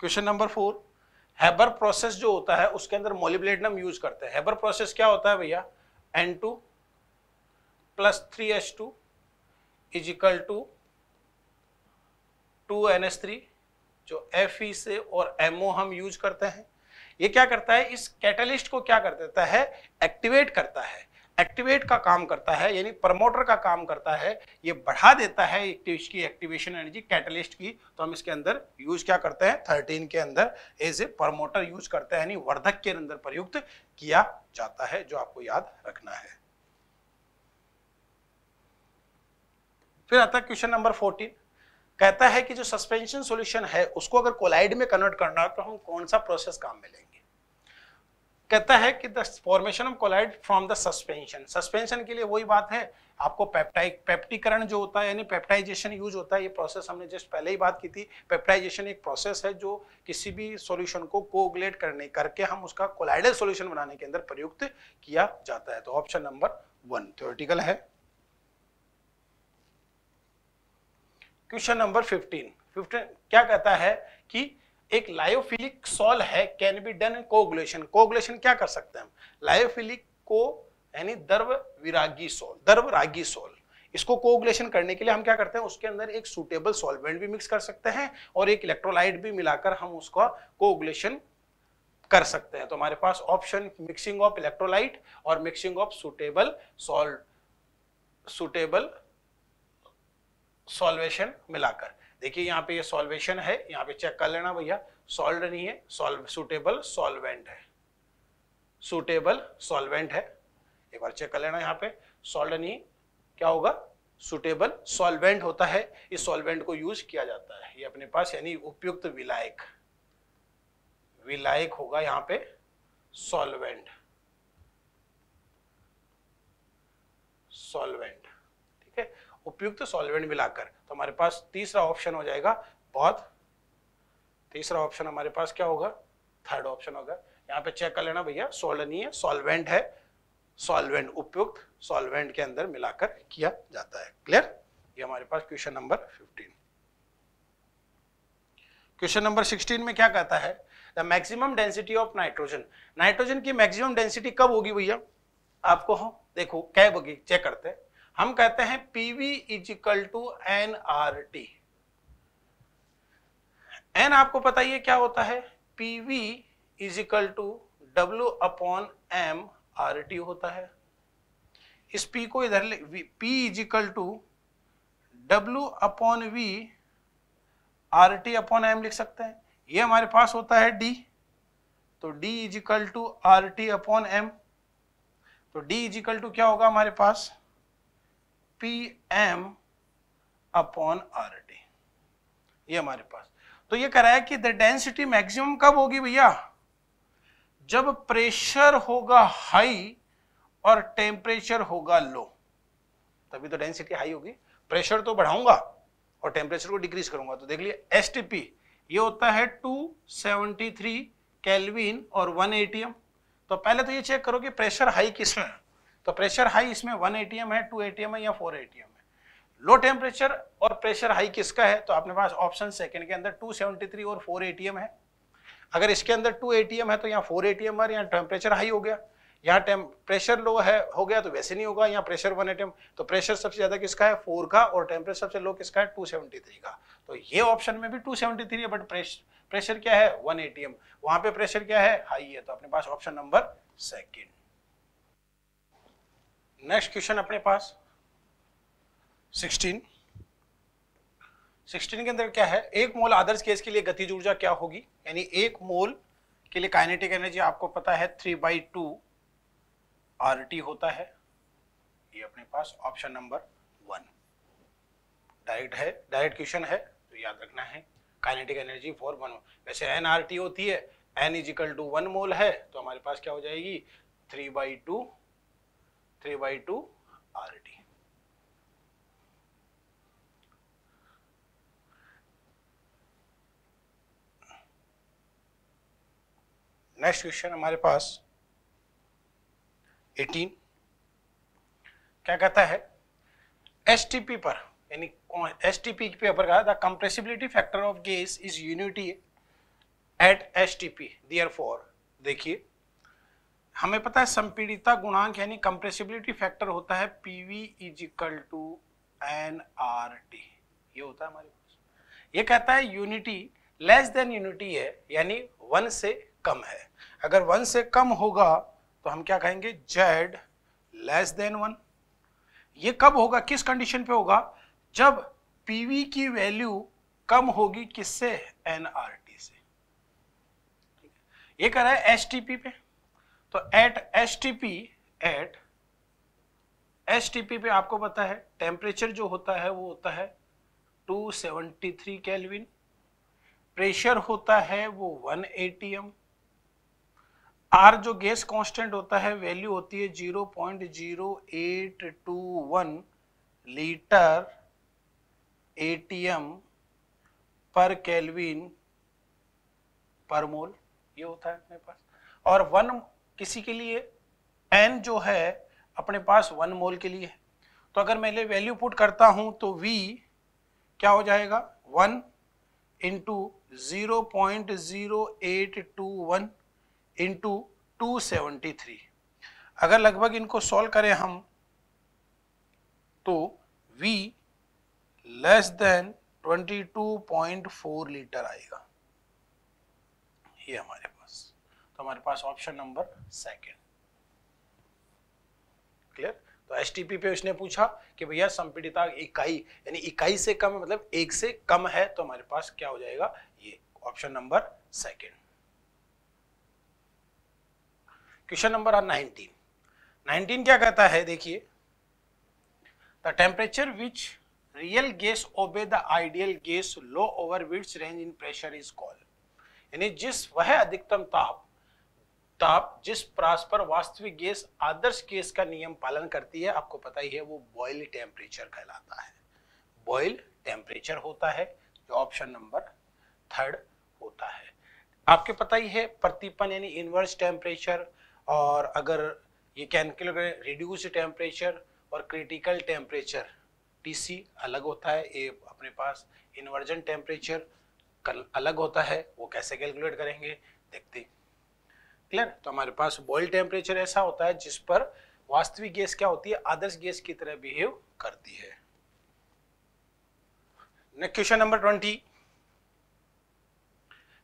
question number four Haber process जो होता है उसके अंदर मोलिब्लेडनम यूज करते हैं हैबर प्रोसेस क्या होता है भैया N two plus three H two is equal to two N S three जो एफ ई से और एम ओ हम यूज करते हैं ये क्या करता है इस कैटलिस्ट को क्या कर देता है एक्टिवेट करता है एक्टिवेट का काम करता है यानी प्रमोटर का काम करता है ये बढ़ा देता है तो इसकी एक्टिवेशन एनर्जी कैटलिस्ट की तो हम इसके अंदर यूज क्या करते हैं थर्टीन के अंदर एज ए प्रमोटर यूज करते हैं यानी वर्धक के अंदर प्रयुक्त किया जाता है जो आपको याद रखना है फिर आता है क्वेश्चन नंबर फोर्टीन कहता है कि जो सस्पेंशन सॉल्यूशन है उसको अगर कोलाइड में कन्वर्ट करना है तो हम कौन सा प्रोसेस काम में लेंगे कहता है कि the formation of colloid from the suspension suspension के लिए वही बात है आपको पेप्टाइक पेप्टीकरण जो होता है यानी पेप्टाइजेशन यूज होता है ये प्रोसेस हमने जस्ट पहले ही बात की थी पेप्टाइजेशन एक प्रोसेस है जो किसी भी सॉल्यूशन को कोगुलेट करने करके हम उसका कोलाइडल सॉल्यूशन बनाने के अंदर प्रयुक्त किया जाता है तो ऑप्शन नंबर वन थ्योरेटिकल है क्वेश्चन नंबर फिफ्टीन फिफ्टीन क्या कहता है कि एक लायोफिलिक सॉल है can be done coagulation coagulation क्या कर सकते हैं लायोफिलिक को यानी दर्व विरागी सॉल दर्व रागी सॉल इसको कोगुलेशन करने के लिए हम क्या करते हैं उसके अंदर एक सूटेबल सॉल्वेंट भी मिक्स कर सकते हैं और एक इलेक्ट्रोलाइट भी मिलाकर हम उसका कोगुलेशन कर सकते हैं तो हमारे पास ऑप्शन मिक्सिंग ऑफ इलेक्ट्रोलाइट और mixing of suitable salt suitable solvation मिलाकर देखिए यहाँ पे ये सॉल्वेशन है यहाँ पे चेक कर लेना भैया सॉल्ड नहीं है सॉल्व सुटेबल सॉल्वेंट है सुटेबल सॉल्वेंट है एक बार चेक कर लेना यहाँ पे सॉल्ड नहीं क्या होगा सुटेबल सॉल्वेंट होता है इस सॉल्वेंट को यूज किया जाता है ये अपने पास यानी उपयुक्त विलायक विलायक होगा यहाँ पे सॉल्वेंट सॉल्वेंट ठीक है उपयुक्त सॉल्वेंट मिलाकर तो हमारे पास तीसरा ऑप्शन हो जाएगा बहुत तीसरा ऑप्शन हमारे पास क्या होगा थर्ड ऑप्शन होगा यहाँ पे चेक कर लेना भैया सोलनीय सॉल्वेंट है सॉल्वेंट उपयुक्त सॉल्वेंट के अंदर मिलाकर किया जाता है क्लियर ये हमारे पास क्वेश्चन नंबर 15 क्वेश्चन नंबर 16 में क्या कहता है the maximum density of nitrogen nitrogen की मैक्सिमम डेंसिटी कब होगी भैया आपको हो हाँ, देखो कैब होगी चेक करते हैं हम कहते हैं PV equal to N R T N आपको पता ही क्या होता है PV equal to W upon M R T होता है इस पी को इधर ले P equal to W upon V R T upon M लिख सकते हैं ये हमारे पास होता है डी तो D is equal to R T upon M तो डी इजिकल टू क्या होगा हमारे पास P M upon R D ये हमारे पास तो ये कराया कि द डेंसिटी मैक्सिमम कब होगी भैया जब प्रेशर होगा हाई और टेम्परेचर होगा लो तभी तो डेंसिटी हाई होगी प्रेशर तो बढ़ाऊंगा और टेम्परेचर को डिक्रीज करूंगा तो देख लिया एस टी पी ये होता है 273 केल्विन और 1 एटीएम तो पहले तो ये चेक करो कि प्रेशर हाई किस में है तो प्रेशर हाई इसमें वन एटीएम है टू एटीएम है या फोर एटीएम है लो टेम्परेचर और प्रेशर हाई किसका है तो आपने पास ऑप्शन सेकेंड के अंदर टू और फोर एटीएम है अगर इसके अंदर टू एटीएम है तो यहाँ 4 एटीएम है यहाँ टेम्परेचर हाई हो गया यहाँ टेम प्रेशर लो है हो गया तो वैसे नहीं होगा यहाँ प्रेशर वन एटीएम तो प्रेशर सबसे ज़्यादा किसका है फोर का और टेम्परेचर सबसे लो किसका है थ्री का तो ये ऑप्शन में भी टू थ्री है बट प्रेशर प्रेशर क्या है वन एटीएम वहां पे प्रेशर क्या है हाई है तो अपने पास option number second next question अपने पास 16 16 के अंदर क्या है एक मोल आदर्श केस के लिए गतिज ऊर्जा क्या होगी यानी एक मोल के लिए काइनेटिक एनर्जी आपको पता है three by two R T होता है ये अपने पास ऑप्शन नंबर वन डायरेक्ट है डायरेक्ट क्वेश्चन है तो याद रखना है काइनेटिक एनर्जी फॉर वन वैसे एन आर टी होती है N is equal to one mole है तो हमारे पास क्या हो जाएगी three by two 3 by 2 RT. Next question हमारे पास 18 क्या कहता है एस पर यानी एस टी पी पे ऊपर कहा the compressibility factor of gas is unity at S T P देखिए हमें पता है संपीड़िता गुणांक यानी कंप्रेसिबिलिटी फैक्टर होता है PV is equal to N R T ये होता है हमारे पास ये कहता है यूनिटी लेस देन यूनिटी है यानी वन से कम है अगर वन से कम होगा तो हम क्या कहेंगे जेड लेस देन वन ये कब होगा किस कंडीशन पे होगा जब पीवी की वैल्यू कम होगी किससे एनआरटी से ये कह रहा है एसटीपी पे तो at S T P at S T P पे आपको पता है टेम्परेचर जो होता है वो होता है 273 केल्विन प्रेशर होता है वो 1 एटीएम आर जो गैस कांस्टेंट होता है वैल्यू होती है 0.0821 लीटर एटीएम पर केल्विन पर मोल ये होता है अपने पास और वन किसी के लिए एन जो है अपने पास वन मोल के लिए है तो अगर मैं वैल्यू पुट करता हूं तो वी क्या हो जाएगा one into zero point zero eight two one into two seventy three अगर लगभग इनको सॉल्व करें हम तो V लेस देन 22.4 लीटर आएगा ये हमारे तो हमारे पास ऑप्शन नंबर सेकेंड क्लियर तो एस पे उसने पूछा कि भैया संपीड़िता इकाई यानी इकाई से कम मतलब एक से कम है तो हमारे पास क्या हो जाएगा ये option number second question number nineteen nineteen क्या कहता है देखिए the temperature which real gas obey the ideal gas law over its range in pressure is called यानी जिस वह अधिकतम ताप ताप जिस प्रास पर वास्तविक गैस आदर्श गैस का नियम पालन करती है आपको पता ही है वो बॉयल टेम्परेचर कहलाता है बॉयल टेम्परेचर होता है जो ऑप्शन नंबर थर्ड होता है आपके पता ही है प्रतिपन यानी इनवर्स टेम्परेचर और अगर ये कैनकल रिड्यूस टेम्परेचर और क्रिटिकल टेम्परेचर टीसी अलग होता है ये अपने पास इन्वर्जन टेम्परेचर अलग होता है वो कैसे कैलकुलेट करेंगे देखते हैं क्लियर तो हमारे पास बॉइल टेम्परेचर ऐसा होता है जिस पर वास्तविक गैस क्या होती है आदर्श गैस की तरह बिहेव करती है क्वेश्चन नंबर ट्वेंटी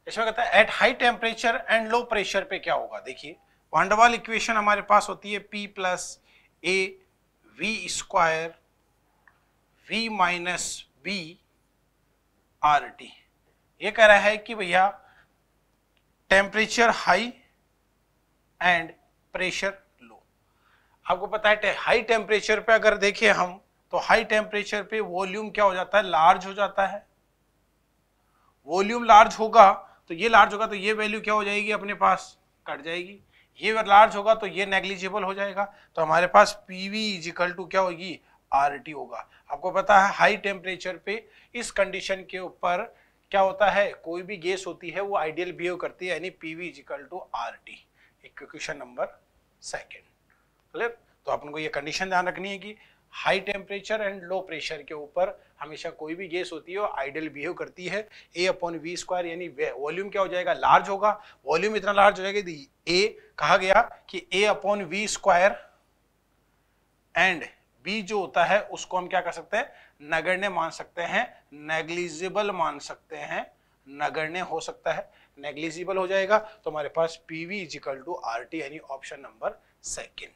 इसमें कहता है at high temperature and low pressure पे क्या होगा देखिए वंडरवाल इक्वेशन हमारे पास होती है P plus A V square V minus B R T ये कह रहा है कि भैया temperature high and pressure low आपको पता है हाई टेम्परेचर पे अगर देखें हम तो हाई टेम्परेचर पे वॉल्यूम क्या हो जाता है लार्ज हो जाता है वॉल्यूम लार्ज होगा तो ये लार्ज होगा तो ये वैल्यू क्या हो जाएगी अपने पास कट जाएगी ये लार्ज होगा तो ये नेग्लिजिबल हो जाएगा तो हमारे पास पी वी इजिकल टू क्या होगी आर टी होगा आपको पता है हाई टेम्परेचर पे इस कंडीशन के ऊपर क्या होता है कोई भी गैस होती है वो आइडियल बिहेव करती है यानी P V is equal to R T equation number second clear तो अपन को ये कंडीशन ध्यान रखनी है कि high temperature and low pressure के ऊपर हमेशा कोई भी गैस होती है आइडियल बिहेव करती है ए अपॉन वी स्क्वायर यानी वॉल्यूम क्या हो जाएगा लार्ज होगा वॉल्यूम इतना लार्ज हो जाएगा ए कहा गया कि A upon V square and B जो होता है उसको हम क्या कर सकते हैं नगण्य मान सकते हैं नेग्लिजिबल मान सकते हैं नगण्य हो सकता है नेग्लिजिबल हो जाएगा तो हमारे पास P V is equal to R T यानी ऑप्शन नंबर सेकेंड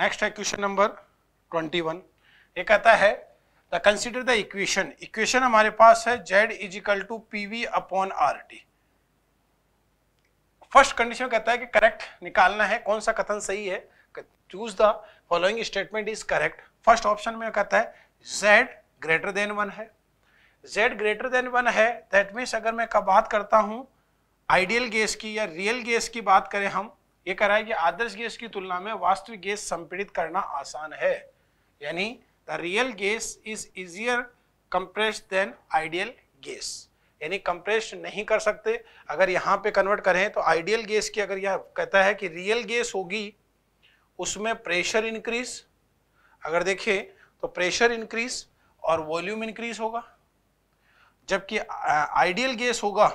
नेक्स्ट है क्वेश्चन नंबर ट्वेंटी वन ये कहता है the consider the equation equation हमारे पास है Z is equal to P V upon R T first condition कहता है कि करेक्ट निकालना है कौन सा कथन सही है choose the following statement is correct first option में कहता है जेड ग्रेटर देन वन है z ग्रेटर देन वन है दैट मीन्स अगर मैं का बात करता हूँ आइडियल गैस की या रियल गैस की बात करें हम ये कह रहा है कि आदर्श गैस की तुलना में वास्तविक गैस संपीड़ित करना आसान है यानी the real gas is easier compress than ideal gas यानी कंप्रेस नहीं कर सकते अगर यहाँ पे कन्वर्ट करें तो आइडियल गैस की अगर यह कहता है कि रियल गैस होगी उसमें प्रेशर इंक्रीज अगर देखें तो प्रेशर इंक्रीज और वॉल्यूम इंक्रीज होगा जबकि आइडियल गैस होगा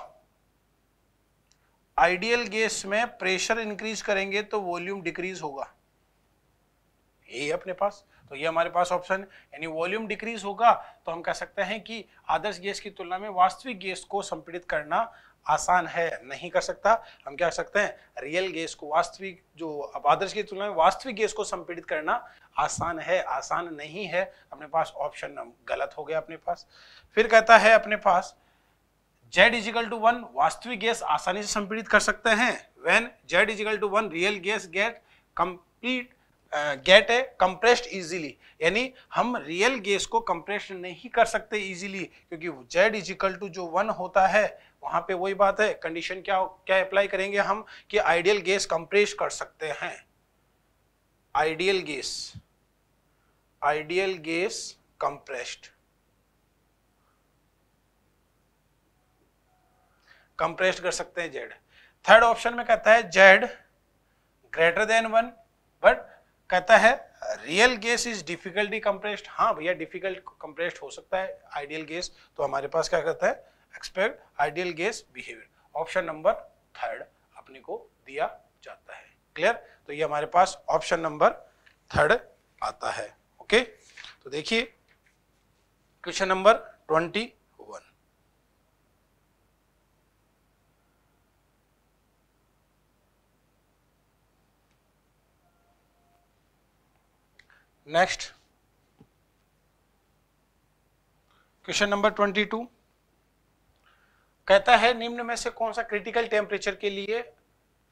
आइडियल गैस में प्रेशर इंक्रीज करेंगे तो वॉल्यूम डिक्रीज होगा यही अपने पास तो ये हमारे पास ऑप्शन यानी वॉल्यूम डिक्रीज होगा तो हम कह सकते हैं कि आदर्श गैस की तुलना में वास्तविक गैस को संपीड़ित करना आसान है नहीं कर सकता हम क्या कर सकते हैं रियल गैस को वास्तविक जो आदर्श की तुलना में वास्तविक गैस को संपीड़ित करना आसान है आसान नहीं है अपने पास ऑप्शन गलत हो गया अपने पास फिर कहता है अपने पास जेड इजिकल टू वन वास्तविक गैस आसानी से संपीड़ित कर सकते हैं when Z is equal to one real gas get complete get a compressed easily यानी हम रियल गैस को कंप्रेस नहीं कर सकते इजीली क्योंकि जेड इजिकल टू जो वन होता है वहां पे वही बात है कंडीशन क्या क्या अप्लाई करेंगे हम कि आइडियल गैस कंप्रेस कर सकते हैं ideal gas ideal gas compressed compressed कर सकते हैं जेड थर्ड ऑप्शन में कहता है Z greater than one but कहता है real gas is difficulty compressed हाँ भैया डिफिकल्ट कंप्रेस्ड हो सकता है आइडियल गैस तो हमारे पास क्या कहता है expect ideal gas behaviour option number third अपने को दिया जाता है क्लियर तो ये हमारे पास ऑप्शन नंबर थर्ड आता है ओके तो देखिए question number twenty one next question number twenty two कहता है निम्न में से कौन सा क्रिटिकल टेम्परेचर के लिए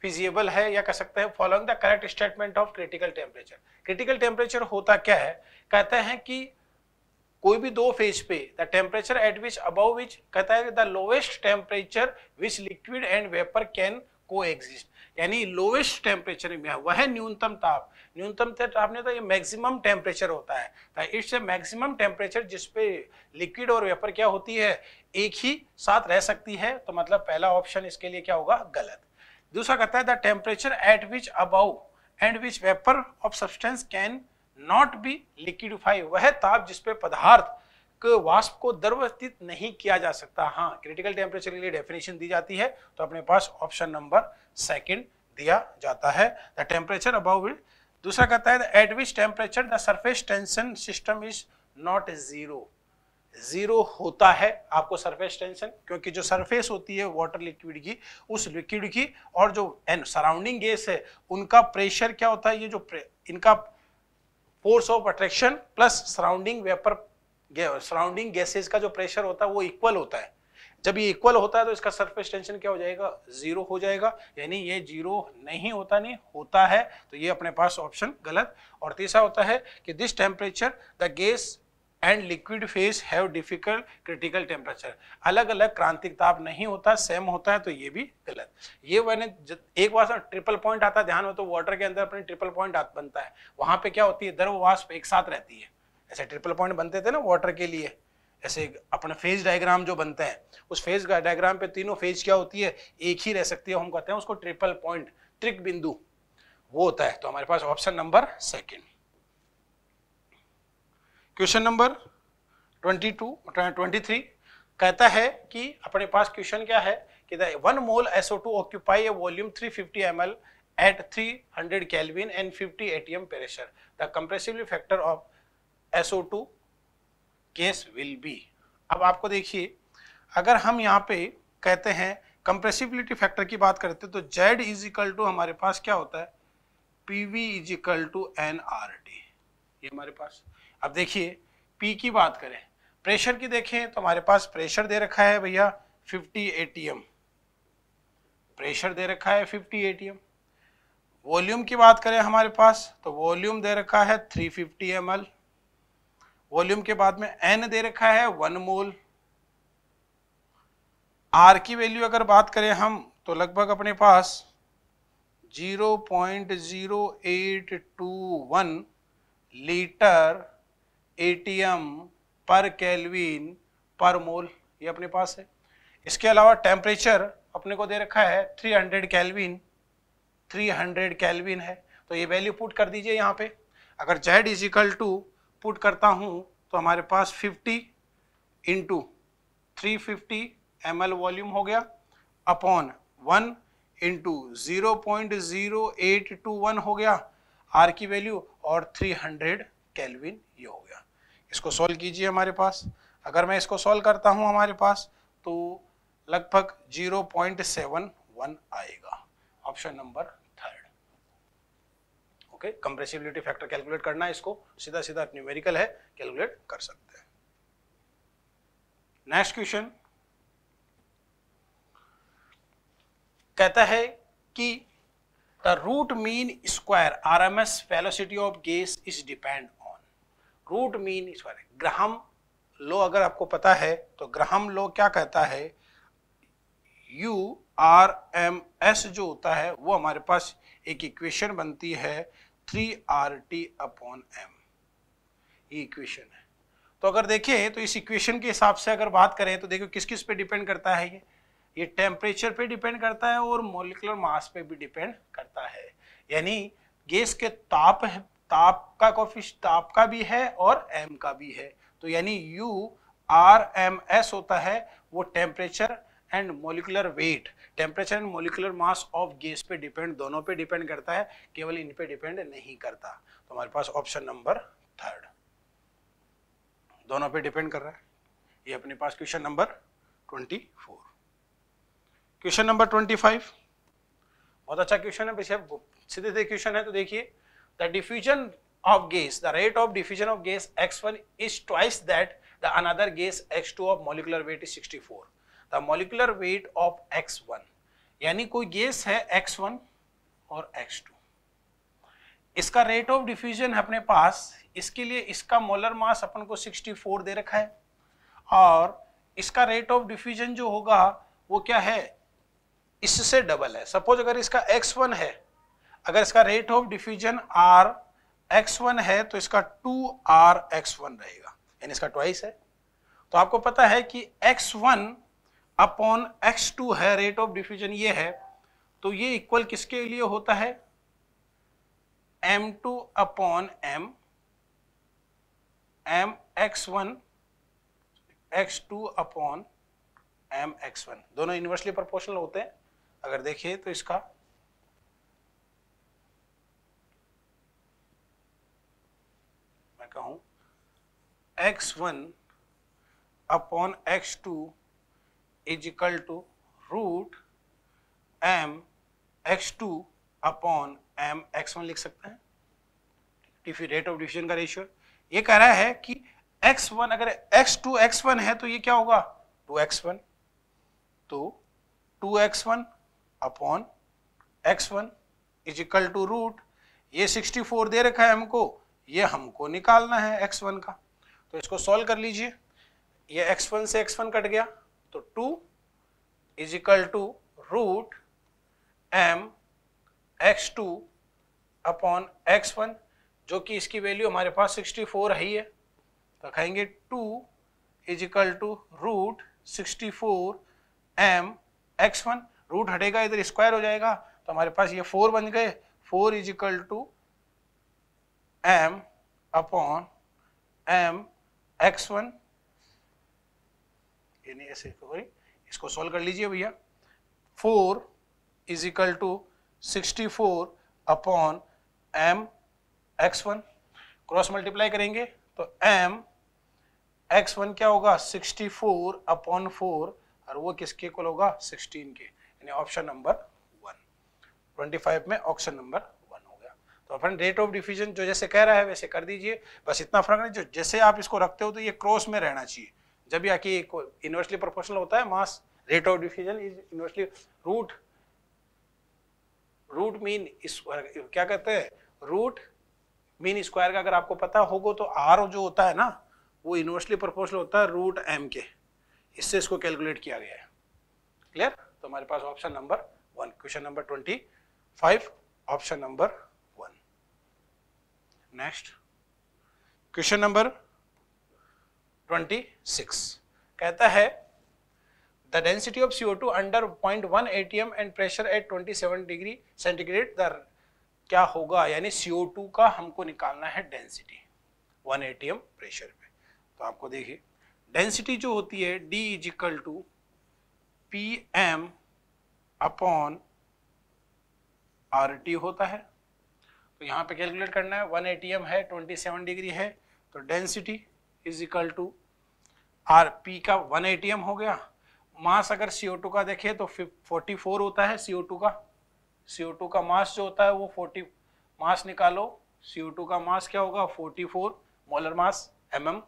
फिजिएबल है या कह सकते हैं following the correct statement of critical temperature critical temperature होता क्या है कहते हैं कि कोई भी दो फेज पे the temperature at which above which कहता है the lowest temperature which liquid and vapour can coexist यानी लोवेस्ट टेम्परेचर में वह न्यूनतम ताप न्यूनतम ताप ने तो ये मैक्सिमम टेम्परेचर होता है इट्स ए मैक्सिमम टेम्परेचर जिसपे लिक्विड और वेपर क्या होती है एक ही साथ रह सकती है तो मतलब पहला ऑप्शन इसके लिए क्या होगा गलत दूसरा कहता है the temperature at which above and which vapour of substance can not be liquidify वह ताप जिसपे पदार्थ के वाष्प को द्रवस्थित नहीं किया जा सकता हाँ क्रिटिकल टेम्परेचर के लिए डेफिनेशन दी जाती है तो अपने पास ऑप्शन नंबर सेकंड दिया जाता है द टेम्परेचर अबाउ दूसरा कहता है at which temperature the surface tension system is not zero zero होता है आपको सरफेस टेंशन क्योंकि जो सरफेस होती है वाटर लिक्विड की उस लिक्विड की और जो एन सराउंडिंग गैस है उनका प्रेशर क्या होता है ये जो इनका force of attraction plus surrounding vapour surrounding gases का जो प्रेशर होता है वो इक्वल होता है जब ये इक्वल होता है तो इसका सरफेस टेंशन क्या हो जाएगा जीरो हो जाएगा यानी ये जीरो नहीं होता नहीं होता है तो ये अपने पास ऑप्शन गलत और तीसरा होता है कि this temperature the gas and liquid phase have difficult critical temperature अलग अलग क्रांतिक ताप नहीं होता सेम होता है तो ये भी गलत ये मैंने एक बार ट्रिपल पॉइंट आता है ध्यान में तो वाटर के अंदर अपने ट्रिपल पॉइंट बनता है वहां पे क्या होती है दर वाष्प एक साथ रहती है ऐसे ट्रिपल पॉइंट बनते थे ना वाटर के लिए ऐसे अपने फेज डायग्राम जो बनते हैं उस फेज डायग्राम पे तीनों फेज क्या होती है एक ही रह सकती है हम कहते हैं उसको ट्रिपल पॉइंट ट्रिक बिंदु वो होता है तो हमारे पास option number second question number 22 23 मतलब कहता है कि अपने पास क्वेश्चन क्या है कि the one mole SO two occupy a volume 350 ml at 300 Kelvin and 50 pressure the the factor of SO two gas will be अब आपको देखिए अगर हम यहाँ पे कहते हैं कंप्रेसिबिलिटी फैक्टर की बात करते हैं तो जेड इज इक्वल टू हमारे पास क्या होता है P V is equal to N R D ये हमारे पास अब देखिए पी की बात करें प्रेशर की देखें तो हमारे पास प्रेशर दे रखा है भैया 50 एटीएम प्रेशर दे रखा है 50 एटीएम वॉल्यूम की बात करें हमारे पास तो वॉल्यूम दे रखा है 350 फिफ्टी वॉल्यूम के बाद में एन दे रखा है वन मोल आर की वैल्यू अगर बात करें हम तो लगभग अपने पास 0.0821 लीटर एटीएम पर कैलविन पर मोल ये अपने पास है इसके अलावा टेम्परेचर अपने को दे रखा है 300 कैलविन थ्री कैलविन है तो ये वैल्यू पुट कर दीजिए यहाँ पे अगर Z is equal to put करता हूँ तो हमारे पास 50 into three fifty M L volume हो गया upon one into zero point zero eight two one हो गया आर की वैल्यू और थ्री हंड्रेड कैलविन ये हो गया इसको सॉल्व कीजिए हमारे पास अगर मैं इसको सॉल्व करता हूँ हमारे पास तो लगभग 0.71 आएगा option number third okay compressibility factor calculate करना है इसको सीधा सीधा न्यूमेरिकल है कैलकुलेट कर सकते हैं नेक्स्ट क्वेश्चन कहता है कि the root mean square RMS velocity of gas is depend root mean इस बारे लो अगर आपको पता है तो ग्रहम लो क्या कहता है यू आर एम एस जो होता है वो हमारे पास एक इक्वेशन बनती है three R T upon M ये इक्वेशन है तो अगर देखें तो इस इक्वेशन के हिसाब से अगर बात करें तो देखो किस किस पे डिपेंड करता है ये ये टेम्परेचर पे डिपेंड करता है और मोलिकुलर मास पे भी डिपेंड करता है यानी गैस के ताप ताप का कोफिश ताप का भी है और एम का भी है तो यानी यू आर एम एस होता है वो temperature and molecular weight temperature and molecular mass of gas पे डिपेंड दोनों पे डिपेंड करता है केवल इन पे डिपेंड नहीं करता तो हमारे पास ऑप्शन नंबर थर्ड दोनों पे डिपेंड कर रहा है ये अपने पास question number twenty four question number twenty five बहुत अच्छा क्वेश्चन है सीधे सीधे क्वेश्चन है तो देखिए the diffusion of gas, the rate of diffusion of gas x1 is twice that the another gas x2 of molecular weight is 64. The molecular weight of x1 यानी कोई गैस है x1 और x2 इसका rate of diffusion है अपने पास इसके लिए इसका मोलर मास अपन को 64 दे रखा है और इसका रेट ऑफ डिफ्यूजन जो होगा वो क्या है इससे डबल है सपोज अगर इसका x1 है अगर इसका rate of diffusion R x one है तो इसका टू आर एक्स वन रहेगा यानी इसका ट्वाइस है तो आपको पता है कि X one upon X two है रेट ऑफ डिफ्यूजन ये है तो ये इक्वल किसके लिए होता है M two upon M M X one x two upon M X one दोनों इन्वर्सली प्रोपोर्शनल होते हैं अगर देखिए तो इसका लिखता हूं X one upon X two is equal to root M X two upon M X one लिख सकते हैं डिफी रेट ऑफ डिविजन का रेशियो ये कह रहा है कि एक्स वन अगर एक्स टू एक्स वन है तो ये क्या होगा टू एक्स वन तो two x one upon X one is two root ये सिक्सटी फोर दे रखा है हमको ये हमको निकालना है एक्स वन का तो इसको सॉल्व कर लीजिए ये एक्स वन से एक्स वन कट गया तो two is equal to root M X two upon X one जो कि इसकी वैल्यू हमारे पास सिक्सटी फोर है ही है तो कहेंगे two is equal to root sixty four M X one root हटेगा इधर स्क्वायर हो जाएगा तो हमारे पास ये फोर बन गए four is equal to m upon m X one यानी ऐसे इसको सॉल्व कर लीजिए भैया four is equal to sixty four upon M X one cross multiply करेंगे तो एम एक्स वन क्या होगा सिक्सटी फोर अपॉन फोर और वो किसके इक्वल होगा सिक्सटीन के यानी option number one twenty five में ऑप्शन नंबर तो अपन रेट ऑफ डिफ्यूजन जो जैसे कह रहा है वैसे कर दीजिए बस इतना फर्क नहीं जो जैसे आप इसको रखते हो तो ये क्रॉस में रहना चाहिए जब यह कि इन्वर्सली प्रोपोर्शनल होता है mass rate of diffusion is inversely root root mean इस क्या कहते हैं रूट मीन स्क्वायर का अगर आपको पता होगा तो आर जो होता है ना वो इन्वर्सली प्रोपोर्शनल होता है रूट एम के इससे इसको कैलकुलेट किया गया है क्लियर तो हमारे पास option number one question number twenty five option number next question number 26 कहता है the density of CO2 under 0.1 atm and pressure at 27 degree centigrade the क्या होगा यानी CO2 का हमको निकालना है डेंसिटी 1 atm प्रेशर पे तो आपको देखिए डेंसिटी जो होती है D is equal to P M upon R T होता है तो यहाँ पे कैलकुलेट करना है वन एटीएम है 27 डिग्री है तो density is equal to R P का वन एटीएम हो गया मास अगर सी का देखें तो 44 होता है सी का सी का मास जो होता है वो 40 मास निकालो सी का मास क्या होगा 44 molar mass M M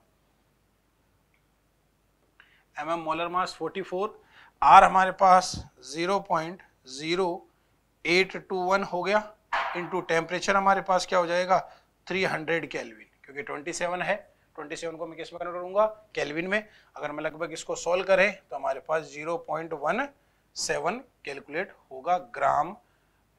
M M molar mass 44 R हमारे पास 0.0821 हो गया इंटू टेम्परेचर हमारे पास क्या हो जाएगा 300 हंड्रेड कैलविन क्योंकि 27 है 27 को मैं किस में कन्वर्ट करूंगा कैलविन में अगर मैं लगभग इसको सॉल्व करें तो हमारे पास 0.17 कैलकुलेट होगा ग्राम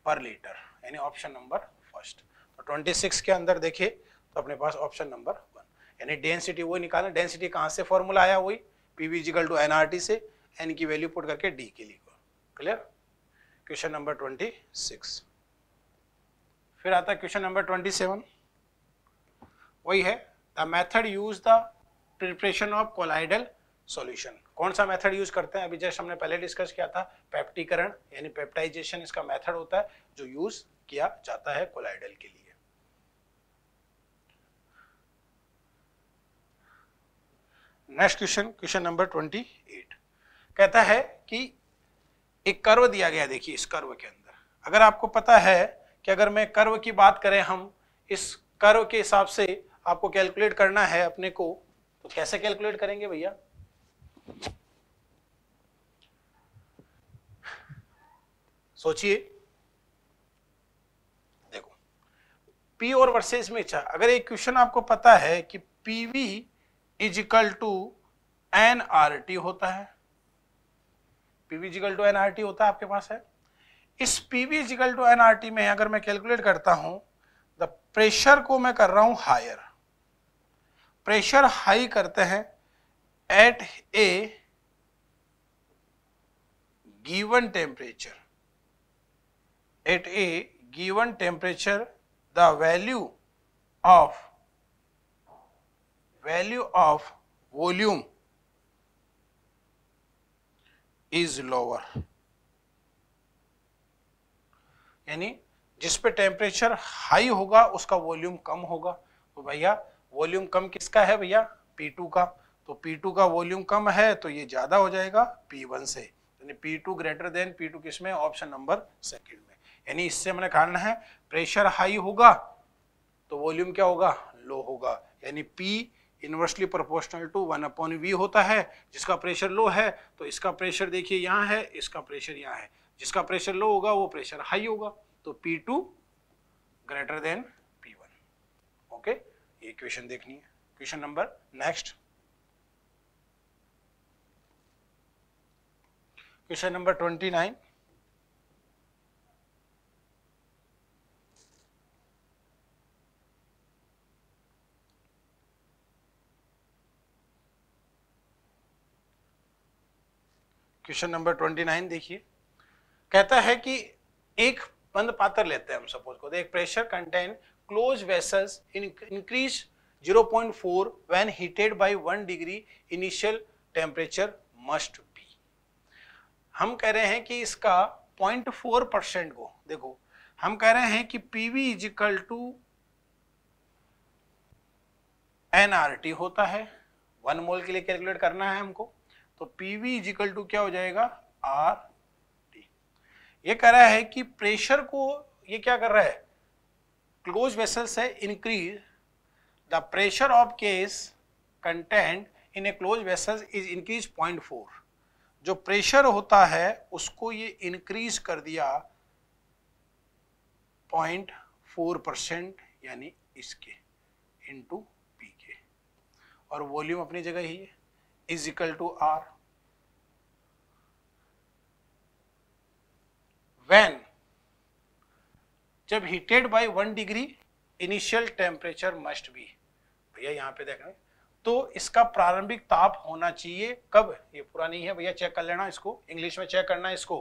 पर लीटर यानी ऑप्शन नंबर फर्स्ट तो 26 के अंदर देखिए तो अपने पास ऑप्शन नंबर वन यानी डेंसिटी वही निकालना डेंसिटी कहाँ से फॉर्मूला आया वही P V is equal to N R T से एन की वैल्यू पुट करके डी के लिए clear question number twenty six फिर आता है क्वेश्चन नंबर ट्वेंटी सेवन वही है the method use the preparation of colloidal solution कौन सा मेथड यूज करते हैं अभी जस्ट हमने पहले डिस्कस किया था पेप्टीकरण यानी पेप्टाइजेशन इसका मेथड होता है जो यूज किया जाता है कोलाइडल के लिए next question question number twenty eight कहता है कि एक कर्व दिया गया देखिए इस कर्व के अंदर अगर आपको पता है कि अगर मैं कर्व की बात करें हम इस कर्व के हिसाब से आपको कैलकुलेट करना है अपने को तो कैसे कैलकुलेट करेंगे भैया सोचिए देखो पी और वर्सेस में इच्छा अगर एक क्वेश्चन आपको पता है कि PV is equal to N R T होता है PV is equal to N R T होता है आपके पास है इस P V is equal to N R T में अगर मैं कैलकुलेट करता हूं द प्रेशर को मैं कर रहा हूं हायर प्रेशर हाई करते हैं at a given temperature at a given temperature the value of value of volume is lower यानी जिस पे टेम्परेचर हाई होगा उसका वॉल्यूम कम होगा तो भैया वॉल्यूम कम किसका है भैया P2 का तो P2 का वॉल्यूम कम है तो ये ज़्यादा हो जाएगा P1 से यानी P2 ग्रेटर देन P2 किस में ऑप्शन नंबर सेकेंड में यानी इससे हमने कहना है प्रेशर हाई होगा तो वॉल्यूम क्या होगा लो होगा यानी P inversely proportional to one upon V होता है जिसका प्रेशर लो है तो इसका प्रेशर देखिए यहाँ है इसका प्रेशर यहाँ है जिसका प्रेशर लो होगा वो प्रेशर हाई होगा तो P two greater than P one okay ये क्वेश्चन देखनी है question number next question number twenty nine question number twenty nine देखिए कहता है कि एक बंद पात्र लेते हैं हम सपोज को एक pressure content close vessels increase 0.4 when heated by 1 degree initial temperature must be हम कह रहे हैं कि इसका 0.4 परसेंट को देखो हम कह रहे हैं कि PV is equal to NRT होता है वन मोल के लिए कैलकुलेट करना है हमको तो PV इज इक्वल टू क्या हो जाएगा आर ये कह रहा है कि प्रेशर को ये क्या कर रहा है क्लोज वेसल से increase the pressure of gas content in a close vessel is increase point four जो प्रेशर होता है उसको ये इंक्रीज कर दिया पॉइंट फोर परसेंट यानी इसके इनटू पी के और वॉल्यूम अपनी जगह ही है is equal to R when जब heated by one degree initial temperature must be भैया यहाँ पे देख रहे तो इसका प्रारंभिक ताप होना चाहिए कब ये पूरा नहीं है भैया चेक कर लेना इसको इंग्लिश में चेक करना इसको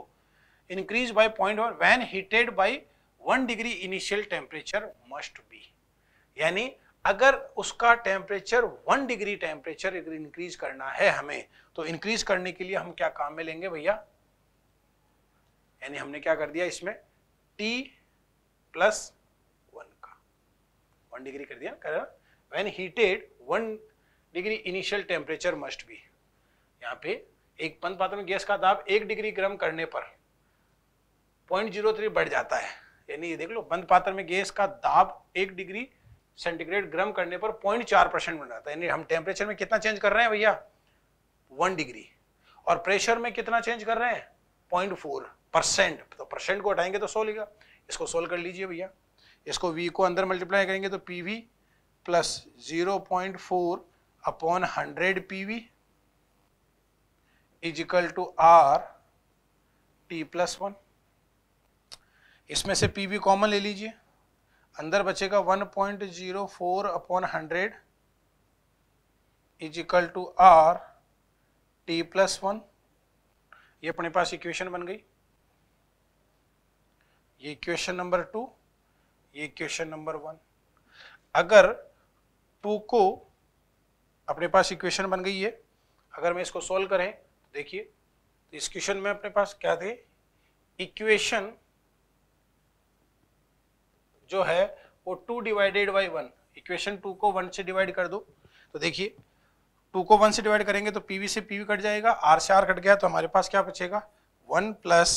increase by point one when heated by one degree initial temperature must be यानी अगर उसका temperature one degree temperature increase करना है हमें तो इंक्रीज करने के लिए हम क्या काम में लेंगे भैया यानी हमने क्या कर दिया इसमें टी प्लस वन का वन डिग्री कर दिया कर when heated one degree initial temperature must be यहाँ पे एक पंथ पात्र में गैस का दाब एक डिग्री गर्म करने पर पॉइंट जीरो थ्री बढ़ जाता है यानी ये देख लो बंद पात्र में गैस का दाब एक डिग्री सेंटीग्रेड गर्म करने पर पॉइंट चार परसेंट बन जाता है यानी हम टेम्परेचर में कितना चेंज कर रहे हैं भैया वन डिग्री और प्रेशर में कितना चेंज कर रहे हैं पॉइंट फोर परसेंट तो परसेंट को हटाएंगे तो लेगा इसको सोल्व कर लीजिए भैया इसको वी को अंदर मल्टीप्लाई करेंगे तो P V plus zero point four upon hundred P V is equal to R T plus one इसमें से पी वी कॉमन ले लीजिए अंदर बचेगा one point zero four upon hundred is equal to R T plus one ये अपने पास equation बन गई ये क्वेश्चन नंबर टू ये क्वेश्चन नंबर वन अगर टू को अपने पास इक्वेशन बन गई है अगर मैं इसको सोल्व करें तो देखिए तो इस क्वेश्चन में अपने पास क्या थे इक्वेशन जो है वो two divided by one equation two को वन से डिवाइड कर दो तो देखिए टू को वन से डिवाइड करेंगे तो पीवी से पीवी कट जाएगा आर से आर कट गया तो हमारे पास क्या बचेगा one plus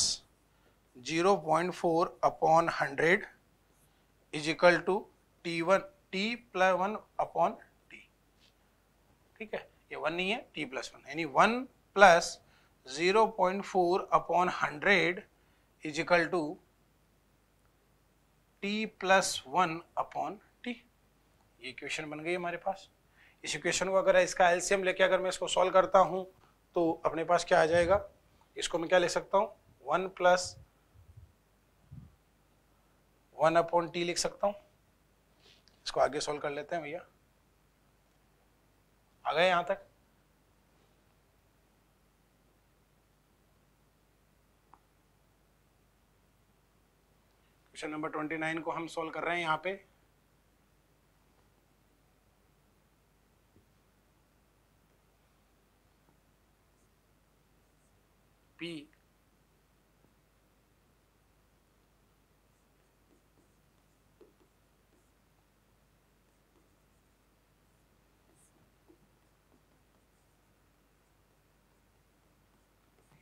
zero point four upon hundred is equal to T one T plus one upon T ठीक है ये वन नहीं है टी प्लस वन यानी one plus zero point four upon hundred is equal to T plus one upon T ये question बन गई हमारे पास इस इक्वेशन को अगर इसका एल्सियम लेके अगर मैं इसको सॉल्व करता हूँ तो अपने पास क्या आ जाएगा इसको मैं क्या ले सकता हूँ one plus one upon T लिख सकता हूं इसको आगे सॉल्व कर लेते हैं भैया आ गए यहां तक क्वेश्चन नंबर ट्वेंटी नाइन को हम सॉल्व कर रहे हैं यहां पे पी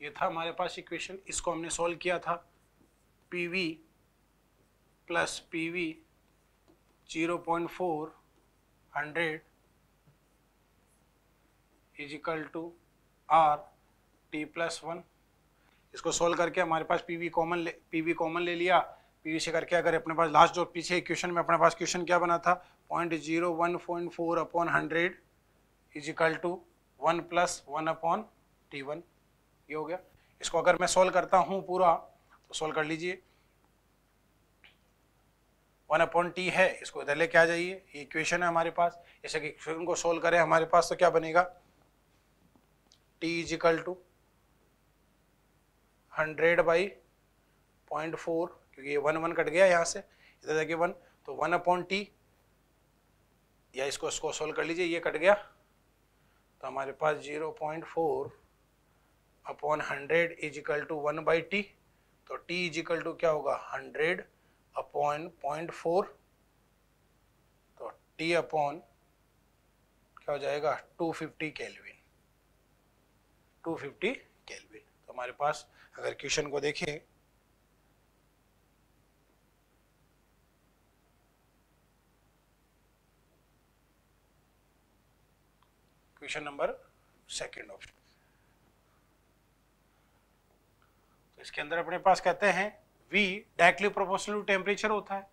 ये था हमारे पास इक्वेशन इसको हमने सॉल्व किया था P V plus P V zero point four hundred is equal to R T plus one इसको सॉल्व करके हमारे पास पी वी कॉमन ले पी वी कॉमन ले लिया पी वी से करके अगर अपने पास लास्ट जो पीछे इक्वेशन में अपने पास क्वेश्चन क्या बना था point zero one point four upon hundred is equal to one plus one upon T one ये हो गया इसको अगर मैं सोल्व करता हूं पूरा तो सोल्व कर लीजिए वन अपॉन टी है इसको इधर लेके आ जाइए ये इक्वेशन है हमारे पास जैसे इक्वेशन को सोल्व करें हमारे पास तो क्या बनेगा T is equal to hundred by point four क्योंकि ये वन वन कट गया यहाँ से इधर जाके वन तो वन अपॉन टी या इसको इसको सोल्व कर लीजिए ये कट गया तो हमारे पास zero point four upon hundred is equal to one by T तो टी इज इक्वल टू क्या होगा हंड्रेड अपॉन पॉइंट फोर तो टी अपॉन क्या हो जाएगा two fifty kelvin two fifty kelvin तो हमारे पास अगर क्वेश्चन को देखें क्वेश्चन नंबर सेकंड ऑप्शन इसके अंदर अपने पास कहते हैं V directly proportional to temperature होता है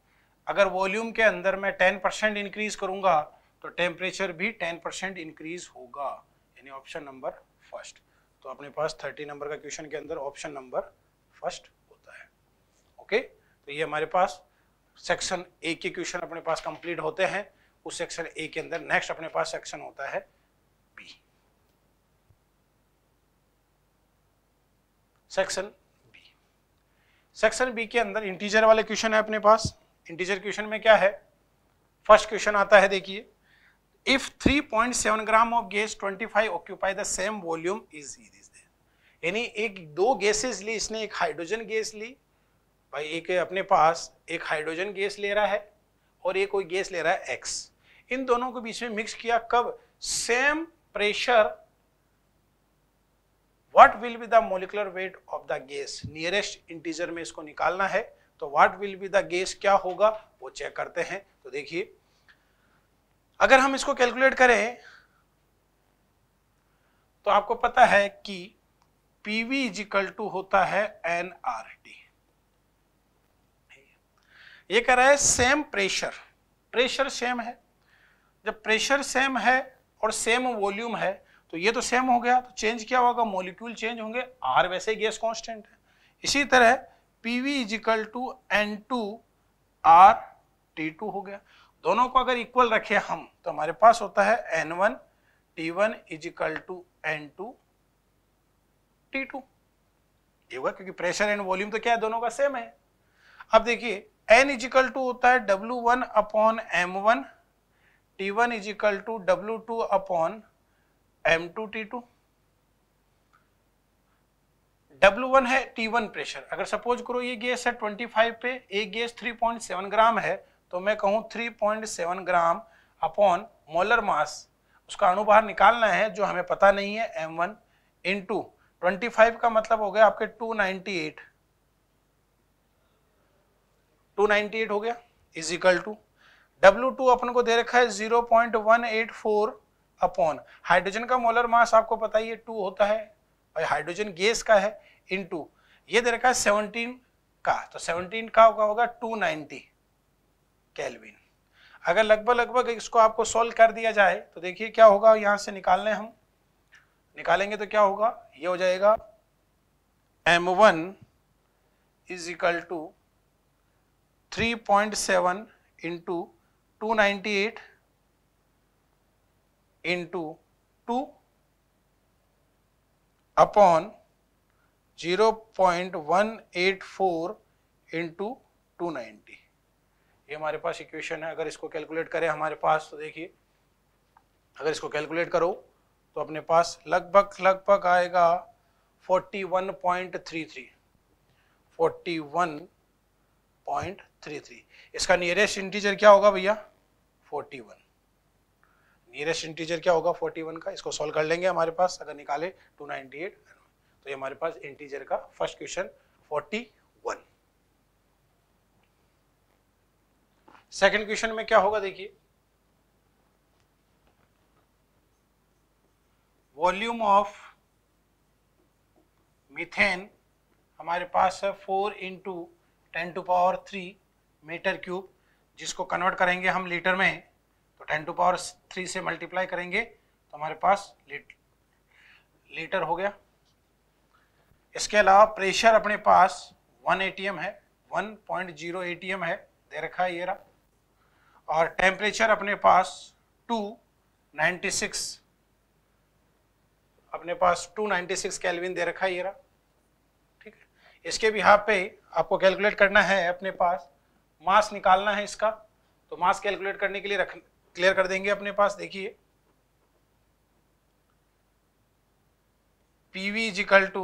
अगर वॉल्यूम के अंदर मैं टेन परसेंट इंक्रीज करूंगा तो टेम्परेचर भी टेन परसेंट इंक्रीज होगा यानी ऑप्शन नंबर फर्स्ट तो अपने पास थर्टी नंबर का क्वेश्चन के अंदर ऑप्शन नंबर फर्स्ट होता है ओके तो ये हमारे पास सेक्शन ए के क्वेश्चन अपने पास कंप्लीट होते हैं उस सेक्शन ए के अंदर नेक्स्ट अपने पास सेक्शन होता है बी सेक्शन सेक्शन बी के अंदर इंटीजर वाले क्वेश्चन है अपने पास इंटीजर क्वेश्चन में क्या है फर्स्ट क्वेश्चन आता है देखिए if 3.7 gram of gas 25 five occupy the same volume is is there यानी एक दो गैसेस ली इसने एक हाइड्रोजन गैस ली भाई एक अपने पास एक हाइड्रोजन गैस ले रहा है और एक कोई गैस ले रहा है एक्स इन दोनों को बीच में मिक्स किया कब same pressure what will be the molecular weight of the gas nearest integer में इसको निकालना है तो what will be the gas क्या होगा वो चेक करते हैं तो देखिए अगर हम इसको कैलकुलेट करें तो आपको पता है कि P V is equal to होता है एन आर टी ये कह रहा है सेम प्रेशर प्रेशर सेम है जब प्रेशर सेम है और सेम वॉल्यूम है तो ये तो सेम हो गया तो चेंज क्या होगा मोलिक्यूल चेंज होंगे आर वैसे गैस कांस्टेंट है इसी तरह P V is equal to N two R T two हो गया दोनों को अगर इक्वल रखे हम तो हमारे पास होता है N one T one equal to N two T two ये होगा क्योंकि प्रेशर एंड वॉल्यूम तो क्या है दोनों का सेम है अब देखिए एन इज इक्वल टू होता है W one upon M one T one is equal to W two upon M two two T W one है टी वन प्रेशर अगर सपोज करो ये गैस है ट्वेंटी फाइव पे ए गैस सेवन ग्राम है तो मैं कहूँ seven gram upon molar mass उसका अणुभार निकालना है जो हमें पता नहीं है M one into twenty five का मतलब हो गया आपके two ninety eight two ninety eight हो गया is equal to W two अपन को दे रखा है zero point one eight four upon hydrogen का मोलर मास आपको पता ही है टू होता है और हाइड्रोजन गैस का है इन टू ये दे रखा है सेवनटीन का तो सेवनटीन का होगा होगा टू नाइनटी कैलविन अगर लगभग लगभग इसको आपको सोल्व कर दिया जाए तो देखिए क्या होगा यहाँ से निकालने हम निकालेंगे तो क्या होगा ये हो जाएगा M one is equal to three point seven into two ninety eight into two upon zero point one eight four into two ninety ये हमारे पास इक्वेशन है अगर इसको कैलकुलेट करें हमारे पास तो देखिए अगर इसको कैलकुलेट करो तो अपने पास लगभग लगभग आएगा forty one point three three forty one point three three इसका नियरेस्ट इंटीजर क्या होगा भैया फोर्टी वन नियरेस्ट इंटीजर क्या होगा 41 का इसको सॉल्व कर लेंगे हमारे पास अगर निकाले 298 तो ये हमारे पास इंटीजर का फर्स्ट क्वेश्चन 41 सेकंड क्वेश्चन में क्या होगा देखिए वॉल्यूम ऑफ मिथेन हमारे पास है four into ten to power three metre cube जिसको कन्वर्ट करेंगे हम लीटर में तो टेन टू पावर थ्री से मल्टीप्लाई करेंगे तो हमारे पास लीटर हो गया इसके अलावा प्रेशर अपने पास 1 एटीएम है 1.0 एटीएम है दे रखा है ये रहा और टेम्परेचर अपने पास 296 अपने पास 296 केल्विन दे रखा है ये रहा ठीक है इसके भी यहाँ पे आपको कैलकुलेट करना है अपने पास मास निकालना है इसका तो मास कैलकुलेट करने के लिए रख क्लियर कर देंगे अपने पास देखिए PV is equal to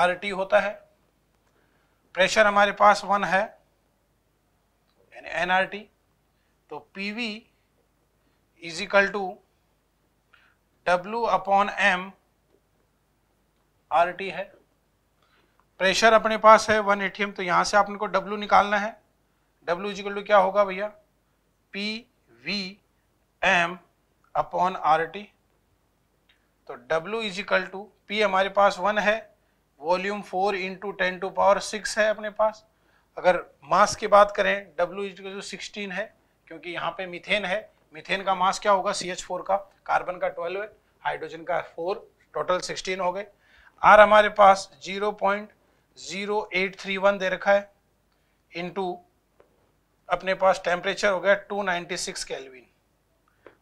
R T होता है प्रेशर हमारे पास वन है एन आर टी तो PV is equal to W upon M R T है प्रेशर अपने पास है वन एटीएम तो यहां से आपने को डब्ल्यू निकालना है डब्ल्यू इजिकल टू क्या होगा भैया P V M upon R T तो W is equal to P हमारे पास वन है volume four into ten to power six है अपने पास अगर मास की बात करें W is equal to sixteen है क्योंकि यहाँ पे मिथेन है मिथेन का मास क्या होगा सी एच फोर का कार्बन का ट्वेल्व है हाइड्रोजन का फोर टोटल सिक्सटीन हो गए आर हमारे पास zero point zero eight three one दे रखा है इंटू अपने पास टेम्परेचर हो गया 296 कैलविन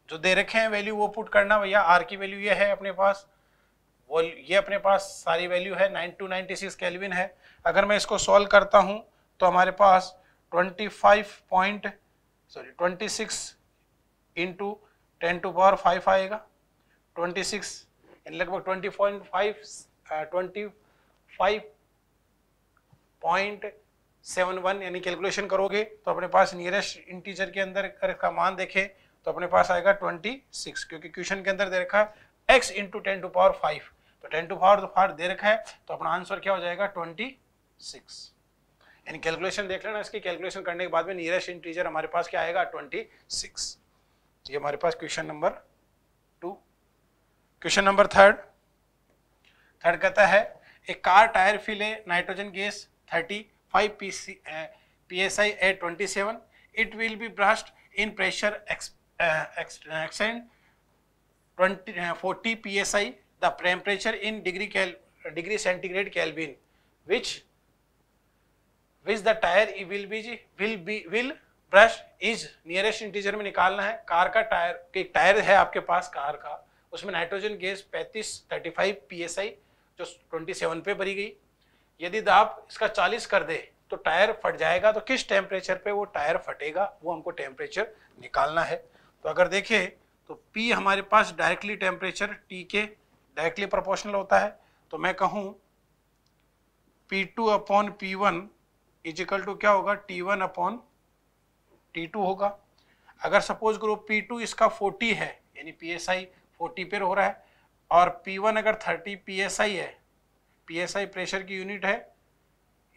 जो दे रखे हैं वैल्यू वो पुट करना भैया आर की वैल्यू ये है अपने पास वो ये अपने पास सारी वैल्यू है nine two ninety six kelvin है अगर मैं इसको सॉल्व करता हूँ तो हमारे पास twenty five point sorry twenty six into ten to power five आएगा ट्वेंटी सिक्स लगभग twenty point five twenty five point seven one यानी कैलकुलेशन करोगे तो अपने पास नियरेस्ट इंटीजर के अंदर का मान देखे तो अपने पास आएगा ट्वेंटी सिक्स क्योंकि क्वेश्चन के अंदर दे रखा है X into ten to power five तो टेन टू पावर फाइव दे रखा है तो अपना आंसर क्या हो जाएगा ट्वेंटी सिक्स यानी कैलकुलेशन देख लेना इसकी कैलकुलेशन करने के बाद में नियरेस्ट इंटीजर हमारे पास क्या आएगा ट्वेंटी सिक्स ये हमारे पास question number two question number third third कहता है एक car tyre filled nitrogen gas thirty 5 PC, uh, psi at 27 it will be brushed in pressure ex, uh, extent 20, uh, 40 psi the temperature in degree cal, degree centigrade kelvin which which the tire will be will be will brush is nearest integer mein nikalna hai car ka tire एक tire hai aapke paas car ka usme nitrogen gas 35 35 psi जो 27 पे भरी गई यदि दाब इसका 40 कर दे तो टायर फट जाएगा तो किस टेम्परेचर पे वो टायर फटेगा वो हमको टेम्परेचर निकालना है तो अगर देखें तो P हमारे पास डायरेक्टली टेम्परेचर T के डायरेक्टली प्रोपोर्शनल होता है तो मैं कहूँ P2 two upon P one is equal to क्या होगा T1 वन अपॉन टी होगा अगर सपोज करो P2 इसका 40 है यानी पी एस आई फोर्टी हो रहा है और P1 अगर 30 पी एस आई है पीएसआई प्रेशर की यूनिट है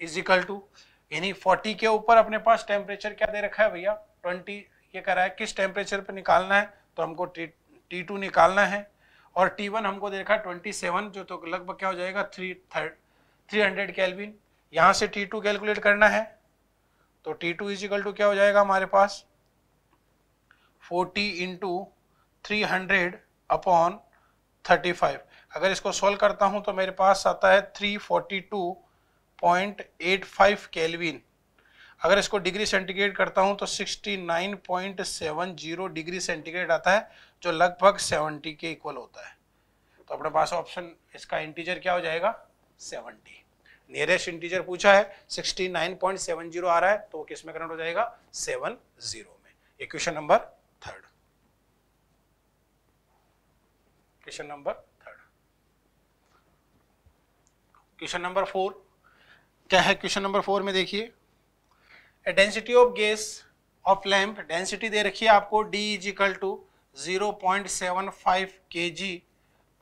इजिकल टू यानी फोर्टी के ऊपर अपने पास टेम्परेचर क्या दे रखा है भैया ट्वेंटी ये कह रहा है किस टेम्परेचर पर निकालना है तो हमको टी टू निकालना है और टी वन हमको दे रखा है ट्वेंटी सेवन जो तो लगभग क्या हो जाएगा three third three hundred kelvin यहाँ से टी टू कैलकुलेट करना है तो टी टू इजिकल टू क्या हो जाएगा हमारे पास forty into three hundred upon thirty five अगर इसको सोल्व करता हूँ तो मेरे पास आता है 342.85 केल्विन अगर इसको डिग्री सेंटीग्रेड करता हूँ तो 69.70 डिग्री सेंटीग्रेड आता है जो लगभग 70 के इक्वल होता है तो अपने पास ऑप्शन इसका इंटीजर क्या हो जाएगा 70 नियरेस्ट इंटीजर पूछा है 69.70 आ रहा है तो वो किस में कनेक्ट हो जाएगा 70 में equation question number third question number question number four क्या है क्वेश्चन नंबर फोर में देखिए density of gas of lamp density दे रखी है आपको D is equal to zero point seven five K G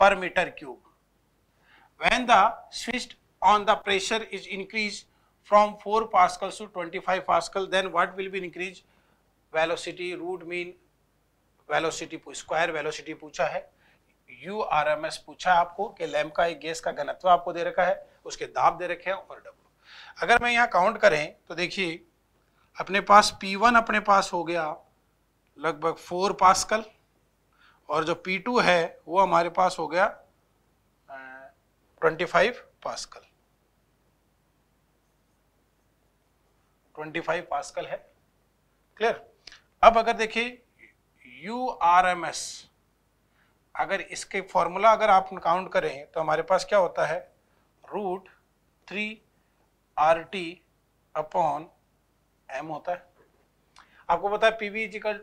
per metre cube when the switch on the pressure is increase from four pascals to twenty five pascal then what will be increase velocity root mean velocity square velocity पूछा है you R M S पूछा है आपको कि lamb का एक gas का घनत्व आपको दे रखा है उसके दाब दे रखे हैं और डब्लू अगर मैं यहाँ काउंट करें तो देखिए अपने पास पी वन अपने पास हो गया लगभग फोर पास्कल और जो पी टू है वो हमारे पास हो गया twenty five pascal twenty five pascal है क्लियर अब अगर देखिए यू आर एम एस अगर इसके फॉर्मूला अगर आप काउंट करें तो हमारे पास क्या होता है root three R T upon M होता है आपको पता है पी वी इजिकल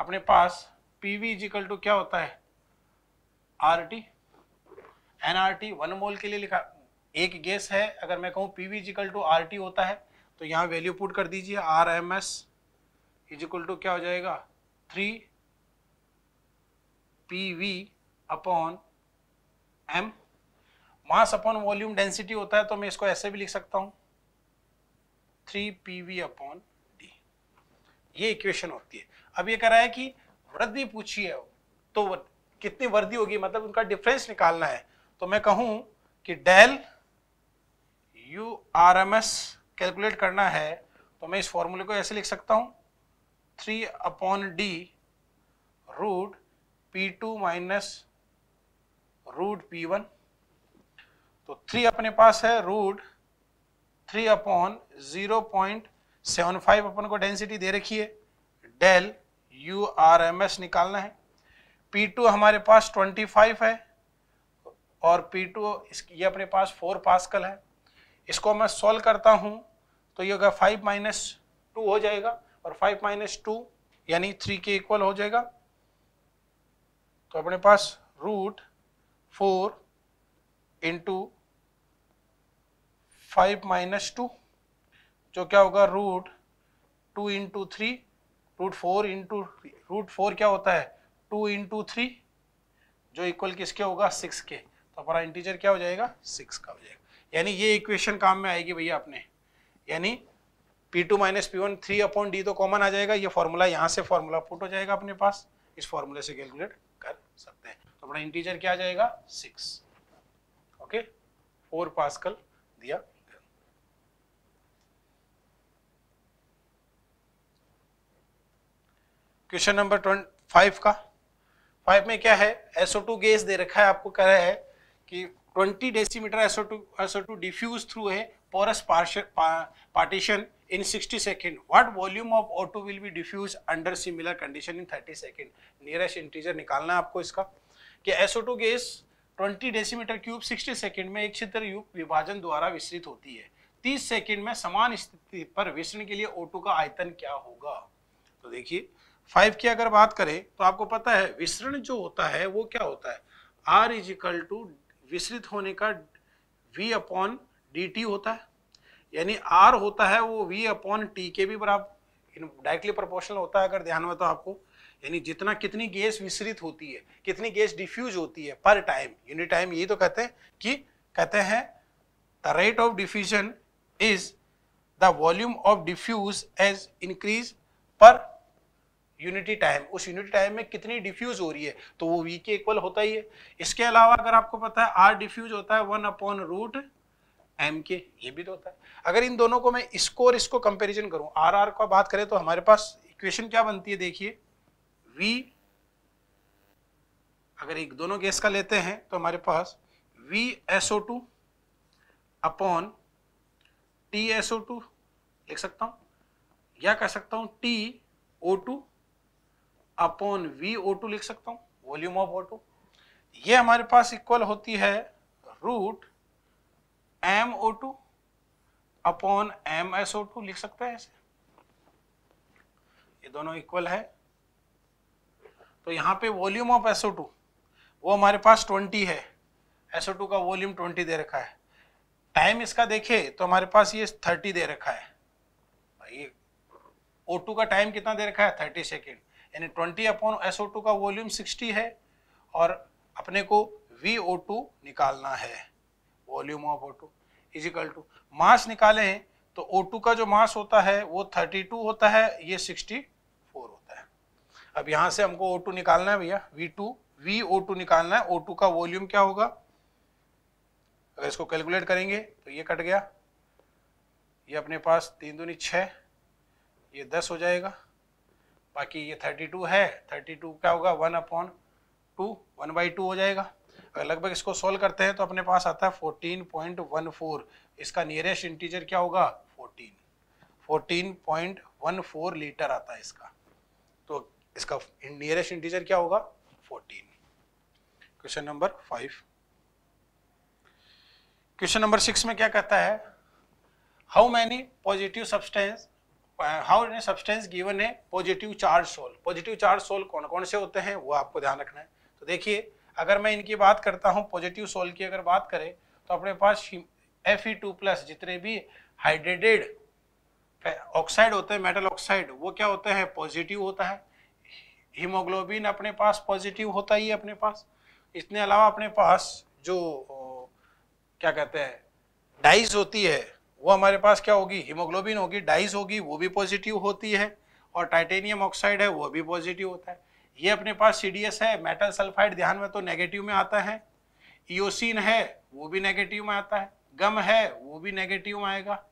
अपने पास पी वी इजिकल टू क्या होता है R T N R T one mole के लिए लिखा एक गैस है अगर मैं कहूँ P V is equal to R T होता है तो यहाँ वैल्यू पुट कर दीजिए R M S is equal to क्या हो जाएगा three P V upon M मास अपॉन वॉल्यूम डेंसिटी होता है तो मैं इसको ऐसे भी लिख सकता हूं three P V upon D ये इक्वेशन होती है अब ये कह रहा है कि वृद्धि पूछी है तो कितनी वृद्धि होगी मतलब उनका डिफरेंस निकालना है तो मैं कहूं कि del U R M S calculate करना है तो मैं इस फॉर्मूले को ऐसे लिख सकता हूं three upon D root P two minus root P one तो थ्री अपने पास है root three upon zero point seven five अपन को डेंसिटी दे रखी है del U R M S निकालना है पी टू हमारे पास ट्वेंटी फाइव है और पी टू ये अपने पास फोर पास्कल है इसको मैं सॉल्व करता हूँ तो ये होगा फाइव माइनस टू हो जाएगा और फाइव माइनस टू यानी थ्री के इक्वल हो जाएगा तो अपने पास root four into five minus two जो क्या होगा root two into three root four into root four क्या होता है टू इंटू थ्री जो इक्वल किसके होगा सिक्स के तो हमारा इंटीजर क्या हो जाएगा सिक्स का हो जाएगा यानी ये इक्वेशन काम में आएगी भैया आपने यानी P two minus P one three upon D तो कॉमन आ जाएगा ये फॉर्मूला यहाँ से फॉर्मूला पुट हो जाएगा अपने पास इस फॉर्मूले से कैलकुलेट सकते हैं तो अपना इंटीजर क्या आ जाएगा सिक्स ओके फोर पास्कल दिया क्वेश्चन नंबर ट्वेंटी फाइव का फाइव में क्या है एसओ टू गैस दे रखा है आपको कह रहा है कि twenty decimetre SO two SO two diffuse through है porous partition in 60 second what volume of O2 will be diffused under similar condition in 30 second nearest integer निकालना है आपको इसका कि SO2 gas 20 decimetre cube 60 second में एक छिद्र युग विभाजन द्वारा विसरित होती है 30 सेकंड में समान स्थिति पर विसरण के लिए O2 का आयतन क्या होगा तो देखिए फाइव की अगर बात करें तो आपको पता है विसरण जो होता है वो क्या होता है R इज इक्वल टू विसरित होने का V अपॉन डी टी होता है यानी आर होता है वो वी अपॉन टी के भी बराबर डायरेक्टली प्रोपोर्शनल होता है अगर ध्यान में तो आपको यानी जितना कितनी गैस विसरित होती है कितनी गैस डिफ्यूज होती है पर टाइम यूनिट टाइम यही तो कहते हैं कि कहते हैं the rate of diffusion is the volume of diffuse as increase per unity time उस यूनिटी टाइम में कितनी डिफ्यूज हो रही है तो वो वी के इक्वल होता ही है इसके अलावा अगर आपको पता है आर डिफ्यूज होता है वन अपॉन रूट एम के ये भी तो होता है अगर इन दोनों को मैं इसको और इसको कंपेरिजन करूं आर आर का बात करें तो हमारे पास इक्वेशन क्या बनती है देखिए वी अगर एक दोनों गैस का लेते हैं तो हमारे पास V S O two upon T S O two लिख सकता हूं या कह सकता हूं T O two upon V O two लिख सकता हूं वॉल्यूम ऑफ ओ टू ये हमारे पास इक्वल होती है root M O two upon M S O two लिख सकते हैं ऐसे ये दोनों इक्वल है तो यहाँ पे वॉल्यूम ऑफ एसओ टू वो हमारे पास ट्वेंटी है एसओ टू का वॉल्यूम ट्वेंटी दे रखा है टाइम इसका देखे तो हमारे पास ये थर्टी दे रखा है ये ओ टू का टाइम कितना दे रखा है थर्टी सेकेंड यानी ट्वेंटी अपॉन एसओ टू का वॉल्यूम सिक्सटी है और अपने को वी ओ टू निकालना है volume of O two is equal to mass निकाले तो ओ टू का जो मास होता है वो थर्टी टू होता है ये सिक्सटी फोर होता है अब यहाँ से हमको ओ टू निकालना है भैया V V two O two निकालना है ओ टू का वॉल्यूम क्या होगा अगर इसको कैलकुलेट करेंगे तो ये कट गया ये अपने पास तीन दूनी छः ये दस हो जाएगा बाकी ये थर्टी टू है थर्टी टू क्या होगा one upon two one by two हो जाएगा लगभग इसको सोल्व करते हैं तो अपने पास आता है फोर्टीन पॉइंट वन फोर इसका नियरेस्ट इंटीजर क्या होगा fourteen fourteen point one four litre आता है इसका तो इसका नियरेस्ट इंटीजर क्या होगा fourteen question number five question number six में क्या कहता है how many positive substance how many substance given है positive charge sol positive charge sol कौन कौन से होते हैं वो आपको ध्यान रखना है तो देखिए अगर मैं इनकी बात करता हूँ पॉजिटिव सोल की अगर बात करें तो अपने पास एफ ई टू प्लस जितने भी हाइड्रेटेड ऑक्साइड होते हैं मेटल ऑक्साइड वो क्या होते हैं पॉजिटिव होता है हीमोग्लोबिन अपने पास पॉजिटिव होता ही है अपने पास इसने अलावा अपने पास जो क्या कहते हैं डाइस होती है वो हमारे पास क्या होगी हीमोग्लोबिन होगी डाइस होगी वो भी पॉजिटिव होती है और टाइटेनियम ऑक्साइड है वो भी पॉजिटिव होता है ये अपने पास एस है मेटल सल्फाइड ध्यान में तो नेगेटिव में आता है ईओसिन है वो भी नेगेटिव में आता है गम है वो भी नेगेटिव में आएगा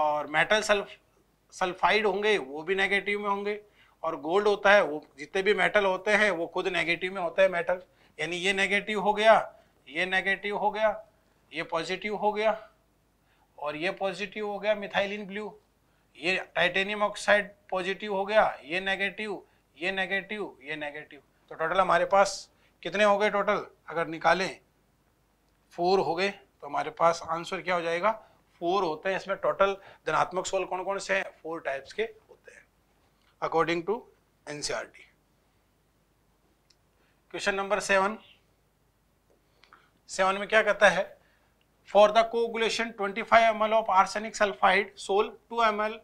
और मेटल सल्फ सल्फाइड होंगे वो भी नेगेटिव में होंगे और गोल्ड होता है वो जितने भी मेटल होते हैं वो खुद नेगेटिव में होता है मेटल यानी ये नेगेटिव हो गया ये नेगेटिव हो गया ये पॉजिटिव हो गया और ये पॉजिटिव हो गया मिथाइलिन ब्लू ये टाइटेनियम ऑक्साइड पॉजिटिव हो गया ये नेगेटिव ये नेगेटिव ये नेगेटिव तो टोटल हमारे पास कितने हो गए टोटल अगर निकालें फोर हो गए तो हमारे पास आंसर क्या हो जाएगा फोर होते हैं इसमें टोटल धनात्मक सोल कौन कौन से हैं फोर टाइप्स के होते हैं according to NCR question number seven seven में क्या कहता है for the coagulation twenty five M L of arsenic sulphide sol two M L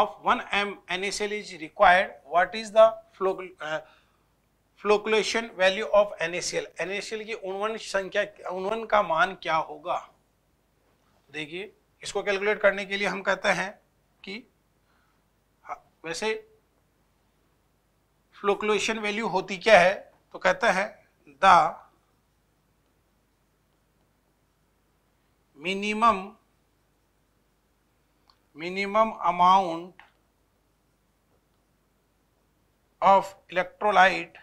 of 1 m NaCl is required, what is the flocculation value of NaCl NSL की उन्वन संख्या उन्वन का मान क्या होगा देखिए इसको कैलकुलेट करने के लिए हम कहते हैं कि हाँ, वैसे फ्लोकुलेशन वैल्यू होती क्या है तो कहते हैं the minimum minimum amount of electrolyte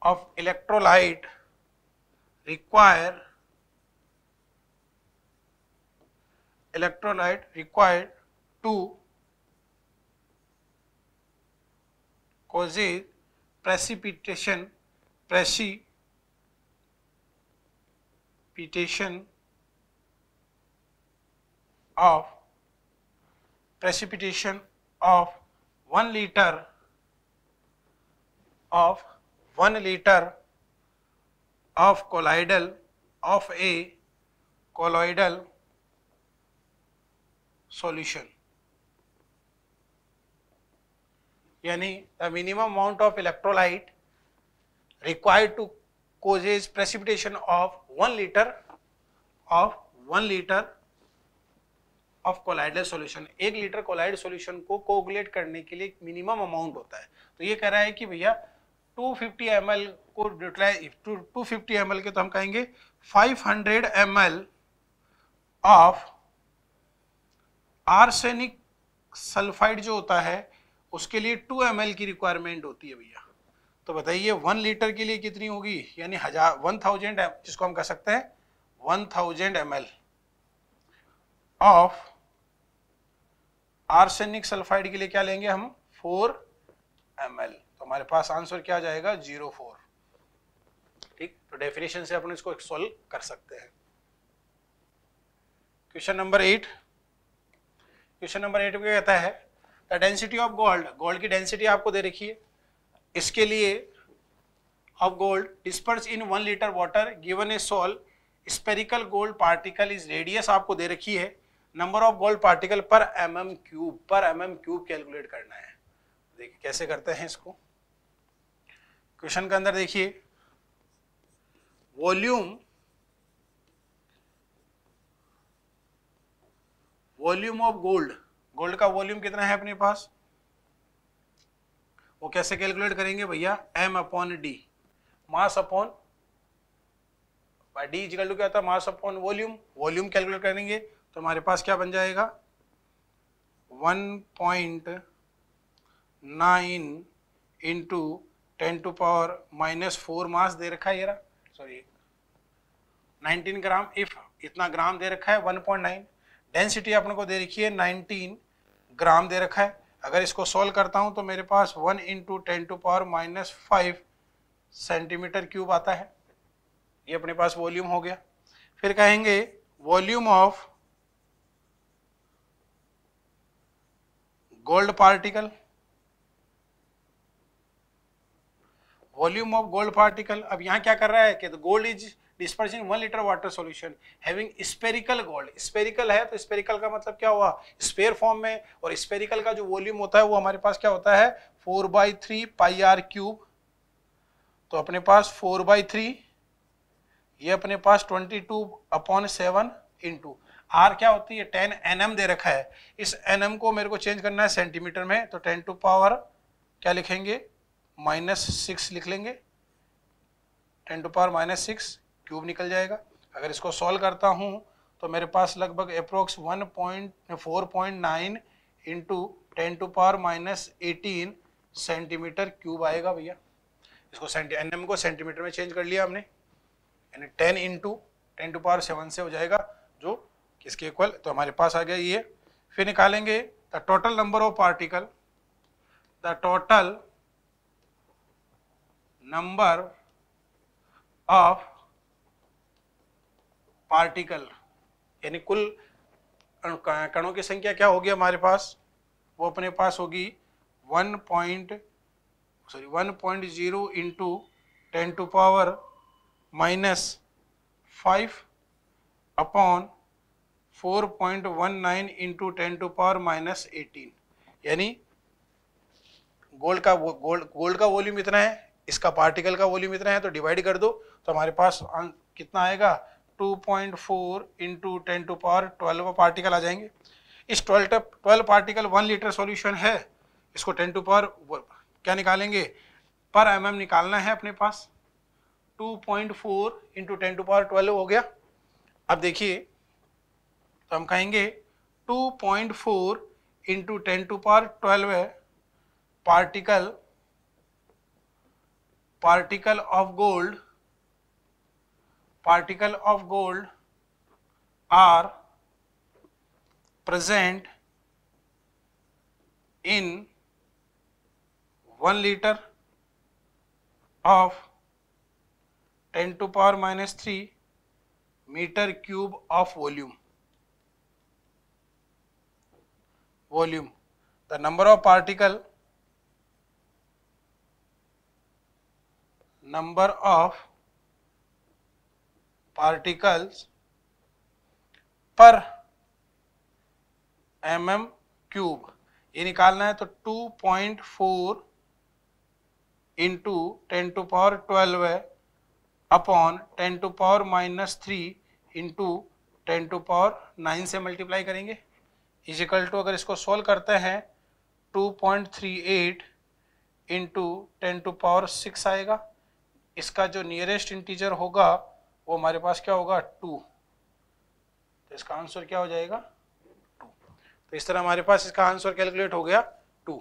of electrolyte require electrolyte required to cause causes precipitation precipitation of precipitation of 1 liter of 1 liter of colloidal of a colloidal solution yani the minimum amount of electrolyte required to causes precipitation of 1 liter of 1 liter of colloidal solution एक litre colloid solution को coagulate करने के लिए minimum amount होता है तो ये कह रहा है कि भैया 250 फिफ्टी एम एल को neutralise to fifty M L के तो हम कहेंगे 500 hundred M L of arsenic sulphide जो होता है उसके लिए 2 एम की रिक्वायरमेंट होती है भैया तो बताइए वन लीटर के लिए कितनी होगी यानी हजार वन थाउजेंड जिसको हम कह सकते हैं one thousand M of arsenic sulphide के लिए क्या लेंगे हम फोर एम तो हमारे पास आंसर क्या जाएगा जीरो फोर ठीक तो डेफिनेशन से अपन इसको सोल्व कर सकते हैं question number eight question number eight में कहता है the density of gold gold की डेंसिटी आपको दे रखी है इसके लिए of gold disperse in one litre water given a sol spherical gold particle is radius आपको दे रखी है नंबर ऑफ गोल्ड पार्टिकल पर एम एम क्यूब पर एम एम क्यूब कैलकुलेट करना है देखिए कैसे करते हैं इसको क्वेश्चन के अंदर देखिए volume volume of gold gold का वॉल्यूम कितना है अपने पास वो कैसे कैलकुलेट करेंगे भैया M upon D mass upon D is equal to क्या होता है mass upon volume volume calculate करेंगे तो हमारे पास क्या बन जाएगा 1.9 point nine into ten to power minus four mass दे रखा है ये रहा सॉरी 19 ग्राम इफ इतना ग्राम दे रखा है 1.9 डेंसिटी अपने को दे रखी है 19 ग्राम दे रखा है अगर इसको सॉल्व करता हूं तो मेरे पास 1 into ten to power minus five centimetre cube आता है ये अपने पास वॉल्यूम हो गया फिर कहेंगे volume of gold particle volume of gold particle अब यहाँ क्या कर रहा है कि gold is dispersing one litre water solution having spherical gold spherical है तो स्पेरिकल का मतलब क्या हुआ स्पेयर फॉर्म में और स्पेरिकल का जो वॉल्यूम होता है वो हमारे पास क्या होता है four by three pi R cube तो अपने पास फोर बाई थ्री ये अपने पास twenty two upon seven into R क्या होती है टेन एन दे रखा है इस एन को मेरे को चेंज करना है सेंटीमीटर में तो टेन टू पावर क्या लिखेंगे माइनस सिक्स लिख लेंगे ten to power minus six cube निकल जाएगा अगर इसको सॉल्व करता हूँ तो मेरे पास लगभग approx one point four point nine into ten to power minus eighteen centimetre cube आएगा भैया इसको सेंटी एन को सेंटीमीटर में चेंज कर लिया हमने यानी ten into ten to power seven से हो जाएगा जो किसके इक्वल तो हमारे पास आ गया ये फिर निकालेंगे the total number of particle the total number of particle यानी कुल कणों की संख्या क्या होगी हमारे पास वो अपने पास होगी one point sorry one point zero into ten to power minus five upon four point one nine into ten to power minus eighteen यानी गोल्ड का गोल्ड गोल्ड का वॉल्यूम इतना है इसका पार्टिकल का वॉल्यूम इतना है तो डिवाइड कर दो तो हमारे पास अं- कितना आएगा 2.4 point four into ten to power twelve particle आ जाएंगे इस twelve twelve particle one litre solution है इसको टेन टू पावर क्या निकालेंगे पर एम mm निकालना है अपने पास 2.4 point four into ten to power twelve हो गया अब देखिए तो हम कहेंगे 2.4 point four into ten to power twelve particle particle of gold particle of gold are present in one litre of ten to power minus three metre cube of volume volume. The number of particle number of particles per mm cube ये निकालना है तो 2.4 point into ten to power twelve है upon ten to power minus three into ten to power nine से multiply करेंगे is equal to अगर इसको solve करते हैं two point three eight into ten to power six आएगा इसका जो नियरेस्ट इंटीजर होगा वो हमारे पास क्या होगा टू तो इसका आंसर क्या हो जाएगा टू तो इस तरह हमारे पास इसका आंसर कैलकुलेट हो गया टू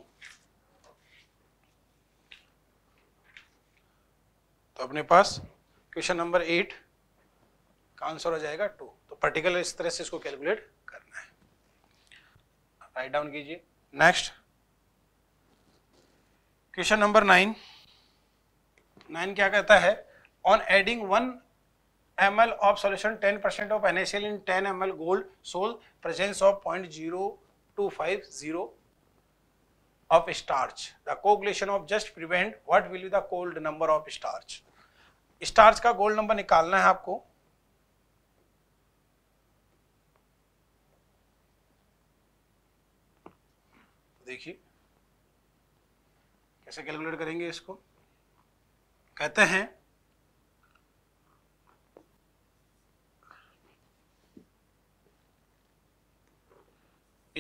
तो अपने पास क्वेश्चन नंबर एट का आंसर हो जाएगा टू तो पर्टिकुलर इस तरह से इसको कैलकुलेट राइट डाउन कीजिए next question number nine nine क्या कहता है on adding one M L of solution ten percent of N NSL in ten M L gold sol presence of point zero two five zero of starch the coagulation of just prevent what will be the gold number of starch starch का gold number निकालना है आपको देखिए कैसे calculate करेंगे इसको कहते हैं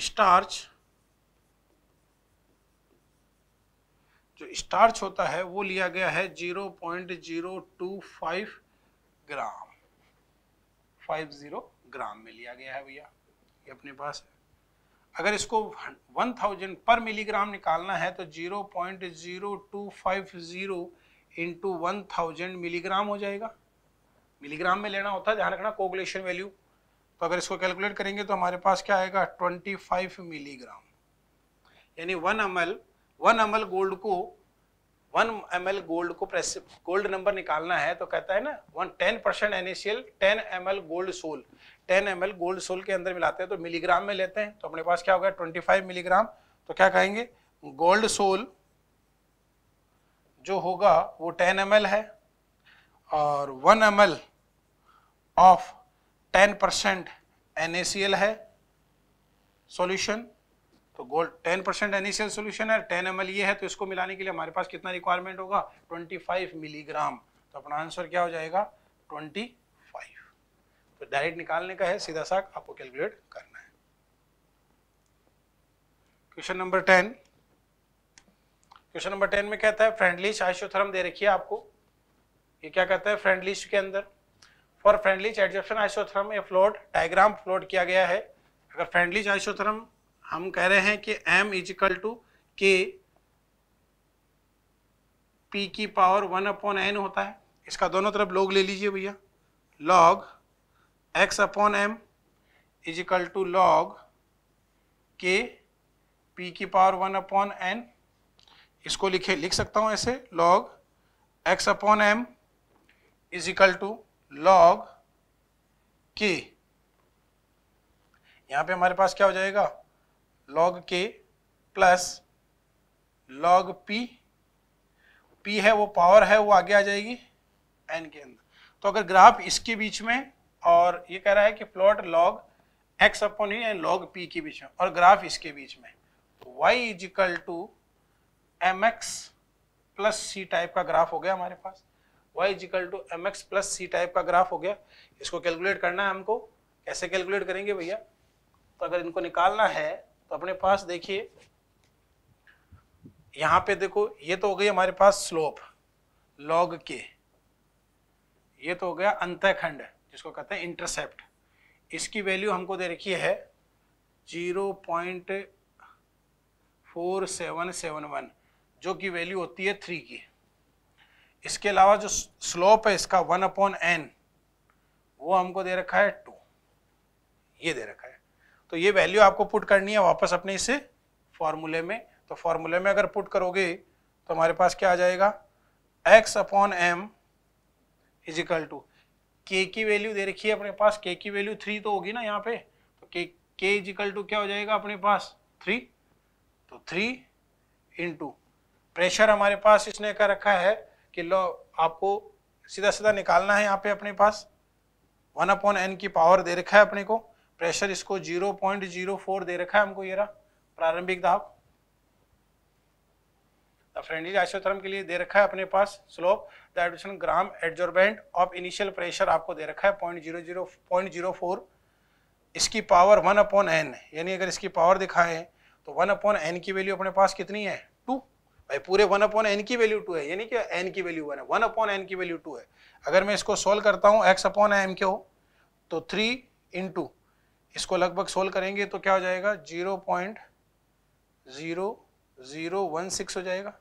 स्टार्च जो स्टार्च होता है वो लिया गया है zero point zero two five gram five zero gram में लिया गया है भैया ये अपने पास है अगर इसको 1000 पर मिलीग्राम निकालना है तो 0.0250 इंटू वन मिलीग्राम हो जाएगा मिलीग्राम में लेना होता है ध्यान रखना कोगुलेशन वैल्यू तो अगर इसको कैलकुलेट करेंगे तो हमारे पास क्या आएगा 25 मिलीग्राम यानी one M L one M L gold को वन एम गोल्ड को प्रेस गोल्ड नंबर निकालना है तो कहता है ना one ten percent L ten M L gold sol ten M L gold sol के अंदर मिलाते हैं तो मिलीग्राम में लेते हैं तो अपने पास क्या होगा ट्वेंटी फाइव मिलीग्राम तो क्या कहेंगे गोल्ड सोल जो होगा वो टेन एम एल है और one M L of ten percent N A C L है सोल्यूशन तो gold ten percent initial solution है टेन एम ये है तो इसको मिलाने के लिए हमारे पास कितना रिक्वायरमेंट होगा ट्वेंटी फाइव मिलीग्राम तो अपना आंसर क्या हो जाएगा ट्वेंटी फाइव तो डायरेक्ट निकालने का है सीधा सा आपको कैलकुलेट करना है question number ten question number ten में कहता है फ्रेंडलिश आइसोथर्म दे रखिए आपको ये क्या कहता है फ्रेंडलिश के अंदर फॉर फ्रेंडलिश एडजप्शन आइसोथर्म ये फ्लोट डायग्राम फ्लोट किया गया है अगर फ्रेंडलिश आइसोथर्म हम कह रहे हैं कि m इजिकल टू के पी की पावर वन अपॉन एन होता है इसका दोनों तरफ लॉग ले लीजिए भैया log x upon M is equal to log K P की पावर वन अपॉन एन इसको लिखे लिख सकता हूँ ऐसे log x upon M is equal to log K यहाँ पे हमारे पास क्या हो जाएगा लॉग के प्लस लॉग पी पी है वो पावर है वो आगे आ जाएगी एन के अंदर तो अगर ग्राफ इसके बीच में और ये कह रहा है कि प्लॉट लॉग एक्स अपॉन ही एंड लॉग पी के बीच में और ग्राफ इसके बीच में Y is equal to M x plus C type का ग्राफ हो गया हमारे पास Y is equal to M x plus C type का ग्राफ हो गया इसको कैलकुलेट करना है हमको कैसे कैलकुलेट करेंगे भैया तो अगर इनको निकालना है तो अपने पास देखिए यहां पे देखो ये तो हो गई हमारे पास स्लोप लॉग के ये तो हो गया अंतखंड जिसको कहते हैं इंटरसेप्ट इसकी वैल्यू हमको दे रखी है zero point four seven seven one जो कि वैल्यू होती है थ्री की इसके अलावा जो स्लोप है इसका वन अपॉन एन वो हमको दे रखा है टू ये दे रखा है तो ये वैल्यू आपको पुट करनी है वापस अपने इसे फॉर्मूले में तो फॉर्मूले में अगर पुट करोगे तो हमारे पास क्या आ जाएगा X upon M is equal to K की वैल्यू दे रखी है अपने पास के की वैल्यू थ्री तो होगी ना यहाँ पे तो के के इजिकल टू क्या हो जाएगा अपने पास थ्री तो थ्री इन टू प्रेशर हमारे पास इसने कर रखा है कि लो आपको सीधा सीधा निकालना है यहाँ पे अपने पास वन अपॉन एन की पावर दे रखा है अपने को प्रेशर इसको 0.04 दे रखा है हमको ये रहा प्रारंभिक दाब फ्रेंडली आइसोथर्म के लिए दे रखा है अपने पास slope the gram adsorbent of initial pressure आपको दे रखा है point zero zero point zero four इसकी पावर वन अपॉन एन यानी अगर इसकी पावर दिखाए तो वन अपॉन एन की वैल्यू अपने पास कितनी है टू भाई पूरे वन अपॉन एन की वैल्यू टू है यानी कि एन की वैल्यू वन है वन अपॉन एन की वैल्यू टू है अगर मैं इसको सोल्व करता हूँ एक्स अपॉन एम के हो तो थ्री इन टू इसको लगभग सोल्व करेंगे तो क्या हो जाएगा zero point zero zero one six हो जाएगा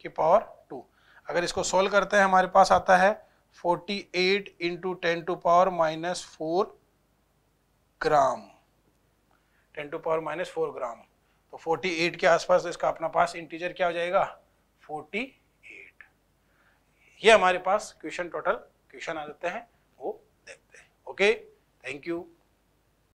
की पावर टू अगर इसको सोल्व करते हैं हमारे पास आता है forty eight into ten to power minus four gram ten to power minus four gram तो फोर्टी एट के आसपास इसका अपना पास इंटीजर क्या हो जाएगा फोर्टी एट ये हमारे पास क्वेश्चन टोटल क्वेश्चन आ जाते हैं वो देखते हैं ओके okay? Thank you.